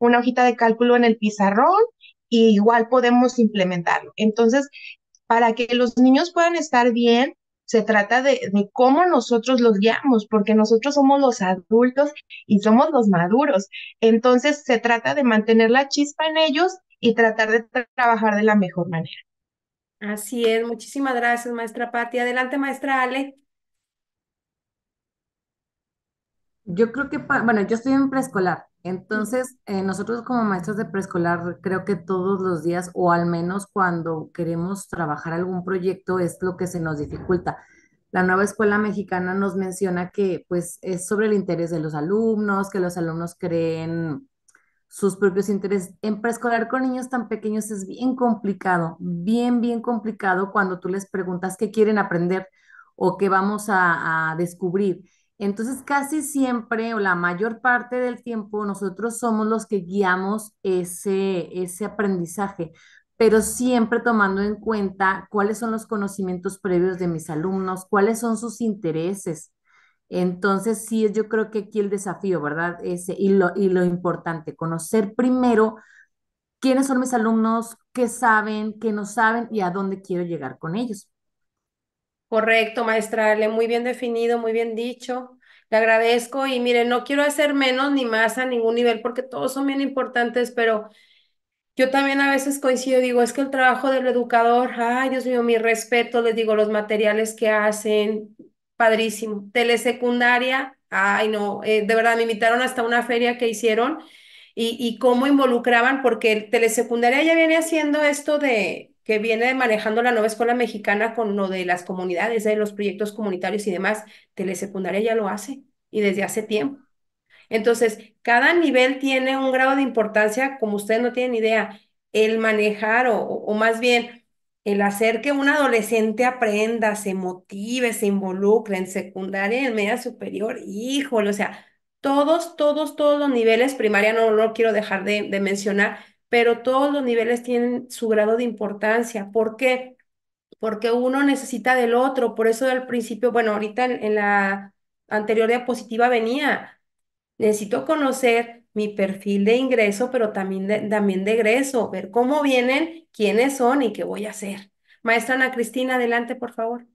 una hojita de cálculo en el pizarrón y igual podemos implementarlo. Entonces, para que los niños puedan estar bien, se trata de, cómo nosotros los guiamos, porque nosotros somos los adultos y somos los maduros. Entonces, se trata de mantener la chispa en ellos y tratar de trabajar de la mejor manera. Así es, muchísimas gracias, maestra Patti. Adelante, maestra Ale. Yo creo que, bueno, yo estoy en preescolar, entonces, eh, nosotros como maestros de preescolar, creo que todos los días, o al menos cuando queremos trabajar algún proyecto, es lo que se nos dificulta. La nueva escuela mexicana nos menciona que pues es sobre el interés de los alumnos, que los alumnos creen sus propios intereses. En preescolar con niños tan pequeños es bien complicado, bien, bien complicado cuando tú les preguntas qué quieren aprender o qué vamos a descubrir entonces, casi siempre o la mayor parte del tiempo nosotros somos los que guiamos ese, ese aprendizaje, pero siempre tomando en cuenta cuáles son los conocimientos previos de mis alumnos, cuáles son sus intereses. Entonces, sí, yo creo que aquí el desafío, ¿verdad? Ese, y, lo, y lo importante, conocer primero quiénes son mis alumnos, qué saben, qué no saben y a dónde quiero llegar con ellos. Correcto, le muy bien definido, muy bien dicho. Le agradezco y miren, no quiero hacer menos ni más a ningún nivel porque todos son bien importantes, pero yo también a veces coincido, digo, es que el trabajo del educador, ay Dios mío, mi respeto, les digo, los materiales que hacen, padrísimo. Telesecundaria, ay no, eh, de verdad me invitaron hasta una feria que hicieron y, y cómo involucraban, porque el telesecundaria ya viene haciendo esto de, que viene manejando la nueva escuela mexicana con lo de las comunidades, de los proyectos comunitarios y demás. Telesecundaria ya lo hace y desde hace tiempo. Entonces, cada nivel tiene un grado de importancia, como ustedes no tienen idea, el manejar o, más bien el hacer que un adolescente aprenda, se motive, se involucre en secundaria en media superior, híjole, o sea, todos, todos, todos los niveles, primaria no lo quiero dejar de mencionar, pero todos los niveles tienen su grado de importancia. ¿Por qué? Porque uno necesita del otro. Por eso al principio, bueno, ahorita en, la anterior diapositiva venía, necesito conocer mi perfil de ingreso, pero también de, también egreso, ver cómo vienen, quiénes son y qué voy a hacer. Maestra Ana Cristina, adelante, por favor.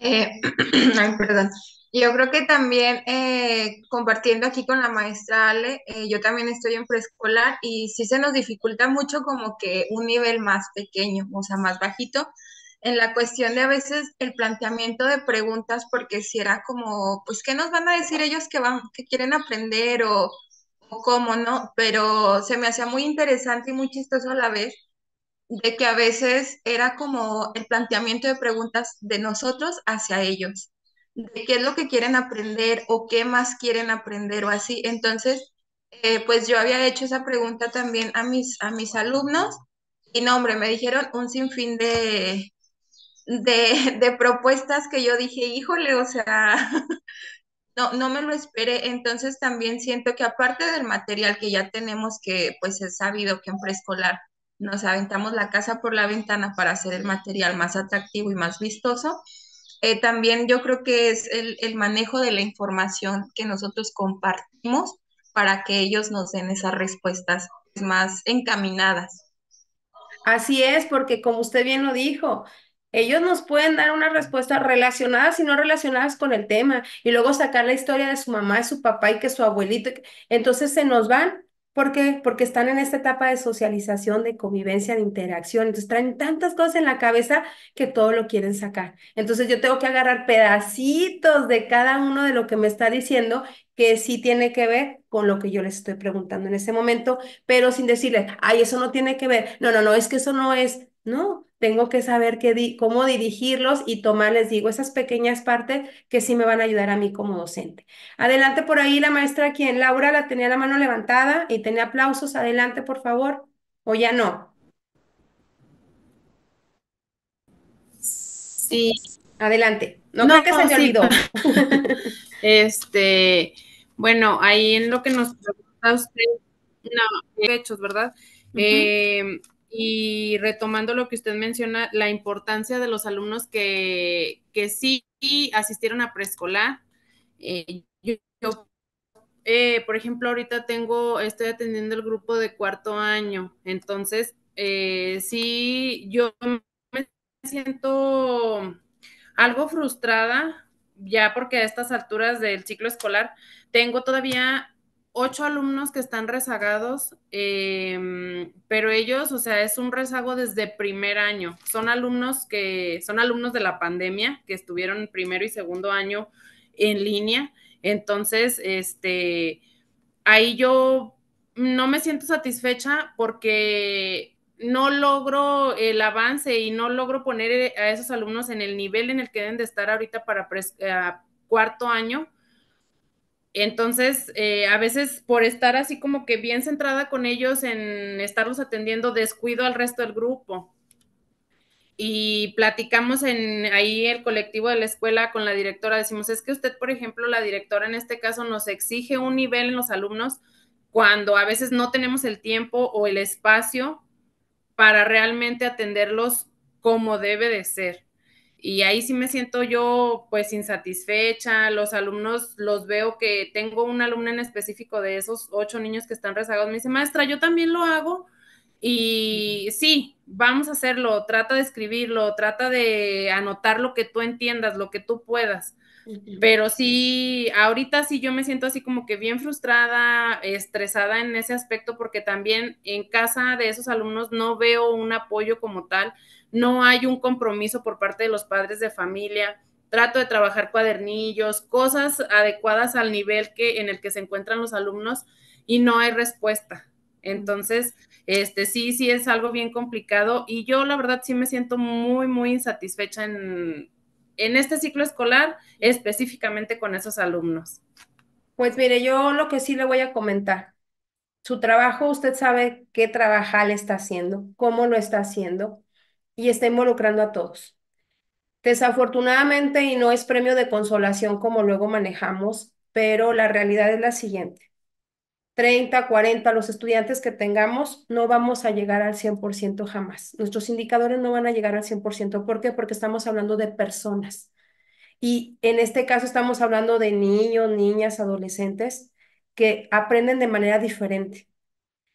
Eh, (clears throat) ay, perdón. Yo creo que también eh, compartiendo aquí con la maestra Ale, eh, yo también estoy en preescolar y sí se nos dificulta mucho como que un nivel más pequeño, o sea, más bajito, en la cuestión de a veces el planteamiento de preguntas, porque si era como, pues, ¿qué nos van a decir ellos que, van, que quieren aprender o cómo, no? Pero se me hacía muy interesante y muy chistoso a la vez de que a veces era como el planteamiento de preguntas de nosotros hacia ellos de qué es lo que quieren aprender o qué más quieren aprender o así. Entonces, eh, pues yo había hecho esa pregunta también a mis, a mis alumnos y no, hombre, me dijeron un sinfín de, de, (laughs) de propuestas que yo dije, híjole, o sea, (laughs) no, no me lo esperé. Entonces también siento que aparte del material que ya tenemos, que pues es sabido que en preescolar nos aventamos la casa por la ventana para hacer el material más atractivo y más vistoso, eh, también yo creo que es el, manejo de la información que nosotros compartimos para que ellos nos den esas respuestas más encaminadas. Así es, porque como usted bien lo dijo, ellos nos pueden dar una respuesta relacionadas y no relacionadas con el tema y luego sacar la historia de su mamá, de su papá y que su abuelito, entonces se nos van ¿Por qué? Porque están en esta etapa de socialización, de convivencia, de interacción. Entonces traen tantas cosas en la cabeza que todo lo quieren sacar. Entonces yo tengo que agarrar pedacitos de cada uno de lo que me está diciendo que sí tiene que ver con lo que yo les estoy preguntando en ese momento, pero sin decirle, ay, eso no tiene que ver. No, no, no, es que eso no es. ¿no? Tengo que saber cómo dirigirlos y tomar, les digo, esas pequeñas partes que sí me van a ayudar a mí como docente. Adelante por ahí la maestra, quien Laura la tenía la mano levantada y tenía aplausos. Adelante, por favor. ¿O ya no? Sí. Adelante. No, creo que se me olvidó. (laughs) este, bueno, ahí en lo que nos pregunta usted, no, ¿verdad? eh, y retomando lo que usted menciona, la importancia de los alumnos que, que sí asistieron a preescolar. Eh, yo, eh, por ejemplo, ahorita tengo, estoy atendiendo el grupo de cuarto año, entonces eh, sí, yo me siento algo frustrada ya porque a estas alturas del ciclo escolar tengo todavía ocho alumnos que están rezagados, em, pero ellos, o sea, es un rezago desde primer año. Son alumnos que son alumnos de la pandemia que estuvieron primero y segundo año en línea. Entonces, este, ahí yo no me siento satisfecha porque no logro el avance y no logro poner eh, a esos alumnos en el nivel en el que deben de estar ahorita para eh, cuarto año entonces, eh, a veces por estar así como que bien centrada con ellos en estarlos atendiendo, descuido al resto del grupo. Y platicamos en ahí el colectivo de la escuela con la directora, decimos, es que usted, por ejemplo, la directora en este caso nos exige un nivel en los alumnos cuando a veces no tenemos el tiempo o el espacio para realmente atenderlos como debe de ser y ahí sí me siento yo pues insatisfecha, los alumnos los veo que tengo un alumna en específico de esos ocho niños que están rezagados, me dice, maestra, yo también lo hago y sí, vamos a hacerlo, trata de escribirlo, trata de anotar lo que tú entiendas, lo que tú puedas. Pero sí, ahorita sí yo me siento así como que bien frustrada, estresada en ese aspecto, porque también en casa de esos alumnos no veo un apoyo como tal no hay un compromiso por parte de los padres de familia. Trato de trabajar cuadernillos, cosas adecuadas al nivel que, en el que se encuentran los alumnos y no hay respuesta. Entonces, este sí, sí es algo bien complicado y yo la verdad sí me siento muy, muy insatisfecha en, este ciclo escolar, específicamente con esos alumnos. Pues mire, yo lo que sí le voy a comentar, su trabajo, usted sabe qué le está haciendo, cómo lo está haciendo, y está involucrando a todos. Desafortunadamente, y no es premio de consolación como luego manejamos, pero la realidad es la siguiente. 30, 40, los estudiantes que tengamos, no vamos a llegar al 100% jamás. Nuestros indicadores no van a llegar al 100%. ¿Por qué? Porque estamos hablando de personas. Y en este caso estamos hablando de niños, niñas, adolescentes que aprenden de manera diferente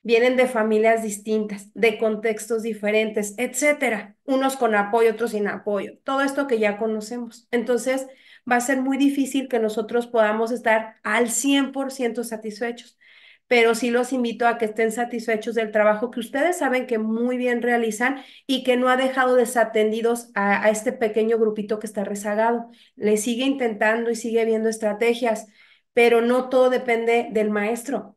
vienen de familias distintas, de contextos diferentes, etcétera, unos con apoyo, otros sin apoyo, todo esto que ya conocemos. Entonces, va a ser muy difícil que nosotros podamos estar al 100% satisfechos, pero sí los invito a que estén satisfechos del trabajo que ustedes saben que muy bien realizan y que no ha dejado desatendidos a, a este pequeño grupito que está rezagado. Le sigue intentando y sigue viendo estrategias, pero no todo depende del maestro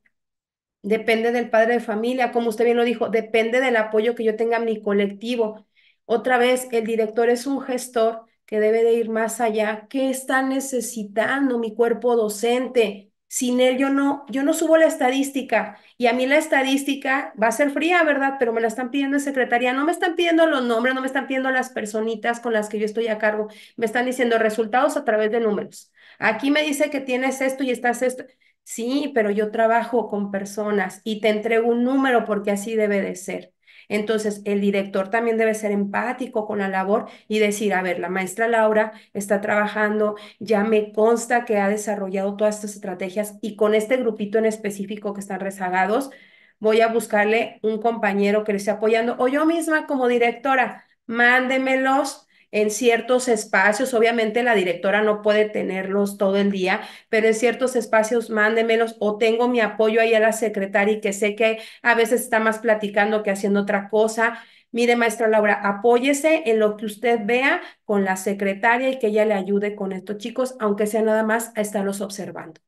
depende del padre de familia, como usted bien lo dijo, depende del apoyo que yo tenga mi colectivo. Otra vez, el director es un gestor que debe de ir más allá. ¿Qué está necesitando mi cuerpo docente? Sin él yo no, yo no subo la estadística y a mí la estadística va a ser fría, ¿verdad? Pero me la están pidiendo en secretaría, no me están pidiendo los nombres, no me están pidiendo las personitas con las que yo estoy a cargo, me están diciendo resultados a través de números. Aquí me dice que tienes esto y estás esto. Sí, pero yo trabajo con personas y te entrego un número porque así debe de ser. Entonces, el director también debe ser empático con la labor y decir, a ver, la maestra Laura está trabajando, ya me consta que ha desarrollado todas estas estrategias y con este grupito en específico que están rezagados, voy a buscarle un compañero que le esté apoyando o yo misma como directora, mándemelos en ciertos espacios, obviamente la directora no puede tenerlos todo el día, pero en ciertos espacios mándemelos o tengo mi apoyo ahí a la secretaria y que sé que a veces está más platicando que haciendo otra cosa. Mire, maestra Laura, apóyese en lo que usted vea con la secretaria y que ella le ayude con estos chicos, aunque sea nada más a estarlos observando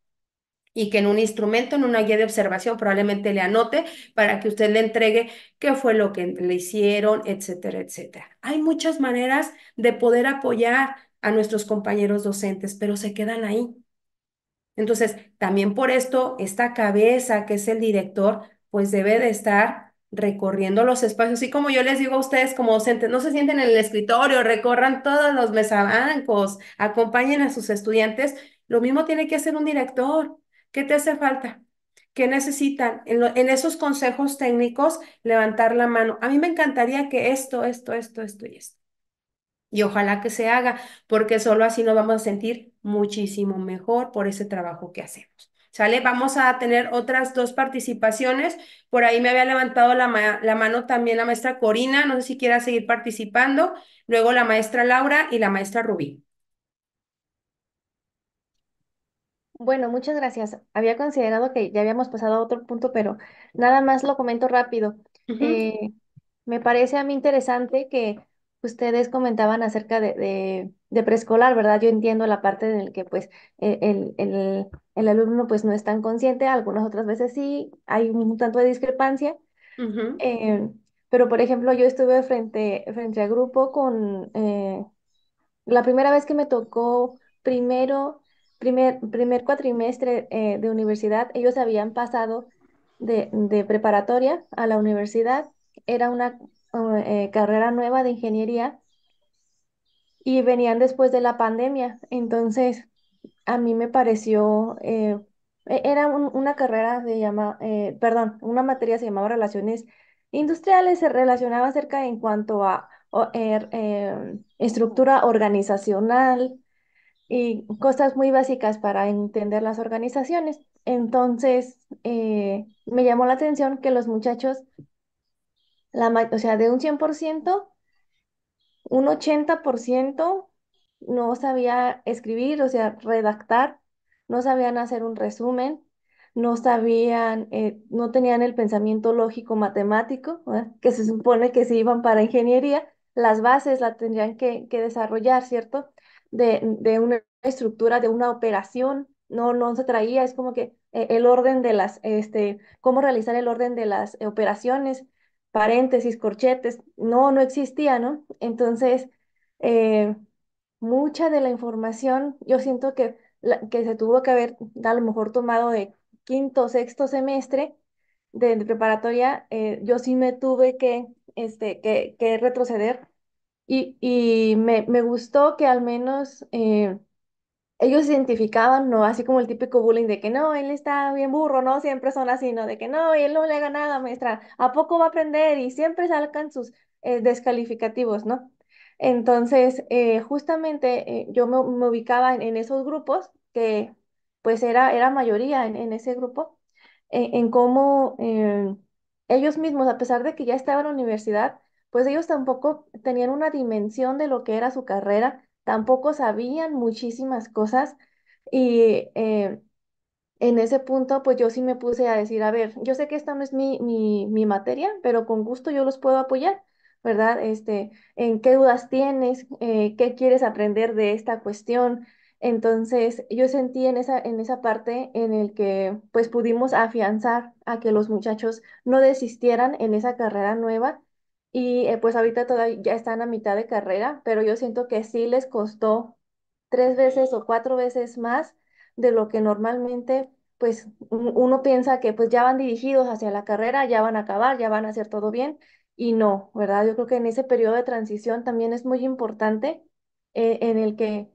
y que en un instrumento, en una guía de observación, probablemente le anote para que usted le entregue qué fue lo que le hicieron, etcétera, etcétera. Hay muchas maneras de poder apoyar a nuestros compañeros docentes, pero se quedan ahí. Entonces, también por esto, esta cabeza que es el director, pues debe de estar recorriendo los espacios, Y como yo les digo a ustedes como docentes, no se sienten en el escritorio, recorran todos los mesabancos, acompañen a sus estudiantes, lo mismo tiene que hacer un director ¿Qué te hace falta? ¿Qué necesitan? En, esos consejos técnicos, levantar la mano. A mí me encantaría que esto, esto, esto, esto y esto. Y ojalá que se haga, porque solo así nos vamos a sentir muchísimo mejor por ese trabajo que hacemos. ¿Sale? Vamos a tener otras dos participaciones. Por ahí me había levantado la, la mano también la maestra Corina. No sé si quiera seguir participando. Luego la maestra Laura y la maestra Rubí. Bueno, muchas gracias. Había considerado que ya habíamos pasado a otro punto, pero nada más lo comento rápido. Eh, me parece a mí interesante que ustedes comentaban acerca de, preescolar, ¿verdad? Yo entiendo la parte en la que pues e, el, el- alumno pues no es tan consciente, algunas otras veces sí, hay un tanto de discrepancia, eh, pero por ejemplo yo estuve frente, frente a grupo con... Eh, la primera vez que me tocó primero primer, primer cuatrimestre eh, de universidad, ellos habían pasado de, preparatoria a la universidad. Era una uh, eh, carrera nueva de ingeniería y venían después de la pandemia. Entonces, a mí me pareció, eh, e, era una carrera de llama, perdón, una materia se llamaba Relaciones Industriales, se relacionaba acerca en cuanto a er, estructura organizacional, y cosas muy básicas para entender las organizaciones. Entonces, eh, me llamó la atención que los muchachos, la, o sea, de un 100%, un 80% no sabía escribir, o sea, redactar, no sabían hacer un resumen, no sabían, eh, no tenían el pensamiento lógico matemático, que se supone que si iban para ingeniería, las bases la tendrían que desarrollar, ¿cierto? de, una estructura, de una operación, no, no se traía, es como que eh, el orden de las, este, cómo realizar el orden de las eh, operaciones, paréntesis, corchetes, no, no existía, ¿no? Entonces, eh, mucha de la información, yo siento que, que se tuvo que haber a lo mejor tomado de quinto, sexto semestre de, preparatoria, yo sí me tuve que, este, que, que retroceder y, me, gustó que al menos eh, ellos identificaban, ¿no? Así como el típico bullying de que no, él está bien burro, ¿no? Siempre son así, ¿no? De que no, él no le haga nada, maestra, ¿a poco va a aprender? Y siempre salgan sus eh, descalificativos, ¿no? Entonces, eh, justamente yo me, ubicaba en, esos grupos, que pues era, era mayoría en, ese grupo, en, en cómo ellos mismos, a pesar de que ya estaban en la universidad, pues ellos tampoco tenían una dimensión de lo que era su carrera, tampoco sabían muchísimas cosas y eh, en ese punto pues yo sí me puse a decir, a ver, yo sé que esta no es mi, mi, materia, pero con gusto yo los puedo apoyar. ¿Verdad? Este, ¿en qué dudas tienes? Eh, ¿Qué quieres aprender de esta cuestión? Entonces, yo sentí en esa, en esa parte en el que pues pudimos afianzar a que los muchachos no desistieran en esa carrera nueva y eh, pues ahorita todavía ya están a mitad de carrera, pero yo siento que sí les costó tres veces o cuatro veces más de lo que normalmente pues uno piensa que pues ya van dirigidos hacia la carrera, ya van a acabar, ya van a hacer todo bien y no, ¿verdad? Yo creo que en ese periodo de transición también es muy importante eh, en el que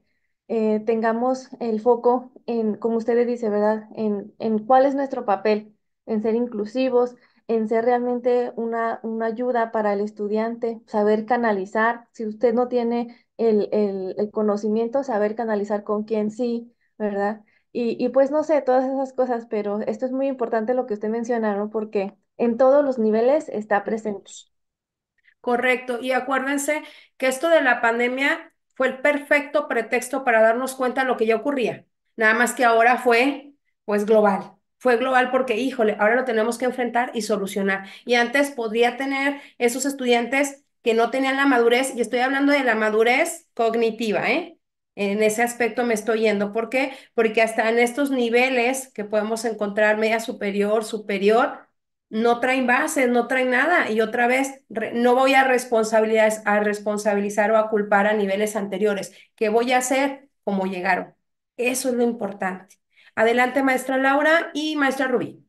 eh, tengamos el foco en, como ustedes dice, ¿verdad? En, en cuál es nuestro papel, en ser inclusivos, en ser realmente una, una ayuda para el estudiante, saber canalizar, si usted no tiene el, conocimiento, saber canalizar con quién sí, ¿verdad? Y, pues no sé, todas esas cosas, pero esto es muy importante lo que usted mencionaron porque en todos los niveles está presente. Correcto, y acuérdense que esto de la pandemia fue el perfecto pretexto para darnos cuenta de lo que ya ocurría, nada más que ahora fue pues global. Fue global porque, híjole, ahora lo tenemos que enfrentar y solucionar. Y antes podría tener esos estudiantes que no tenían la madurez, y estoy hablando de la madurez cognitiva, ¿eh? En ese aspecto me estoy yendo. ¿Por qué? Porque hasta en estos niveles que podemos encontrar, media superior, superior, no traen bases, no traen nada. Y otra vez, no voy a, a responsabilizar o a culpar a niveles anteriores. ¿Qué voy a hacer? Como llegaron. Eso es lo importante. Adelante, maestra Laura y maestra Rubí.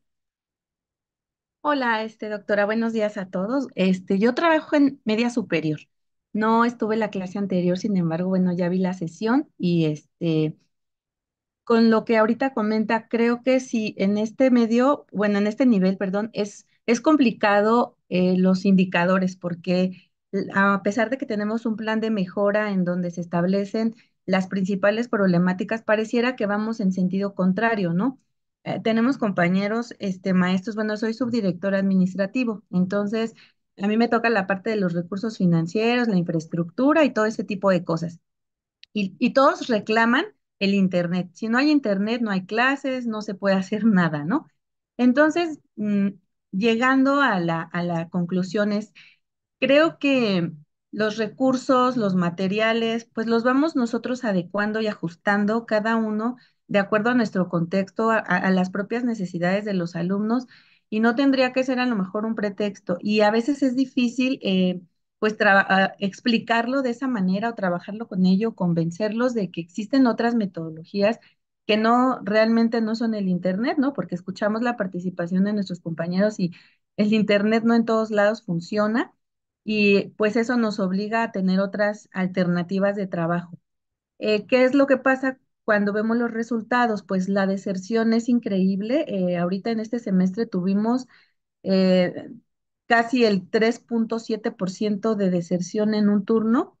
Hola, este, doctora, buenos días a todos. Este, yo trabajo en media superior. No estuve en la clase anterior, sin embargo, bueno, ya vi la sesión y este, con lo que ahorita comenta, creo que sí, en este medio, bueno, en este nivel, perdón, es, es complicado eh, los indicadores porque a pesar de que tenemos un plan de mejora en donde se establecen las principales problemáticas, pareciera que vamos en sentido contrario, ¿no? Eh, tenemos compañeros, este, maestros, bueno, soy subdirector administrativo, entonces a mí me toca la parte de los recursos financieros, la infraestructura y todo ese tipo de cosas. Y, todos reclaman el Internet. Si no hay Internet, no hay clases, no se puede (laughs) hacer nada, ¿no? Entonces, mm, llegando a la, a la conclusión creo que los recursos, los materiales, pues los vamos nosotros adecuando y ajustando cada uno de acuerdo a nuestro contexto, a, las propias necesidades de los alumnos y no tendría que ser a lo mejor un pretexto. Y a veces es difícil eh, pues ah, explicarlo de esa manera o trabajarlo con ello, convencerlos de que existen otras metodologías que no realmente no son el Internet, ¿no? Porque escuchamos la participación de nuestros compañeros y el Internet no en todos lados funciona y pues eso nos obliga a tener otras alternativas de trabajo. Eh, ¿Qué es lo que pasa cuando vemos los resultados? Pues la deserción es increíble. Eh, ahorita en este semestre tuvimos eh, casi el 3.7% de deserción en un turno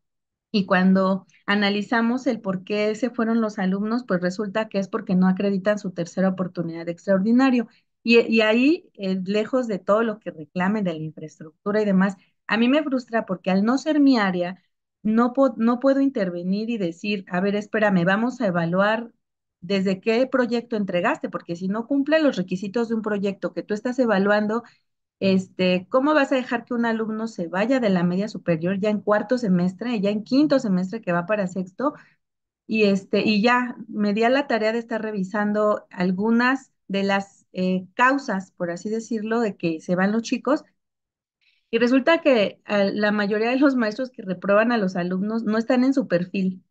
y cuando analizamos el por qué se fueron los alumnos, pues resulta que es porque no acreditan su tercera oportunidad extraordinaria. extraordinario. Y, y ahí, lejos de todo lo que reclamen de la infraestructura y demás, a mí me frustra porque al no ser mi área, no, no puedo intervenir y decir, a ver, espérame, vamos a evaluar desde qué proyecto entregaste, porque si no cumple los requisitos de un proyecto que tú estás evaluando, este, ¿cómo vas a dejar que un alumno se vaya de la media superior ya en cuarto semestre, ya en quinto semestre que va para sexto? Y, este, y ya me di a la tarea de estar revisando algunas de las eh, causas, por así decirlo, de que se van los chicos y resulta que eh, la mayoría de los maestros que reprueban a los alumnos no están en su perfil.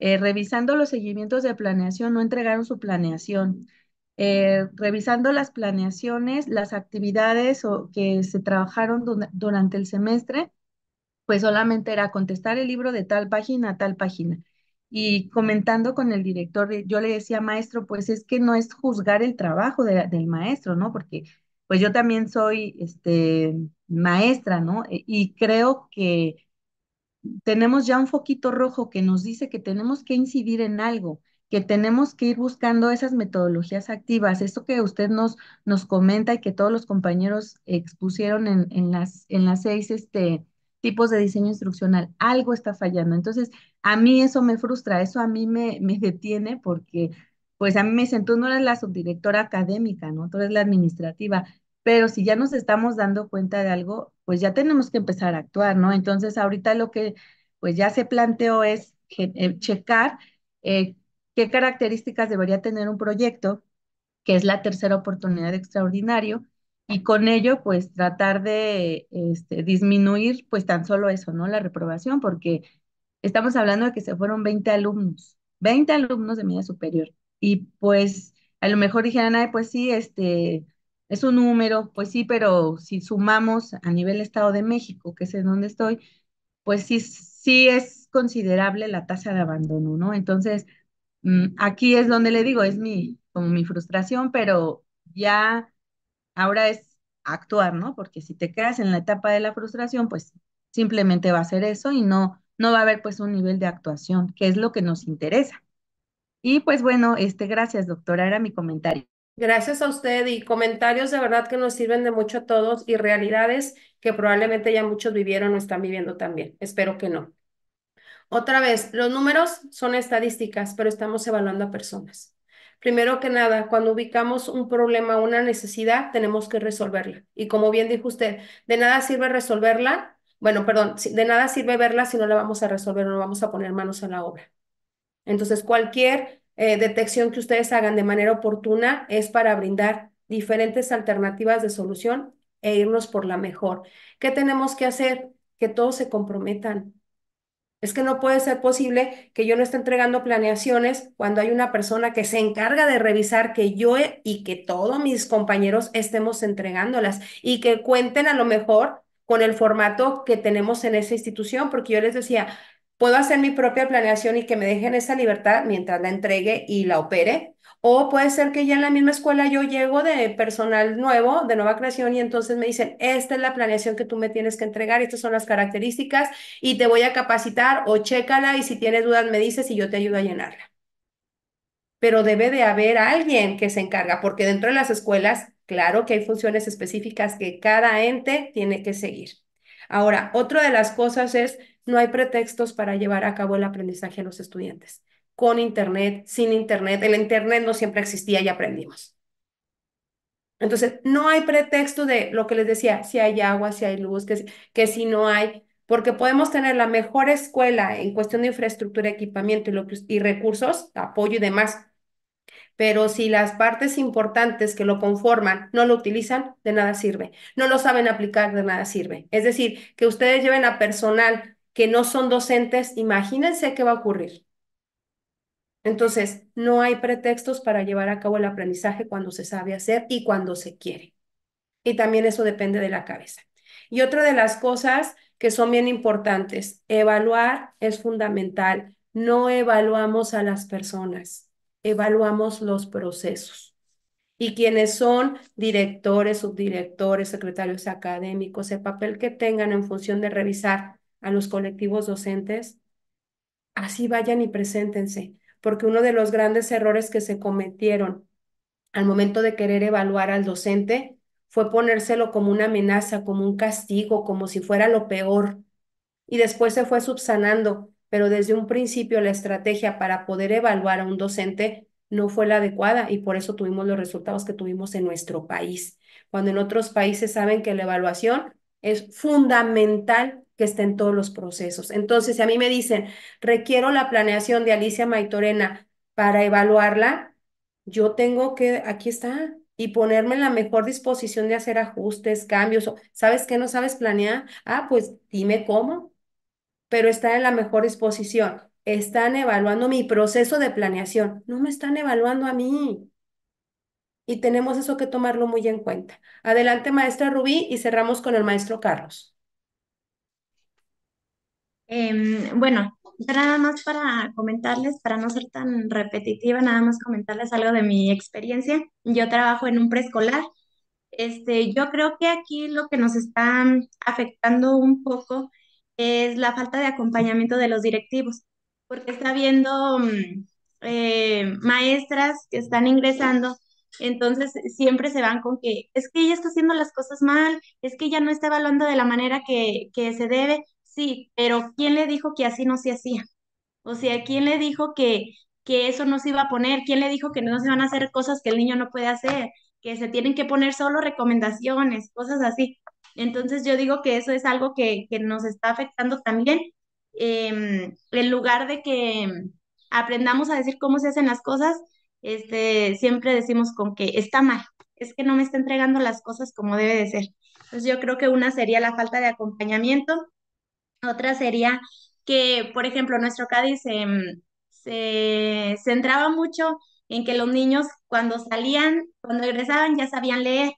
Eh, revisando los seguimientos de planeación, no entregaron su planeación. Eh, revisando las planeaciones, las actividades o, que se trabajaron durante el semestre, pues solamente era contestar el libro de tal página a tal página. Y comentando con el director, yo le decía, maestro, pues es que no es juzgar el trabajo del maestro, ¿no? Porque pues yo también soy este, maestra, ¿no? E, y creo que tenemos ya un foquito rojo que nos dice que tenemos que incidir en algo, que tenemos que ir buscando esas metodologías activas. Esto que usted nos, nos comenta y que todos los compañeros expusieron en, las, en las seis este, tipos de diseño instruccional, algo está fallando. Entonces, a mí eso me frustra, eso a mí me, me detiene porque, pues a mí me dicen, tú no eres la subdirectora académica, ¿no? Tú eres la administrativa pero si ya nos estamos dando cuenta de algo, pues ya tenemos que empezar a actuar, ¿no? Entonces ahorita lo que pues ya se planteó es eh, checar eh, qué características debería tener un proyecto, que es la tercera oportunidad extraordinario, y con ello pues tratar de este, disminuir pues tan solo eso, ¿no? La reprobación, porque estamos hablando de que se fueron 20 alumnos, 20 alumnos de media superior, y pues a lo mejor dijeran, ay, pues sí, este, es un número, pues sí, pero si sumamos a nivel Estado de México, que es en donde estoy, pues sí, sí es considerable la tasa de abandono, ¿no? Entonces, mm, aquí es donde le digo, es mi, como mi frustración, pero ya ahora es actuar, ¿no? Porque si te quedas en la etapa de la frustración, pues simplemente va a ser eso y no, no va a haber pues un nivel de actuación, que es lo que nos interesa. Y pues bueno, este, gracias doctora, era mi comentario. Gracias a usted y comentarios de verdad que nos sirven de mucho a todos y realidades que probablemente ya muchos vivieron o están viviendo también. Espero que no. Otra vez, los números son estadísticas, pero estamos evaluando a personas. Primero que nada, cuando ubicamos un problema, una necesidad, tenemos que resolverla. Y como bien dijo usted, de nada sirve resolverla, bueno, perdón, de nada sirve verla si no la vamos a resolver, o no vamos a poner manos a la obra. Entonces, cualquier eh, detección que ustedes hagan de manera oportuna es para brindar diferentes alternativas de solución e irnos por la mejor. ¿Qué tenemos que hacer? Que todos se comprometan. Es que no puede ser posible que yo no esté entregando planeaciones cuando hay una persona que se encarga de revisar que yo y que todos mis compañeros estemos entregándolas y que cuenten a lo mejor con el formato que tenemos en esa institución, porque yo les decía, Puedo hacer mi propia planeación y que me dejen esa libertad mientras la entregue y la opere. O puede ser que ya en la misma escuela yo llego de personal nuevo, de nueva creación, y entonces me dicen, esta es la planeación que tú me tienes que entregar, estas son las características, y te voy a capacitar o chécala, y si tienes dudas me dices y yo te ayudo a llenarla. Pero debe de haber alguien que se encarga, porque dentro de las escuelas, claro que hay funciones específicas que cada ente tiene que seguir. Ahora, otra de las cosas es no hay pretextos para llevar a cabo el aprendizaje a los estudiantes. Con Internet, sin Internet, el Internet no siempre existía y aprendimos. Entonces, no hay pretexto de lo que les decía, si hay agua, si hay luz, que, si no hay, porque podemos tener la mejor escuela en cuestión de infraestructura, equipamiento y recursos, apoyo y demás. Pero si las partes importantes que lo conforman no lo utilizan, de nada sirve. No lo saben aplicar, de nada sirve. Es decir, que ustedes lleven a personal que no son docentes, imagínense qué va a ocurrir. Entonces, no hay pretextos para llevar a cabo el aprendizaje cuando se sabe hacer y cuando se quiere. Y también eso depende de la cabeza. Y otra de las cosas que son bien importantes, evaluar es fundamental. No evaluamos a las personas, evaluamos los procesos. Y quienes son directores, subdirectores, secretarios académicos, el papel que tengan en función de revisar a los colectivos docentes, así vayan y preséntense, porque uno de los grandes errores que se cometieron al momento de querer evaluar al docente fue ponérselo como una amenaza, como un castigo, como si fuera lo peor. Y después se fue subsanando, pero desde un principio la estrategia para poder evaluar a un docente no fue la adecuada y por eso tuvimos los resultados que tuvimos en nuestro país, cuando en otros países saben que la evaluación es fundamental que esté en todos los procesos. Entonces, si a mí me dicen, requiero la planeación de Alicia Maitorena para evaluarla, yo tengo que, aquí está, y ponerme en la mejor disposición de hacer ajustes, cambios. ¿Sabes qué no sabes planear? Ah, pues dime cómo, pero estar en la mejor disposición. Están evaluando mi proceso de planeación, no me están evaluando a mí. Y tenemos eso que tomarlo muy en cuenta. Adelante, maestra Rubí, y cerramos con el maestro Carlos. Em, bueno, nada más para comentarles, para no ser tan repetitiva, nada más comentarles algo de mi experiencia. Yo trabajo en un preescolar. Este, yo creo que aquí lo que nos está afectando un poco es la falta de acompañamiento de los directivos, porque está habiendo mm, eh, maestras que están ingresando, entonces siempre se van con que es que ella está haciendo las cosas mal, es que ella no está evaluando de la manera que, que se debe, Sí, pero ¿quién le dijo que así no se hacía? O sea, ¿quién le dijo que, que eso no se iba a poner? ¿Quién le dijo que no se van a hacer cosas que el niño no puede hacer? Que se tienen que poner solo recomendaciones, cosas así. Entonces yo digo que eso es algo que, nos está afectando también. Em, en lugar de que aprendamos a decir cómo se hacen las cosas, este, siempre decimos con que está mal, es que no me está entregando las cosas como debe de ser. Entonces yo creo que una sería la falta de acompañamiento otra sería que, por ejemplo, nuestro Cádiz se, se centraba mucho en que los niños cuando salían, cuando regresaban ya sabían leer.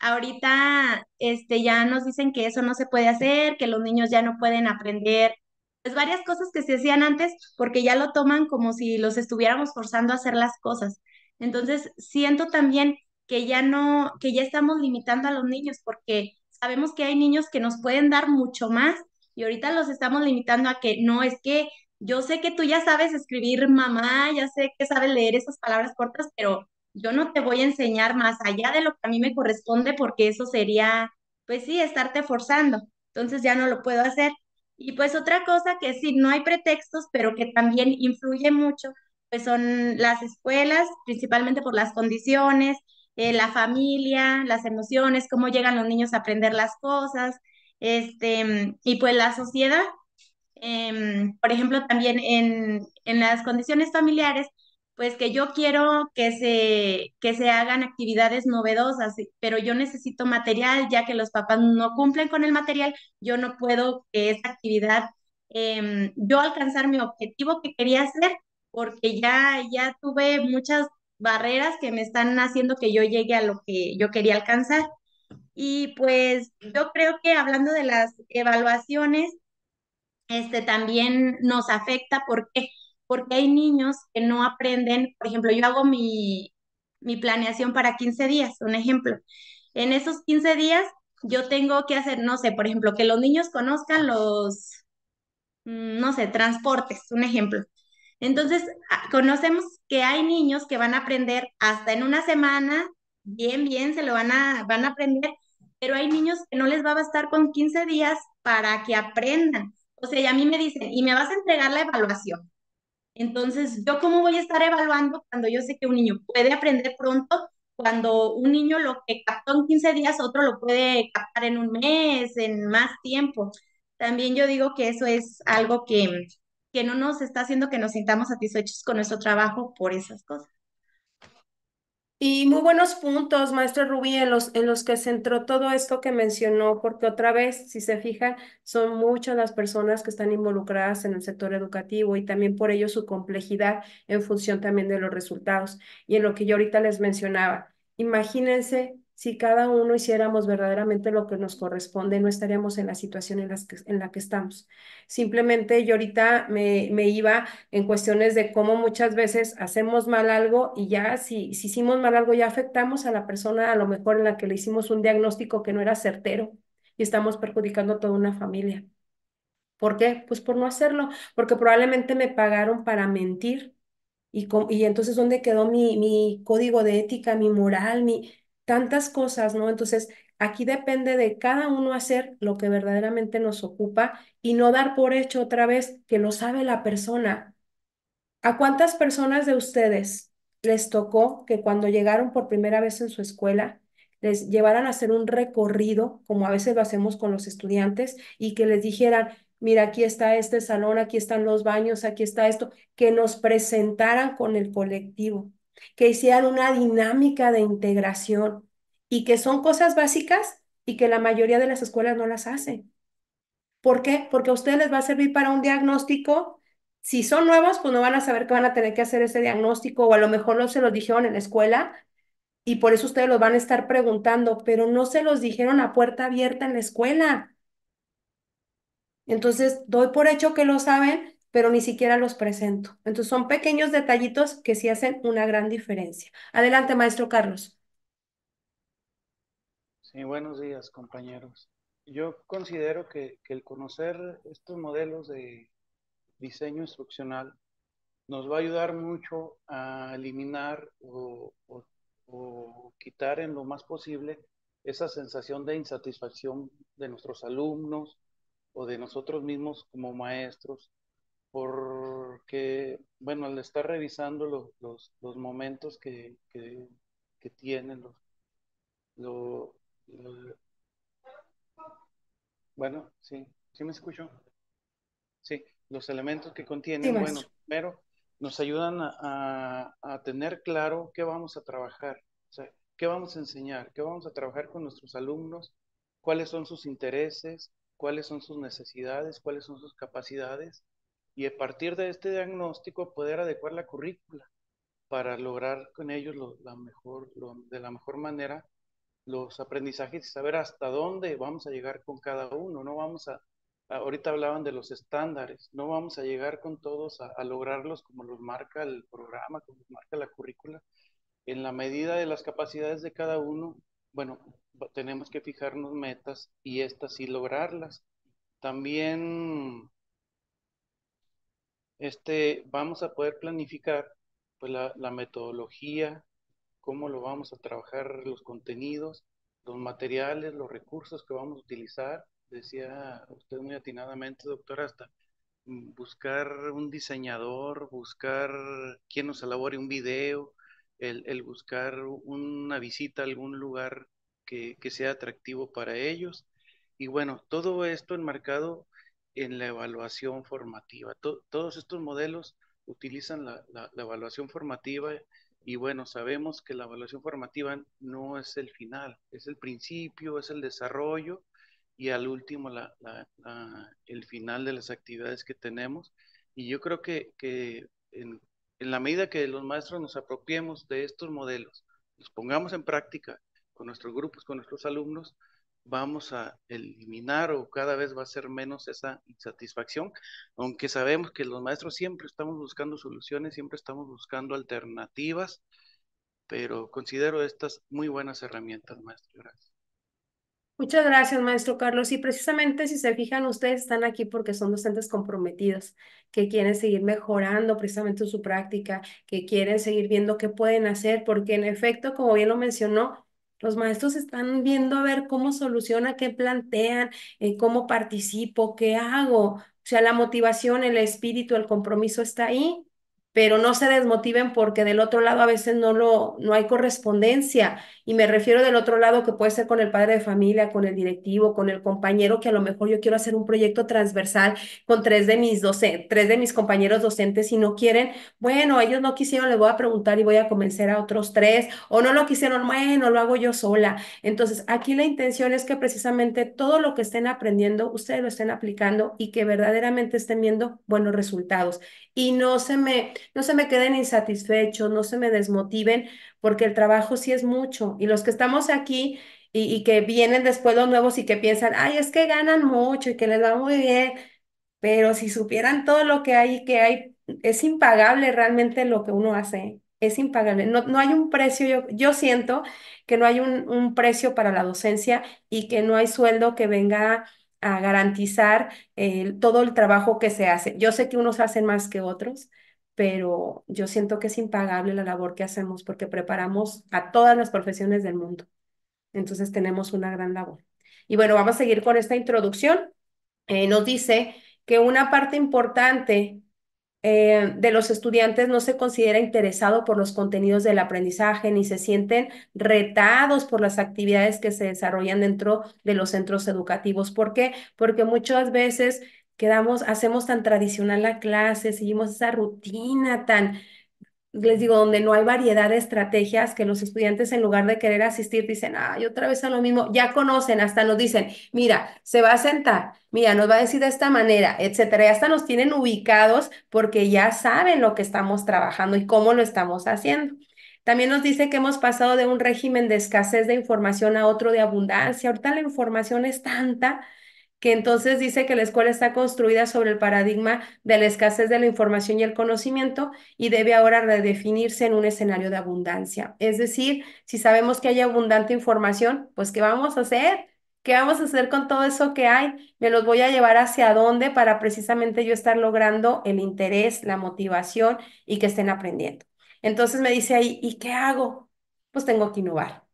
Ahorita este, ya nos dicen que eso no se puede hacer, que los niños ya no pueden aprender. Pues varias cosas que se hacían antes porque ya lo toman como si los estuviéramos forzando a hacer las cosas. Entonces, siento también que ya no, que ya estamos limitando a los niños porque sabemos que hay niños que nos pueden dar mucho más y ahorita los estamos limitando a que no, es que yo sé que tú ya sabes escribir mamá, ya sé que sabes leer esas palabras cortas, pero yo no te voy a enseñar más allá de lo que a mí me corresponde porque eso sería, pues sí, estarte forzando. Entonces ya no lo puedo hacer. Y pues otra cosa que sí, no hay pretextos, pero que también influye mucho, pues son las escuelas, principalmente por las condiciones, eh, la familia, las emociones, cómo llegan los niños a aprender las cosas, este, mm, y pues la sociedad, em, por ejemplo, también en, las condiciones familiares, pues que yo quiero que se, que se hagan actividades novedosas, eh, pero yo necesito material, ya que los papás no cumplen con el material, yo no puedo que esta actividad, em, yo alcanzar mi objetivo que quería hacer, porque ya, ya tuve muchas barreras que me están haciendo que yo llegue a lo que yo quería alcanzar. Y pues yo creo que hablando de las evaluaciones, este también nos afecta porque porque hay niños que no aprenden, por ejemplo, yo hago mi, mi planeación para 15 días, un ejemplo. En esos 15 días yo tengo que hacer, no sé, por ejemplo, que los niños conozcan los, mm, no sé, transportes, un ejemplo. Entonces, ah, conocemos que hay niños que van a aprender hasta en una semana, bien, bien, se lo van a, van a aprender, pero hay niños que no les va a bastar con 15 días para que aprendan. O sea, y a mí me dicen, y me vas a entregar la evaluación. Entonces, ¿yo cómo voy a estar evaluando cuando yo sé que un niño puede aprender pronto? Cuando un niño lo que captó en 15 días, otro lo puede captar en un mes, en más tiempo. También yo digo que eso es algo que, que no nos está haciendo que nos sintamos satisfechos con nuestro trabajo por esas cosas. Y muy buenos puntos, maestro Rubí, en los, en los que centró todo esto que mencionó, porque otra vez, si se fija son muchas las personas que están involucradas en el sector educativo y también por ello su complejidad en función también de los resultados y en lo que yo ahorita les mencionaba. Imagínense si cada uno hiciéramos verdaderamente lo que nos corresponde, no estaríamos en la situación en, la que estamos. Simplemente yo ahorita me, me, iba en cuestiones de cómo muchas veces hacemos mal algo y ya si, si hicimos mal algo ya afectamos a la persona a lo mejor en la que le hicimos un diagnóstico que no era certero y estamos perjudicando a toda una familia. ¿Por qué? Pues por no hacerlo, porque probablemente me pagaron para mentir. Y, y entonces, ¿dónde quedó mi, mi código de ética, mi moral, mi, tantas cosas, ¿no? Entonces, aquí depende de cada uno hacer lo que verdaderamente nos ocupa y no dar por hecho otra vez que lo sabe la persona. ¿A cuántas personas de ustedes les tocó que cuando llegaron por primera vez en su escuela, les llevaran a hacer un recorrido, como a veces lo hacemos con los estudiantes, y que les dijeran, mira, aquí está este salón, aquí están los baños, aquí está esto, que nos presentaran con el colectivo que hicieran una dinámica de integración y que son cosas básicas y que la mayoría de las escuelas no las hacen. ¿Por qué? Porque a ustedes les va a servir para un diagnóstico. Si son nuevos, pues no van a saber que van a tener que hacer ese diagnóstico o a lo mejor no se los dijeron en la escuela y por eso ustedes los van a estar preguntando, pero no se los dijeron a puerta abierta en la escuela. Entonces, doy por hecho que lo saben, pero ni siquiera los presento. Entonces son pequeños detallitos que sí hacen una gran diferencia. Adelante, maestro Carlos. Sí, buenos días, compañeros. Yo considero que, el conocer estos modelos de diseño instruccional nos va a ayudar mucho a eliminar o quitar en lo más posible esa sensación de insatisfacción de nuestros alumnos o de nosotros mismos como maestros porque, bueno, al estar revisando los, los, los momentos que, que, tienen, los, lo, eh, bueno, sí, sí me escucho. Sí, los elementos que contienen, bueno, primero nos ayudan a, a, a, tener claro qué vamos a trabajar, o sea, qué vamos a enseñar, qué vamos a trabajar con nuestros alumnos, cuáles son sus intereses, cuáles son sus necesidades, cuáles son sus capacidades y a partir de este diagnóstico poder adecuar la currícula para lograr con ellos la mejor, de la mejor manera los aprendizajes y saber hasta dónde vamos a llegar con cada uno. No vamos a, ahorita hablaban de los estándares, no vamos a llegar con todos a, lograrlos como los marca el programa, como los marca la currícula. En la medida de las capacidades de cada uno, bueno, tenemos que fijarnos metas y estas y lograrlas. También este, vamos a poder planificar pues, la, metodología, cómo lo vamos a trabajar, los contenidos, los materiales, los recursos que vamos a utilizar. Decía usted muy atinadamente, doctor hasta mm, buscar un diseñador, buscar quien nos elabore un video, el, buscar una visita a algún lugar que, que, sea atractivo para ellos. Y bueno, todo esto enmarcado en la evaluación formativa. todos estos modelos utilizan la, evaluación formativa y bueno, sabemos que la evaluación formativa no es el final, es el principio, es el desarrollo y al último el final de las actividades que tenemos. Y yo creo que, en la medida que los maestros nos apropiemos de estos modelos, los pongamos en práctica con nuestros grupos, con nuestros alumnos, vamos a eliminar o cada vez va a ser menos esa insatisfacción, aunque sabemos que los maestros siempre estamos buscando soluciones, siempre estamos buscando alternativas, pero considero estas muy buenas herramientas, maestro. Gracias. Muchas gracias, maestro Carlos. Y precisamente si se fijan, ustedes están aquí porque son docentes comprometidos, que quieren seguir mejorando precisamente su práctica, que quieren seguir viendo qué pueden hacer, porque en efecto, como bien lo mencionó, los maestros están viendo a ver cómo soluciona, qué plantean, eh, cómo participo, qué hago. O sea, la motivación, el espíritu, el compromiso está ahí, pero no se desmotiven porque del otro lado a veces no, lo, no hay correspondencia. Y me refiero del otro lado que puede ser con el padre de familia, con el directivo, con el compañero, que a lo mejor yo quiero hacer un proyecto transversal con tres de mis, tres de mis compañeros docentes y no quieren, bueno, ellos no quisieron, les voy a preguntar y voy a convencer a otros tres, o no lo quisieron, bueno, lo hago yo sola. Entonces, aquí la intención es que precisamente todo lo que estén aprendiendo, ustedes lo estén aplicando y que verdaderamente estén viendo buenos resultados y no se me, no se me queden insatisfechos, no se me desmotiven, porque el trabajo sí es mucho. Y los que estamos aquí y, que vienen después los nuevos y que piensan, ay, es que ganan mucho y que les va muy bien, pero si supieran todo lo que hay, que hay, es impagable realmente lo que uno hace. Es impagable. No, no hay un precio, yo, yo siento que no hay un, un precio para la docencia y que no hay sueldo que venga a garantizar eh, todo el trabajo que se hace. Yo sé que unos hacen más que otros, pero yo siento que es impagable la labor que hacemos porque preparamos a todas las profesiones del mundo. Entonces tenemos una gran labor. Y bueno, vamos a seguir con esta introducción. Eh, nos dice que una parte importante eh, de los estudiantes no se considera interesado por los contenidos del aprendizaje ni se sienten retados por las actividades que se desarrollan dentro de los centros educativos. ¿Por qué? Porque muchas veces quedamos, hacemos tan tradicional la clase, seguimos esa rutina tan les digo, donde no hay variedad de estrategias que los estudiantes en lugar de querer asistir dicen, ay, otra vez a lo mismo, ya conocen, hasta nos dicen, mira, se va a sentar, mira, nos va a decir de esta manera, etcétera, y hasta nos tienen ubicados porque ya saben lo que estamos trabajando y cómo lo estamos haciendo. También nos dice que hemos pasado de un régimen de escasez de información a otro de abundancia. Ahorita la información es tanta que entonces dice que la escuela está construida sobre el paradigma de la escasez de la información y el conocimiento y debe ahora redefinirse en un escenario de abundancia. Es decir, si sabemos que hay abundante información, pues ¿qué vamos a hacer? ¿Qué vamos a hacer con todo eso que hay? ¿Me los voy a llevar hacia dónde para precisamente yo estar logrando el interés, la motivación y que estén aprendiendo? Entonces me dice ahí, ¿y qué hago? Pues tengo que innovar,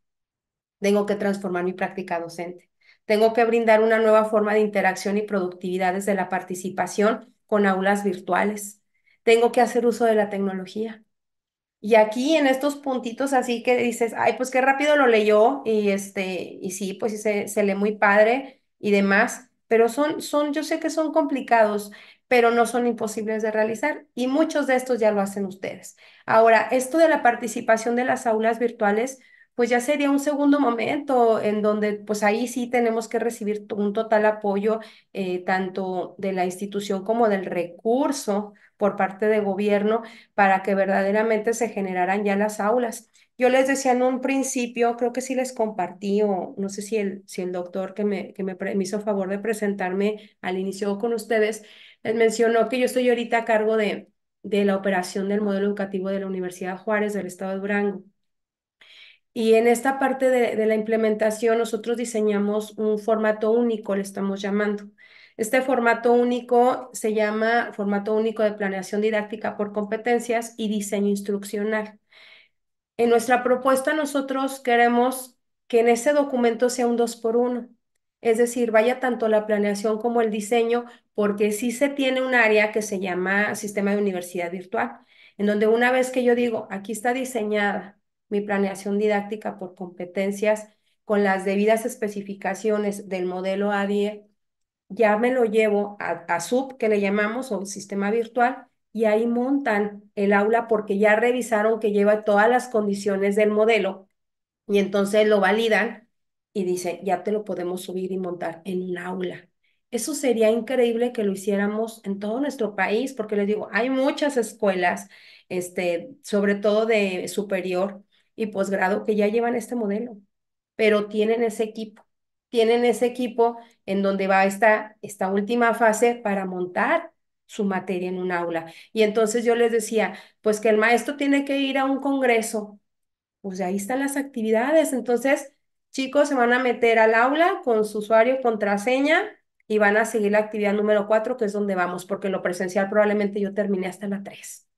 tengo que transformar mi práctica docente tengo que brindar una nueva forma de interacción y productividad desde la participación con aulas virtuales. Tengo que hacer uso de la tecnología. Y aquí en estos puntitos así que dices, ay, pues qué rápido lo leyó y este, y sí, pues se, se lee muy padre y demás, pero son, son, yo sé que son complicados, pero no son imposibles de realizar y muchos de estos ya lo hacen ustedes. Ahora, esto de la participación de las aulas virtuales, pues ya sería un segundo momento en donde pues ahí sí tenemos que recibir un total apoyo eh, tanto de la institución como del recurso por parte de gobierno para que verdaderamente se generaran ya las aulas. Yo les decía en un principio, creo que sí les compartí, o no sé si el, si el doctor que, me, que me, hizo favor de presentarme al inicio con ustedes, les mencionó que yo estoy ahorita a cargo de, de la operación del modelo educativo de la Universidad Juárez del Estado de Durango. Y en esta parte de, la implementación nosotros diseñamos un formato único, le estamos llamando. Este formato único se llama formato único de planeación didáctica por competencias y diseño instruccional. En nuestra propuesta nosotros queremos que en ese documento sea un dos por uno. es decir, vaya tanto la planeación como el diseño, porque sí se tiene un área que se llama sistema de universidad virtual, en donde una vez que yo digo, aquí está diseñada, mi planeación didáctica por competencias con las debidas especificaciones del modelo ADIE, ya me lo llevo a, a SUB, que le llamamos, o sistema virtual, y ahí montan el aula porque ya revisaron que lleva todas las condiciones del modelo y entonces lo validan y dice, ya te lo podemos subir y montar en un aula. Eso sería increíble que lo hiciéramos en todo nuestro país, porque les digo, hay muchas escuelas, este, sobre todo de superior, y posgrado que ya llevan este modelo, pero tienen ese equipo, tienen ese equipo en donde va esta, esta última fase para montar su materia en un aula. Y entonces yo les decía, pues que el maestro tiene que ir a un congreso, pues ahí están las actividades, entonces chicos se van a meter al aula con su usuario y contraseña y van a seguir la actividad número cuatro, que es donde vamos, porque lo presencial probablemente yo terminé hasta la tres.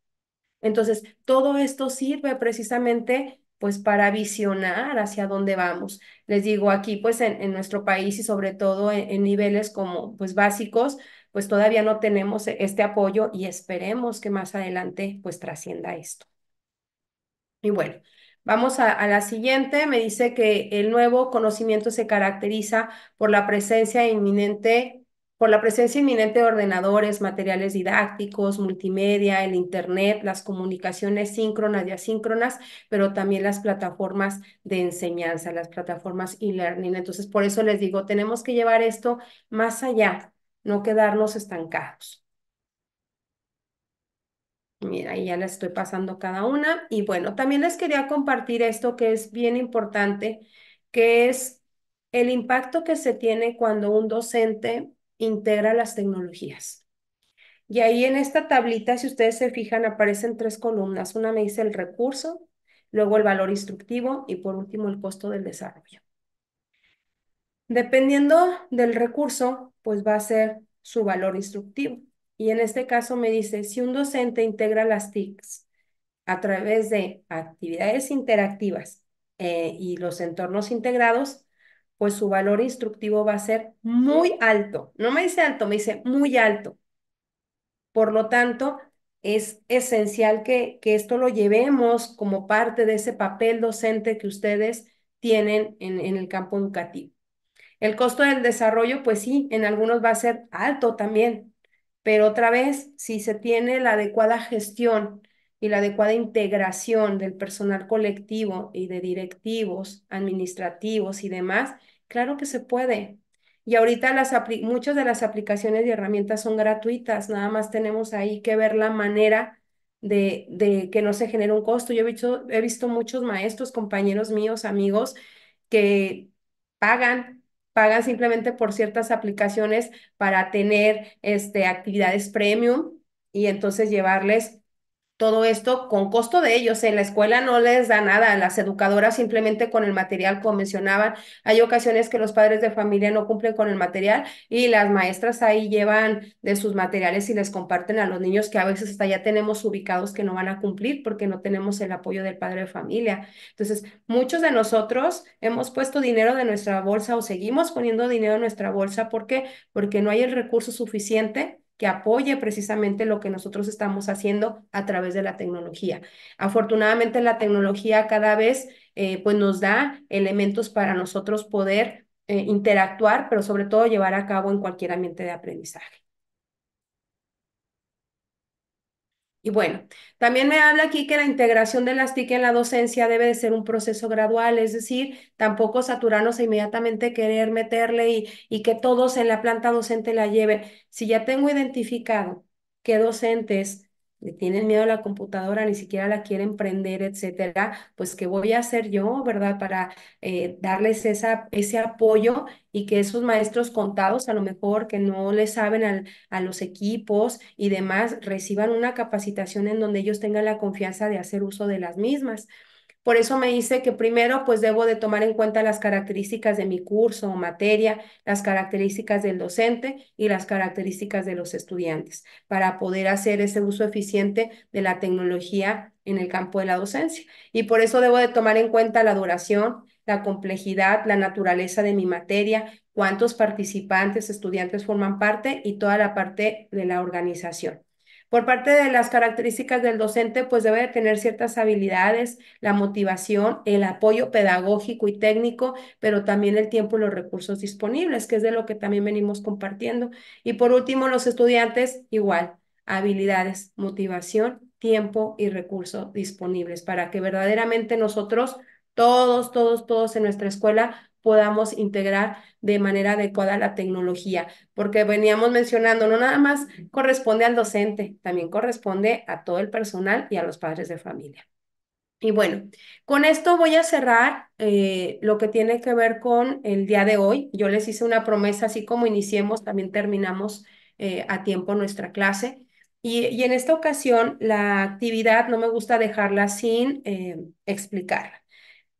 Entonces, todo esto sirve precisamente pues para visionar hacia dónde vamos. Les digo, aquí pues en, nuestro país y sobre todo en, niveles como pues básicos, pues todavía no tenemos e, este apoyo y esperemos que más adelante pues trascienda esto. Y bueno, vamos a la siguiente. Me dice que el nuevo conocimiento se caracteriza por la presencia inminente por la presencia inminente de ordenadores, materiales didácticos, multimedia, el Internet, las comunicaciones síncronas y asíncronas, pero también las plataformas de enseñanza, las plataformas e-learning. Entonces, por eso les digo, tenemos que llevar esto más allá, no quedarnos estancados. Mira, ahí ya les estoy pasando cada una. Y bueno, también les quería compartir esto que es bien importante, que es el impacto que se tiene cuando un docente integra las tecnologías. Y ahí en esta tablita, si ustedes se fijan, aparecen tres columnas. Una me dice el recurso, luego el valor instructivo y por último el costo del desarrollo. Dependiendo del recurso, pues va a ser su valor instructivo. Y en este caso me dice, si un docente integra las TICs a través de actividades interactivas eh, y los entornos integrados, pues su valor instructivo va a ser muy alto. No me dice alto, me dice muy alto. Por lo tanto, es esencial que, que esto lo llevemos como parte de ese papel docente que ustedes tienen en, en el campo educativo. El costo del desarrollo, pues sí, en algunos va a ser alto también, pero otra vez, si se tiene la adecuada gestión y la adecuada integración del personal colectivo y de directivos, administrativos y demás, claro que se puede. Y ahorita las muchas de las aplicaciones y herramientas son gratuitas, nada más tenemos ahí que ver la manera de, de que no se genere un costo. Yo he visto, he visto muchos maestros, compañeros míos, amigos, que pagan pagan simplemente por ciertas aplicaciones para tener este, actividades premium y entonces llevarles todo esto con costo de ellos. En la escuela no les da nada, las educadoras simplemente con el material, como mencionaban, hay ocasiones que los padres de familia no cumplen con el material y las maestras ahí llevan de sus materiales y les comparten a los niños que a veces hasta ya tenemos ubicados que no van a cumplir porque no tenemos el apoyo del padre de familia. Entonces, muchos de nosotros hemos puesto dinero de nuestra bolsa o seguimos poniendo dinero en nuestra bolsa. ¿Por qué? Porque no hay el recurso suficiente que apoye precisamente lo que nosotros estamos haciendo a través de la tecnología. Afortunadamente la tecnología cada vez eh, pues nos da elementos para nosotros poder eh, interactuar, pero sobre todo llevar a cabo en cualquier ambiente de aprendizaje. Y bueno, también me habla aquí que la integración de las TIC en la docencia debe de ser un proceso gradual, es decir, tampoco saturarnos e inmediatamente querer meterle y, y que todos en la planta docente la lleven. Si ya tengo identificado qué docentes tienen miedo a la computadora, ni siquiera la quieren prender, etcétera, pues ¿qué voy a hacer yo, verdad? Para eh, darles esa, ese apoyo y que esos maestros contados, a lo mejor que no le saben al, a los equipos y demás, reciban una capacitación en donde ellos tengan la confianza de hacer uso de las mismas. Por eso me dice que primero pues debo de tomar en cuenta las características de mi curso o materia, las características del docente y las características de los estudiantes para poder hacer ese uso eficiente de la tecnología en el campo de la docencia. Y por eso debo de tomar en cuenta la duración, la complejidad, la naturaleza de mi materia, cuántos participantes, estudiantes forman parte y toda la parte de la organización. Por parte de las características del docente, pues debe de tener ciertas habilidades, la motivación, el apoyo pedagógico y técnico, pero también el tiempo y los recursos disponibles, que es de lo que también venimos compartiendo. Y por último, los estudiantes, igual, habilidades, motivación, tiempo y recursos disponibles para que verdaderamente nosotros, todos, todos, todos en nuestra escuela podamos integrar de manera adecuada la tecnología, porque veníamos mencionando, no nada más corresponde al docente, también corresponde a todo el personal y a los padres de familia. Y bueno, con esto voy a cerrar eh, lo que tiene que ver con el día de hoy. Yo les hice una promesa, así como iniciemos, también terminamos eh, a tiempo nuestra clase. Y, en esta ocasión, la actividad no me gusta dejarla sin eh, explicarla.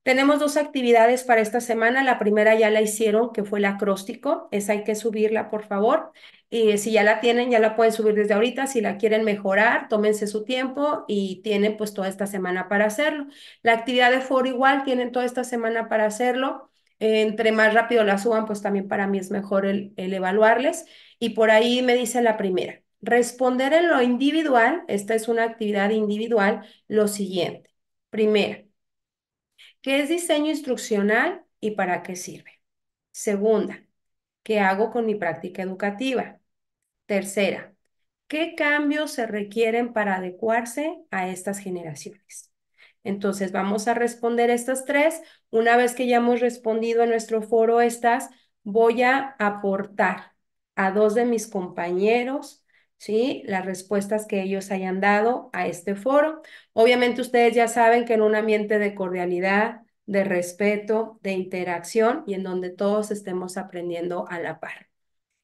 Tenemos dos actividades para esta semana. La primera ya la hicieron, que fue el acróstico. Esa hay que subirla, por favor. Y si ya la tienen, ya la pueden subir desde ahorita. Si la quieren mejorar, tómense su tiempo y tienen pues toda esta semana para hacerlo. La actividad de foro igual, tienen toda esta semana para hacerlo. entre más rápido la suban, pues también para mí es mejor el evaluarles. Y por ahí me dice la primera. Responder en lo individual, esta es una actividad individual, lo siguiente. Primera, ¿Qué es diseño instruccional y para qué sirve? Segunda, ¿qué hago con mi práctica educativa? Tercera, ¿qué cambios se requieren para adecuarse a estas generaciones? Entonces vamos a responder estas tres. Una vez que ya hemos respondido a nuestro foro estas, voy a aportar a dos de mis compañeros ¿sí? Las respuestas que ellos hayan dado a este foro. Obviamente ustedes ya saben que en un ambiente de cordialidad, de respeto, de interacción y en donde todos estemos aprendiendo a la par.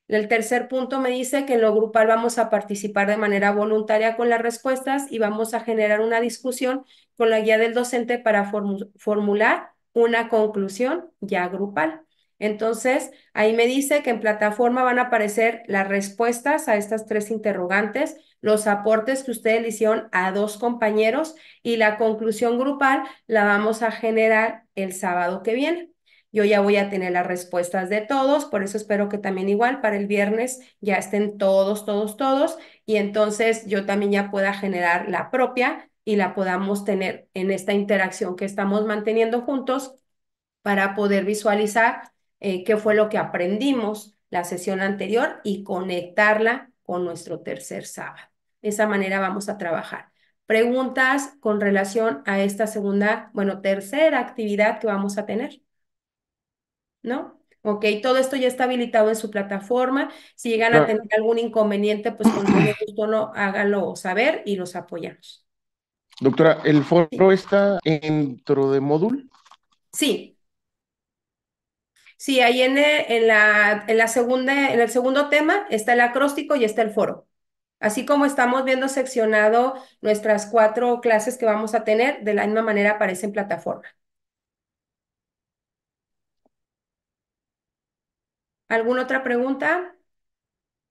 El tercer punto me dice que en lo grupal vamos a participar de manera voluntaria con las respuestas y vamos a generar una discusión con la guía del docente para formular una conclusión ya grupal. Entonces, ahí me dice que en plataforma van a aparecer las respuestas a estas tres interrogantes, los aportes que ustedes le hicieron a dos compañeros y la conclusión grupal la vamos a generar el sábado que viene. Yo ya voy a tener las respuestas de todos, por eso espero que también igual para el viernes ya estén todos, todos, todos, y entonces yo también ya pueda generar la propia y la podamos tener en esta interacción que estamos manteniendo juntos para poder visualizar eh, qué fue lo que aprendimos la sesión anterior y conectarla con nuestro tercer sábado. De esa manera vamos a trabajar. Preguntas con relación a esta segunda, bueno, tercera actividad que vamos a tener. ¿No? Ok, todo esto ya está habilitado en su plataforma. Si llegan a tener algún inconveniente, pues con todo (clears throat) gusto no, háganlo saber y los apoyamos. Doctora, ¿el foro está dentro de módulo? Sí, Sí, ahí en, eh, en, la, en, la segunda, en el segundo tema está el acróstico y está el foro. Así como estamos viendo seccionado nuestras cuatro clases que vamos a tener, de la misma manera aparece en plataforma. ¿Alguna otra pregunta?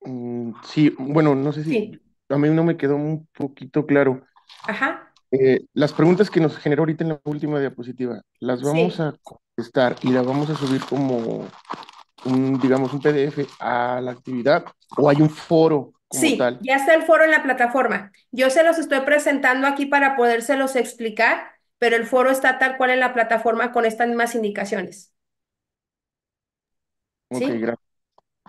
Mm, sí, bueno, no sé si a mí no me quedó un poquito claro. Ajá. Eh, las preguntas que nos generó ahorita en la última diapositiva, ¿las vamos a estar y la vamos a subir como un, digamos, un PDF a la actividad o hay un foro. sí, ya está el foro en la plataforma. Yo se los estoy presentando aquí para podérselos explicar, pero el foro está tal cual en la plataforma con estas mismas indicaciones. Ok, gracias.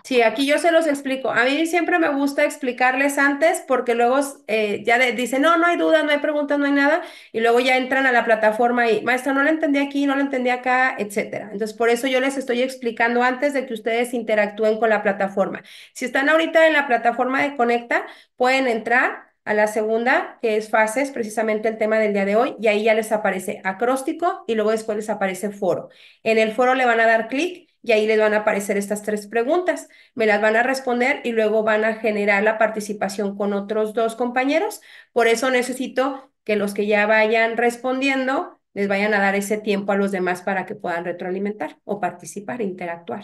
Sí, aquí yo se los explico. A mí siempre me gusta explicarles antes porque luego eh, ya dicen, no, no hay duda, no hay pregunta, no hay nada, y luego ya entran a la plataforma y, maestra, no lo entendí aquí, no lo entendí acá, etcétera. Entonces, por eso yo les estoy explicando antes de que ustedes interactúen con la plataforma. Si están ahorita en la plataforma de Conecta, pueden entrar a la segunda, que es fases, precisamente el tema del día de hoy, y ahí ya les aparece acróstico y luego después les aparece foro. En el foro le van a dar clic y ahí les van a aparecer estas tres preguntas. Me las van a responder y luego van a generar la participación con otros dos compañeros. Por eso necesito que los que ya vayan respondiendo les vayan a dar ese tiempo a los demás para que puedan retroalimentar o participar, e interactuar.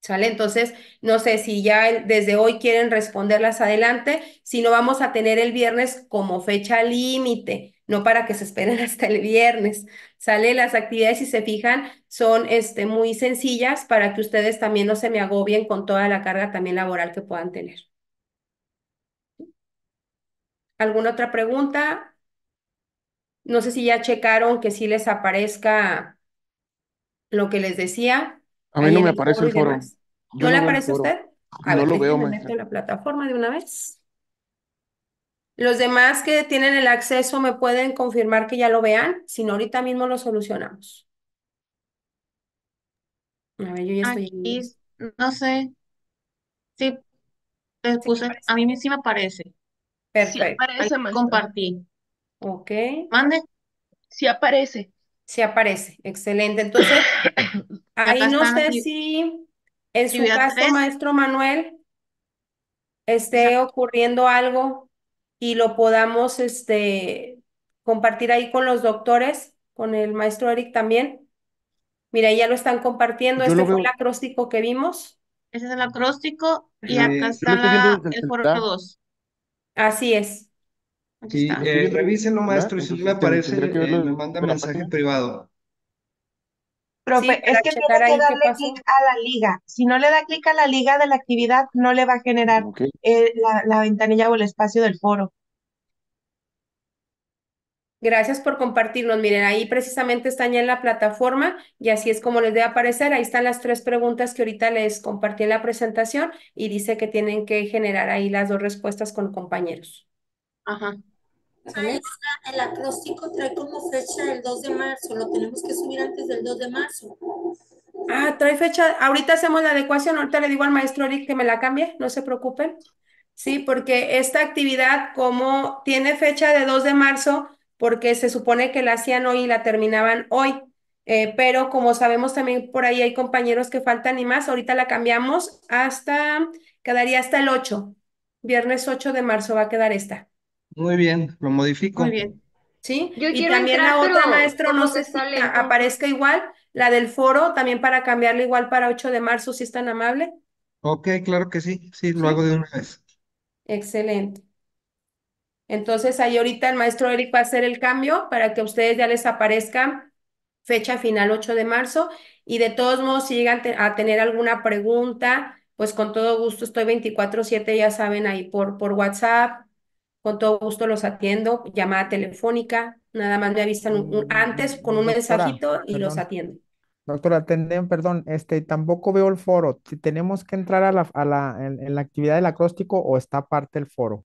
¿Sale? Entonces, no sé si ya desde hoy quieren responderlas adelante, si no vamos a tener el viernes como fecha límite no para que se esperen (laughs) hasta el viernes. Sale las actividades, y se fijan, son este, muy sencillas para que ustedes también no se me agobien con toda la carga también laboral que puedan tener. ¿Alguna otra pregunta? No sé si ya checaron que sí les aparezca lo que les decía. A mí no me aparece el foro. ¿No, le aparece a usted? A no ver, lo veo, la plataforma de una vez. Los demás que tienen el acceso me pueden confirmar que ya lo vean, si no ahorita mismo lo solucionamos. A ver, yo ya estoy Aquí, no sé. Sí, puse, a mí sí me aparece. Perfecto. Sí aparece, compartí. Ok. Mande. Sí aparece. Sí aparece, excelente. Entonces, (coughs) ahí no sé si en su caso, maestro Manuel, esté ocurriendo algo y lo podamos este, compartir ahí con los doctores, con el maestro Eric también. Mira, ya lo están compartiendo. este fue el acróstico que vimos. Ese es el acróstico y eh, acá está el foro 2. Así es. Eh, revísenlo, maestro, y si me aparece, eh, me manda mensaje privado. Profe, es que tiene que darle clic a la liga. Si no le da clic a la liga de la actividad, no le va a generar eh, la, ventanilla o el espacio del foro. Gracias por compartirnos. Miren, ahí precisamente están ya en la plataforma y así es como les debe aparecer. Ahí están las tres preguntas que ahorita les compartí en la presentación y dice que tienen que generar ahí las dos respuestas con compañeros. Ajá. El acróstico trae como fecha el 2 de marzo, lo tenemos que subir antes del 2 de marzo. Ah, trae fecha, ahorita hacemos la adecuación, ahorita le digo al maestro Eric que me la cambie, no se preocupen. Sí, porque esta actividad como tiene fecha de 2 de marzo, porque se supone que la hacían hoy y la terminaban hoy. Eh, pero como sabemos también por ahí hay compañeros que faltan y más, ahorita la cambiamos hasta, quedaría hasta el 8, viernes 8 de marzo va a quedar esta. Muy bien, lo modifico. Muy bien. ¿Sí? y también la otra maestro, no sé si aparezca igual, la del foro también para cambiarla igual para 8 de marzo, si es tan amable. Ok, claro que sí, sí, lo hago de una vez. Excelente. Entonces ahí ahorita el maestro Eric va a hacer el cambio para que a ustedes ya les aparezca fecha final 8 de marzo y de todos modos si llegan a tener alguna pregunta, pues con todo gusto estoy 24/7, ya saben, ahí por, por WhatsApp, con todo gusto los atiendo, llamada telefónica, nada más me avisan antes con un mensajito y los atiendo. Doctora, perdón, este, tampoco veo el foro. ¿Tenemos que entrar a la, en, en, la actividad del acróstico o está aparte el foro?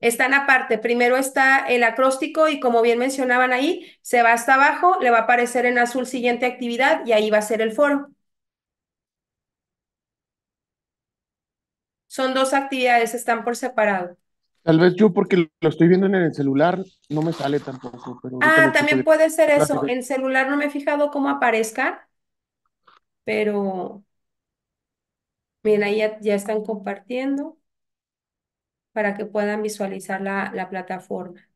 Están aparte. Primero está el acróstico y como bien mencionaban ahí, se va hasta abajo, le va a aparecer en azul siguiente actividad y ahí va a ser el foro. Son dos actividades, están por separado. Tal vez yo porque lo estoy viendo en el celular no me sale tampoco. ah, también puede ser eso. En celular no me he fijado cómo aparezca, pero miren, ahí ya, ya están compartiendo para que puedan visualizar la, la plataforma.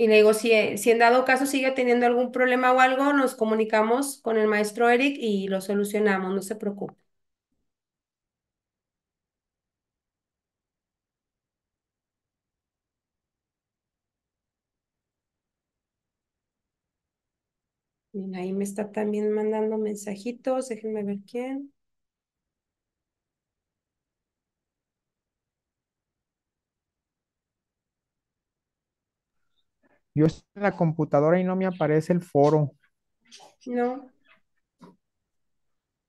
Y le digo, eh, si, en dado caso sigue teniendo algún problema o algo, nos comunicamos con el maestro Eric y lo solucionamos, no se preocupe. Ahí me está también mandando mensajitos, déjenme ver quién. Yo estoy en la computadora y no me aparece el foro. No.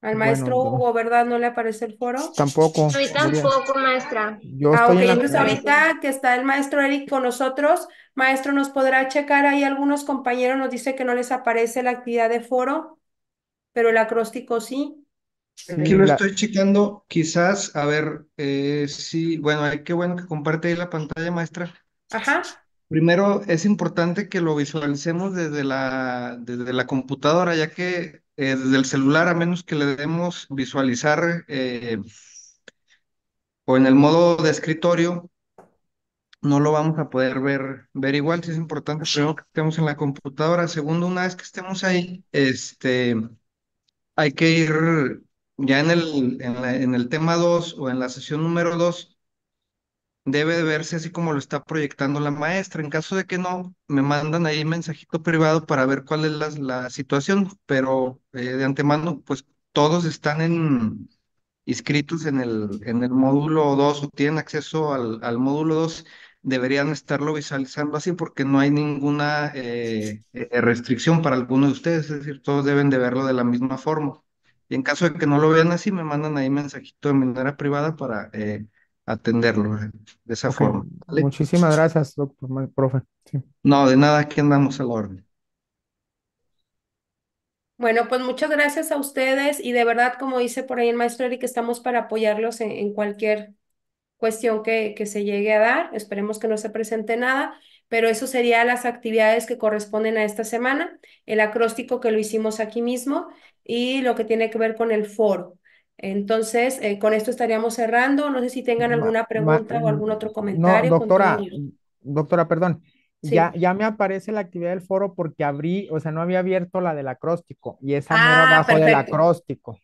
Al maestro Hugo, ¿verdad? ¿No le aparece el foro? Tampoco. A tampoco, maestra. Yo ah, entonces ahorita que está el maestro Eric con nosotros, maestro, ¿nos podrá checar? Ahí algunos compañeros nos dice que no les aparece la actividad de foro, pero el acróstico sí. Aquí lo estoy checando, quizás, a ver, si eh, sí, bueno, qué bueno que comparte ahí la pantalla, maestra. Ajá. Primero, es importante que lo visualicemos desde la, desde la computadora, ya que eh, desde el celular, a menos que le demos visualizar eh, o en el modo de escritorio, no lo vamos a poder ver, ver igual. Si es importante primero que estemos en la computadora. Segundo, una vez que estemos ahí, este, hay que ir ya en el, en, en el tema 2 o en la sesión número 2 debe de verse así como lo está proyectando la maestra. En caso de que no, me mandan ahí mensajito privado para ver cuál es la, situación, pero eh, de antemano, pues todos están inscritos en el, en el módulo 2 o tienen acceso al, módulo 2 deberían estarlo visualizando así porque no hay ninguna eh, eh, restricción para alguno de ustedes, es decir, todos deben de verlo de la misma forma. Y en caso de que no lo vean así, me mandan ahí mensajito de manera privada para atenderlo eh, de esa forma. Muchísimas gracias, doctor, profe. No, de nada, aquí andamos al orden. Bueno, pues muchas gracias a ustedes y de verdad, como dice por ahí el maestro Eric, estamos para apoyarlos en, cualquier cuestión que, que se llegue a dar. Esperemos que no se presente nada pero eso serían las actividades que corresponden a esta semana, el acróstico que lo hicimos aquí mismo y lo que tiene que ver con el foro. Entonces, eh, con esto estaríamos cerrando. No sé si tengan alguna pregunta o algún otro comentario. No, doctora, mm, doctora, perdón. Ya, ya me aparece la actividad del foro porque abrí, o sea, no había abierto la del acróstico y esa a mero ah, abajo del acróstico.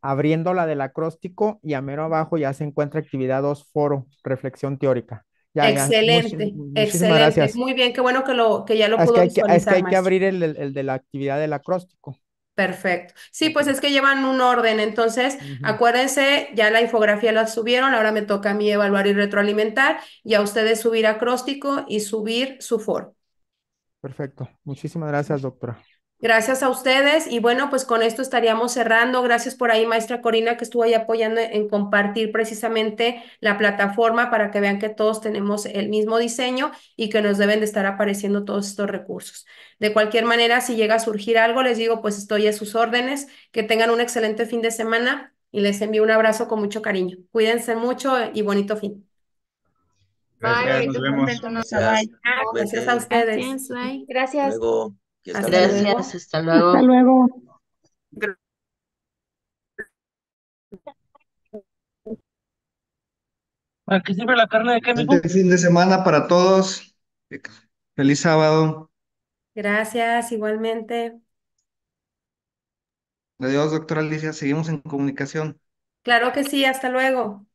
Abriendo la del acróstico y a mero abajo ya se encuentra actividad dos foro, reflexión teórica. excelente, excelente. Muy bien, qué bueno que, lo, que ya lo pudo hay, Es que hay que abrir el de la actividad del acróstico. Perfecto. Sí, pues es que llevan un orden, entonces acuérdense, ya la infografía la subieron, ahora me toca a mí evaluar y retroalimentar y a ustedes subir acróstico y subir su foro. Perfecto. Muchísimas gracias, doctora. Gracias a ustedes y bueno, pues con esto estaríamos cerrando. Gracias por ahí, maestra Corina, que estuvo ahí apoyando en compartir precisamente la plataforma para que vean que todos tenemos el mismo diseño y que nos deben de estar apareciendo todos estos recursos. De cualquier manera, si llega a surgir algo, les digo, pues estoy a sus órdenes. Que tengan un excelente fin de semana y les envío un abrazo con mucho cariño. Cuídense mucho y bonito fin. Gracias, bye, nos vemos. Gracias. a ustedes. Gracias. Gracias, hasta luego. Hasta luego. Aquí siempre la carne de qué, Este fin de semana para todos. Feliz sábado. Gracias, igualmente. Adiós, doctora Alicia. Seguimos en comunicación. Claro que sí, hasta luego.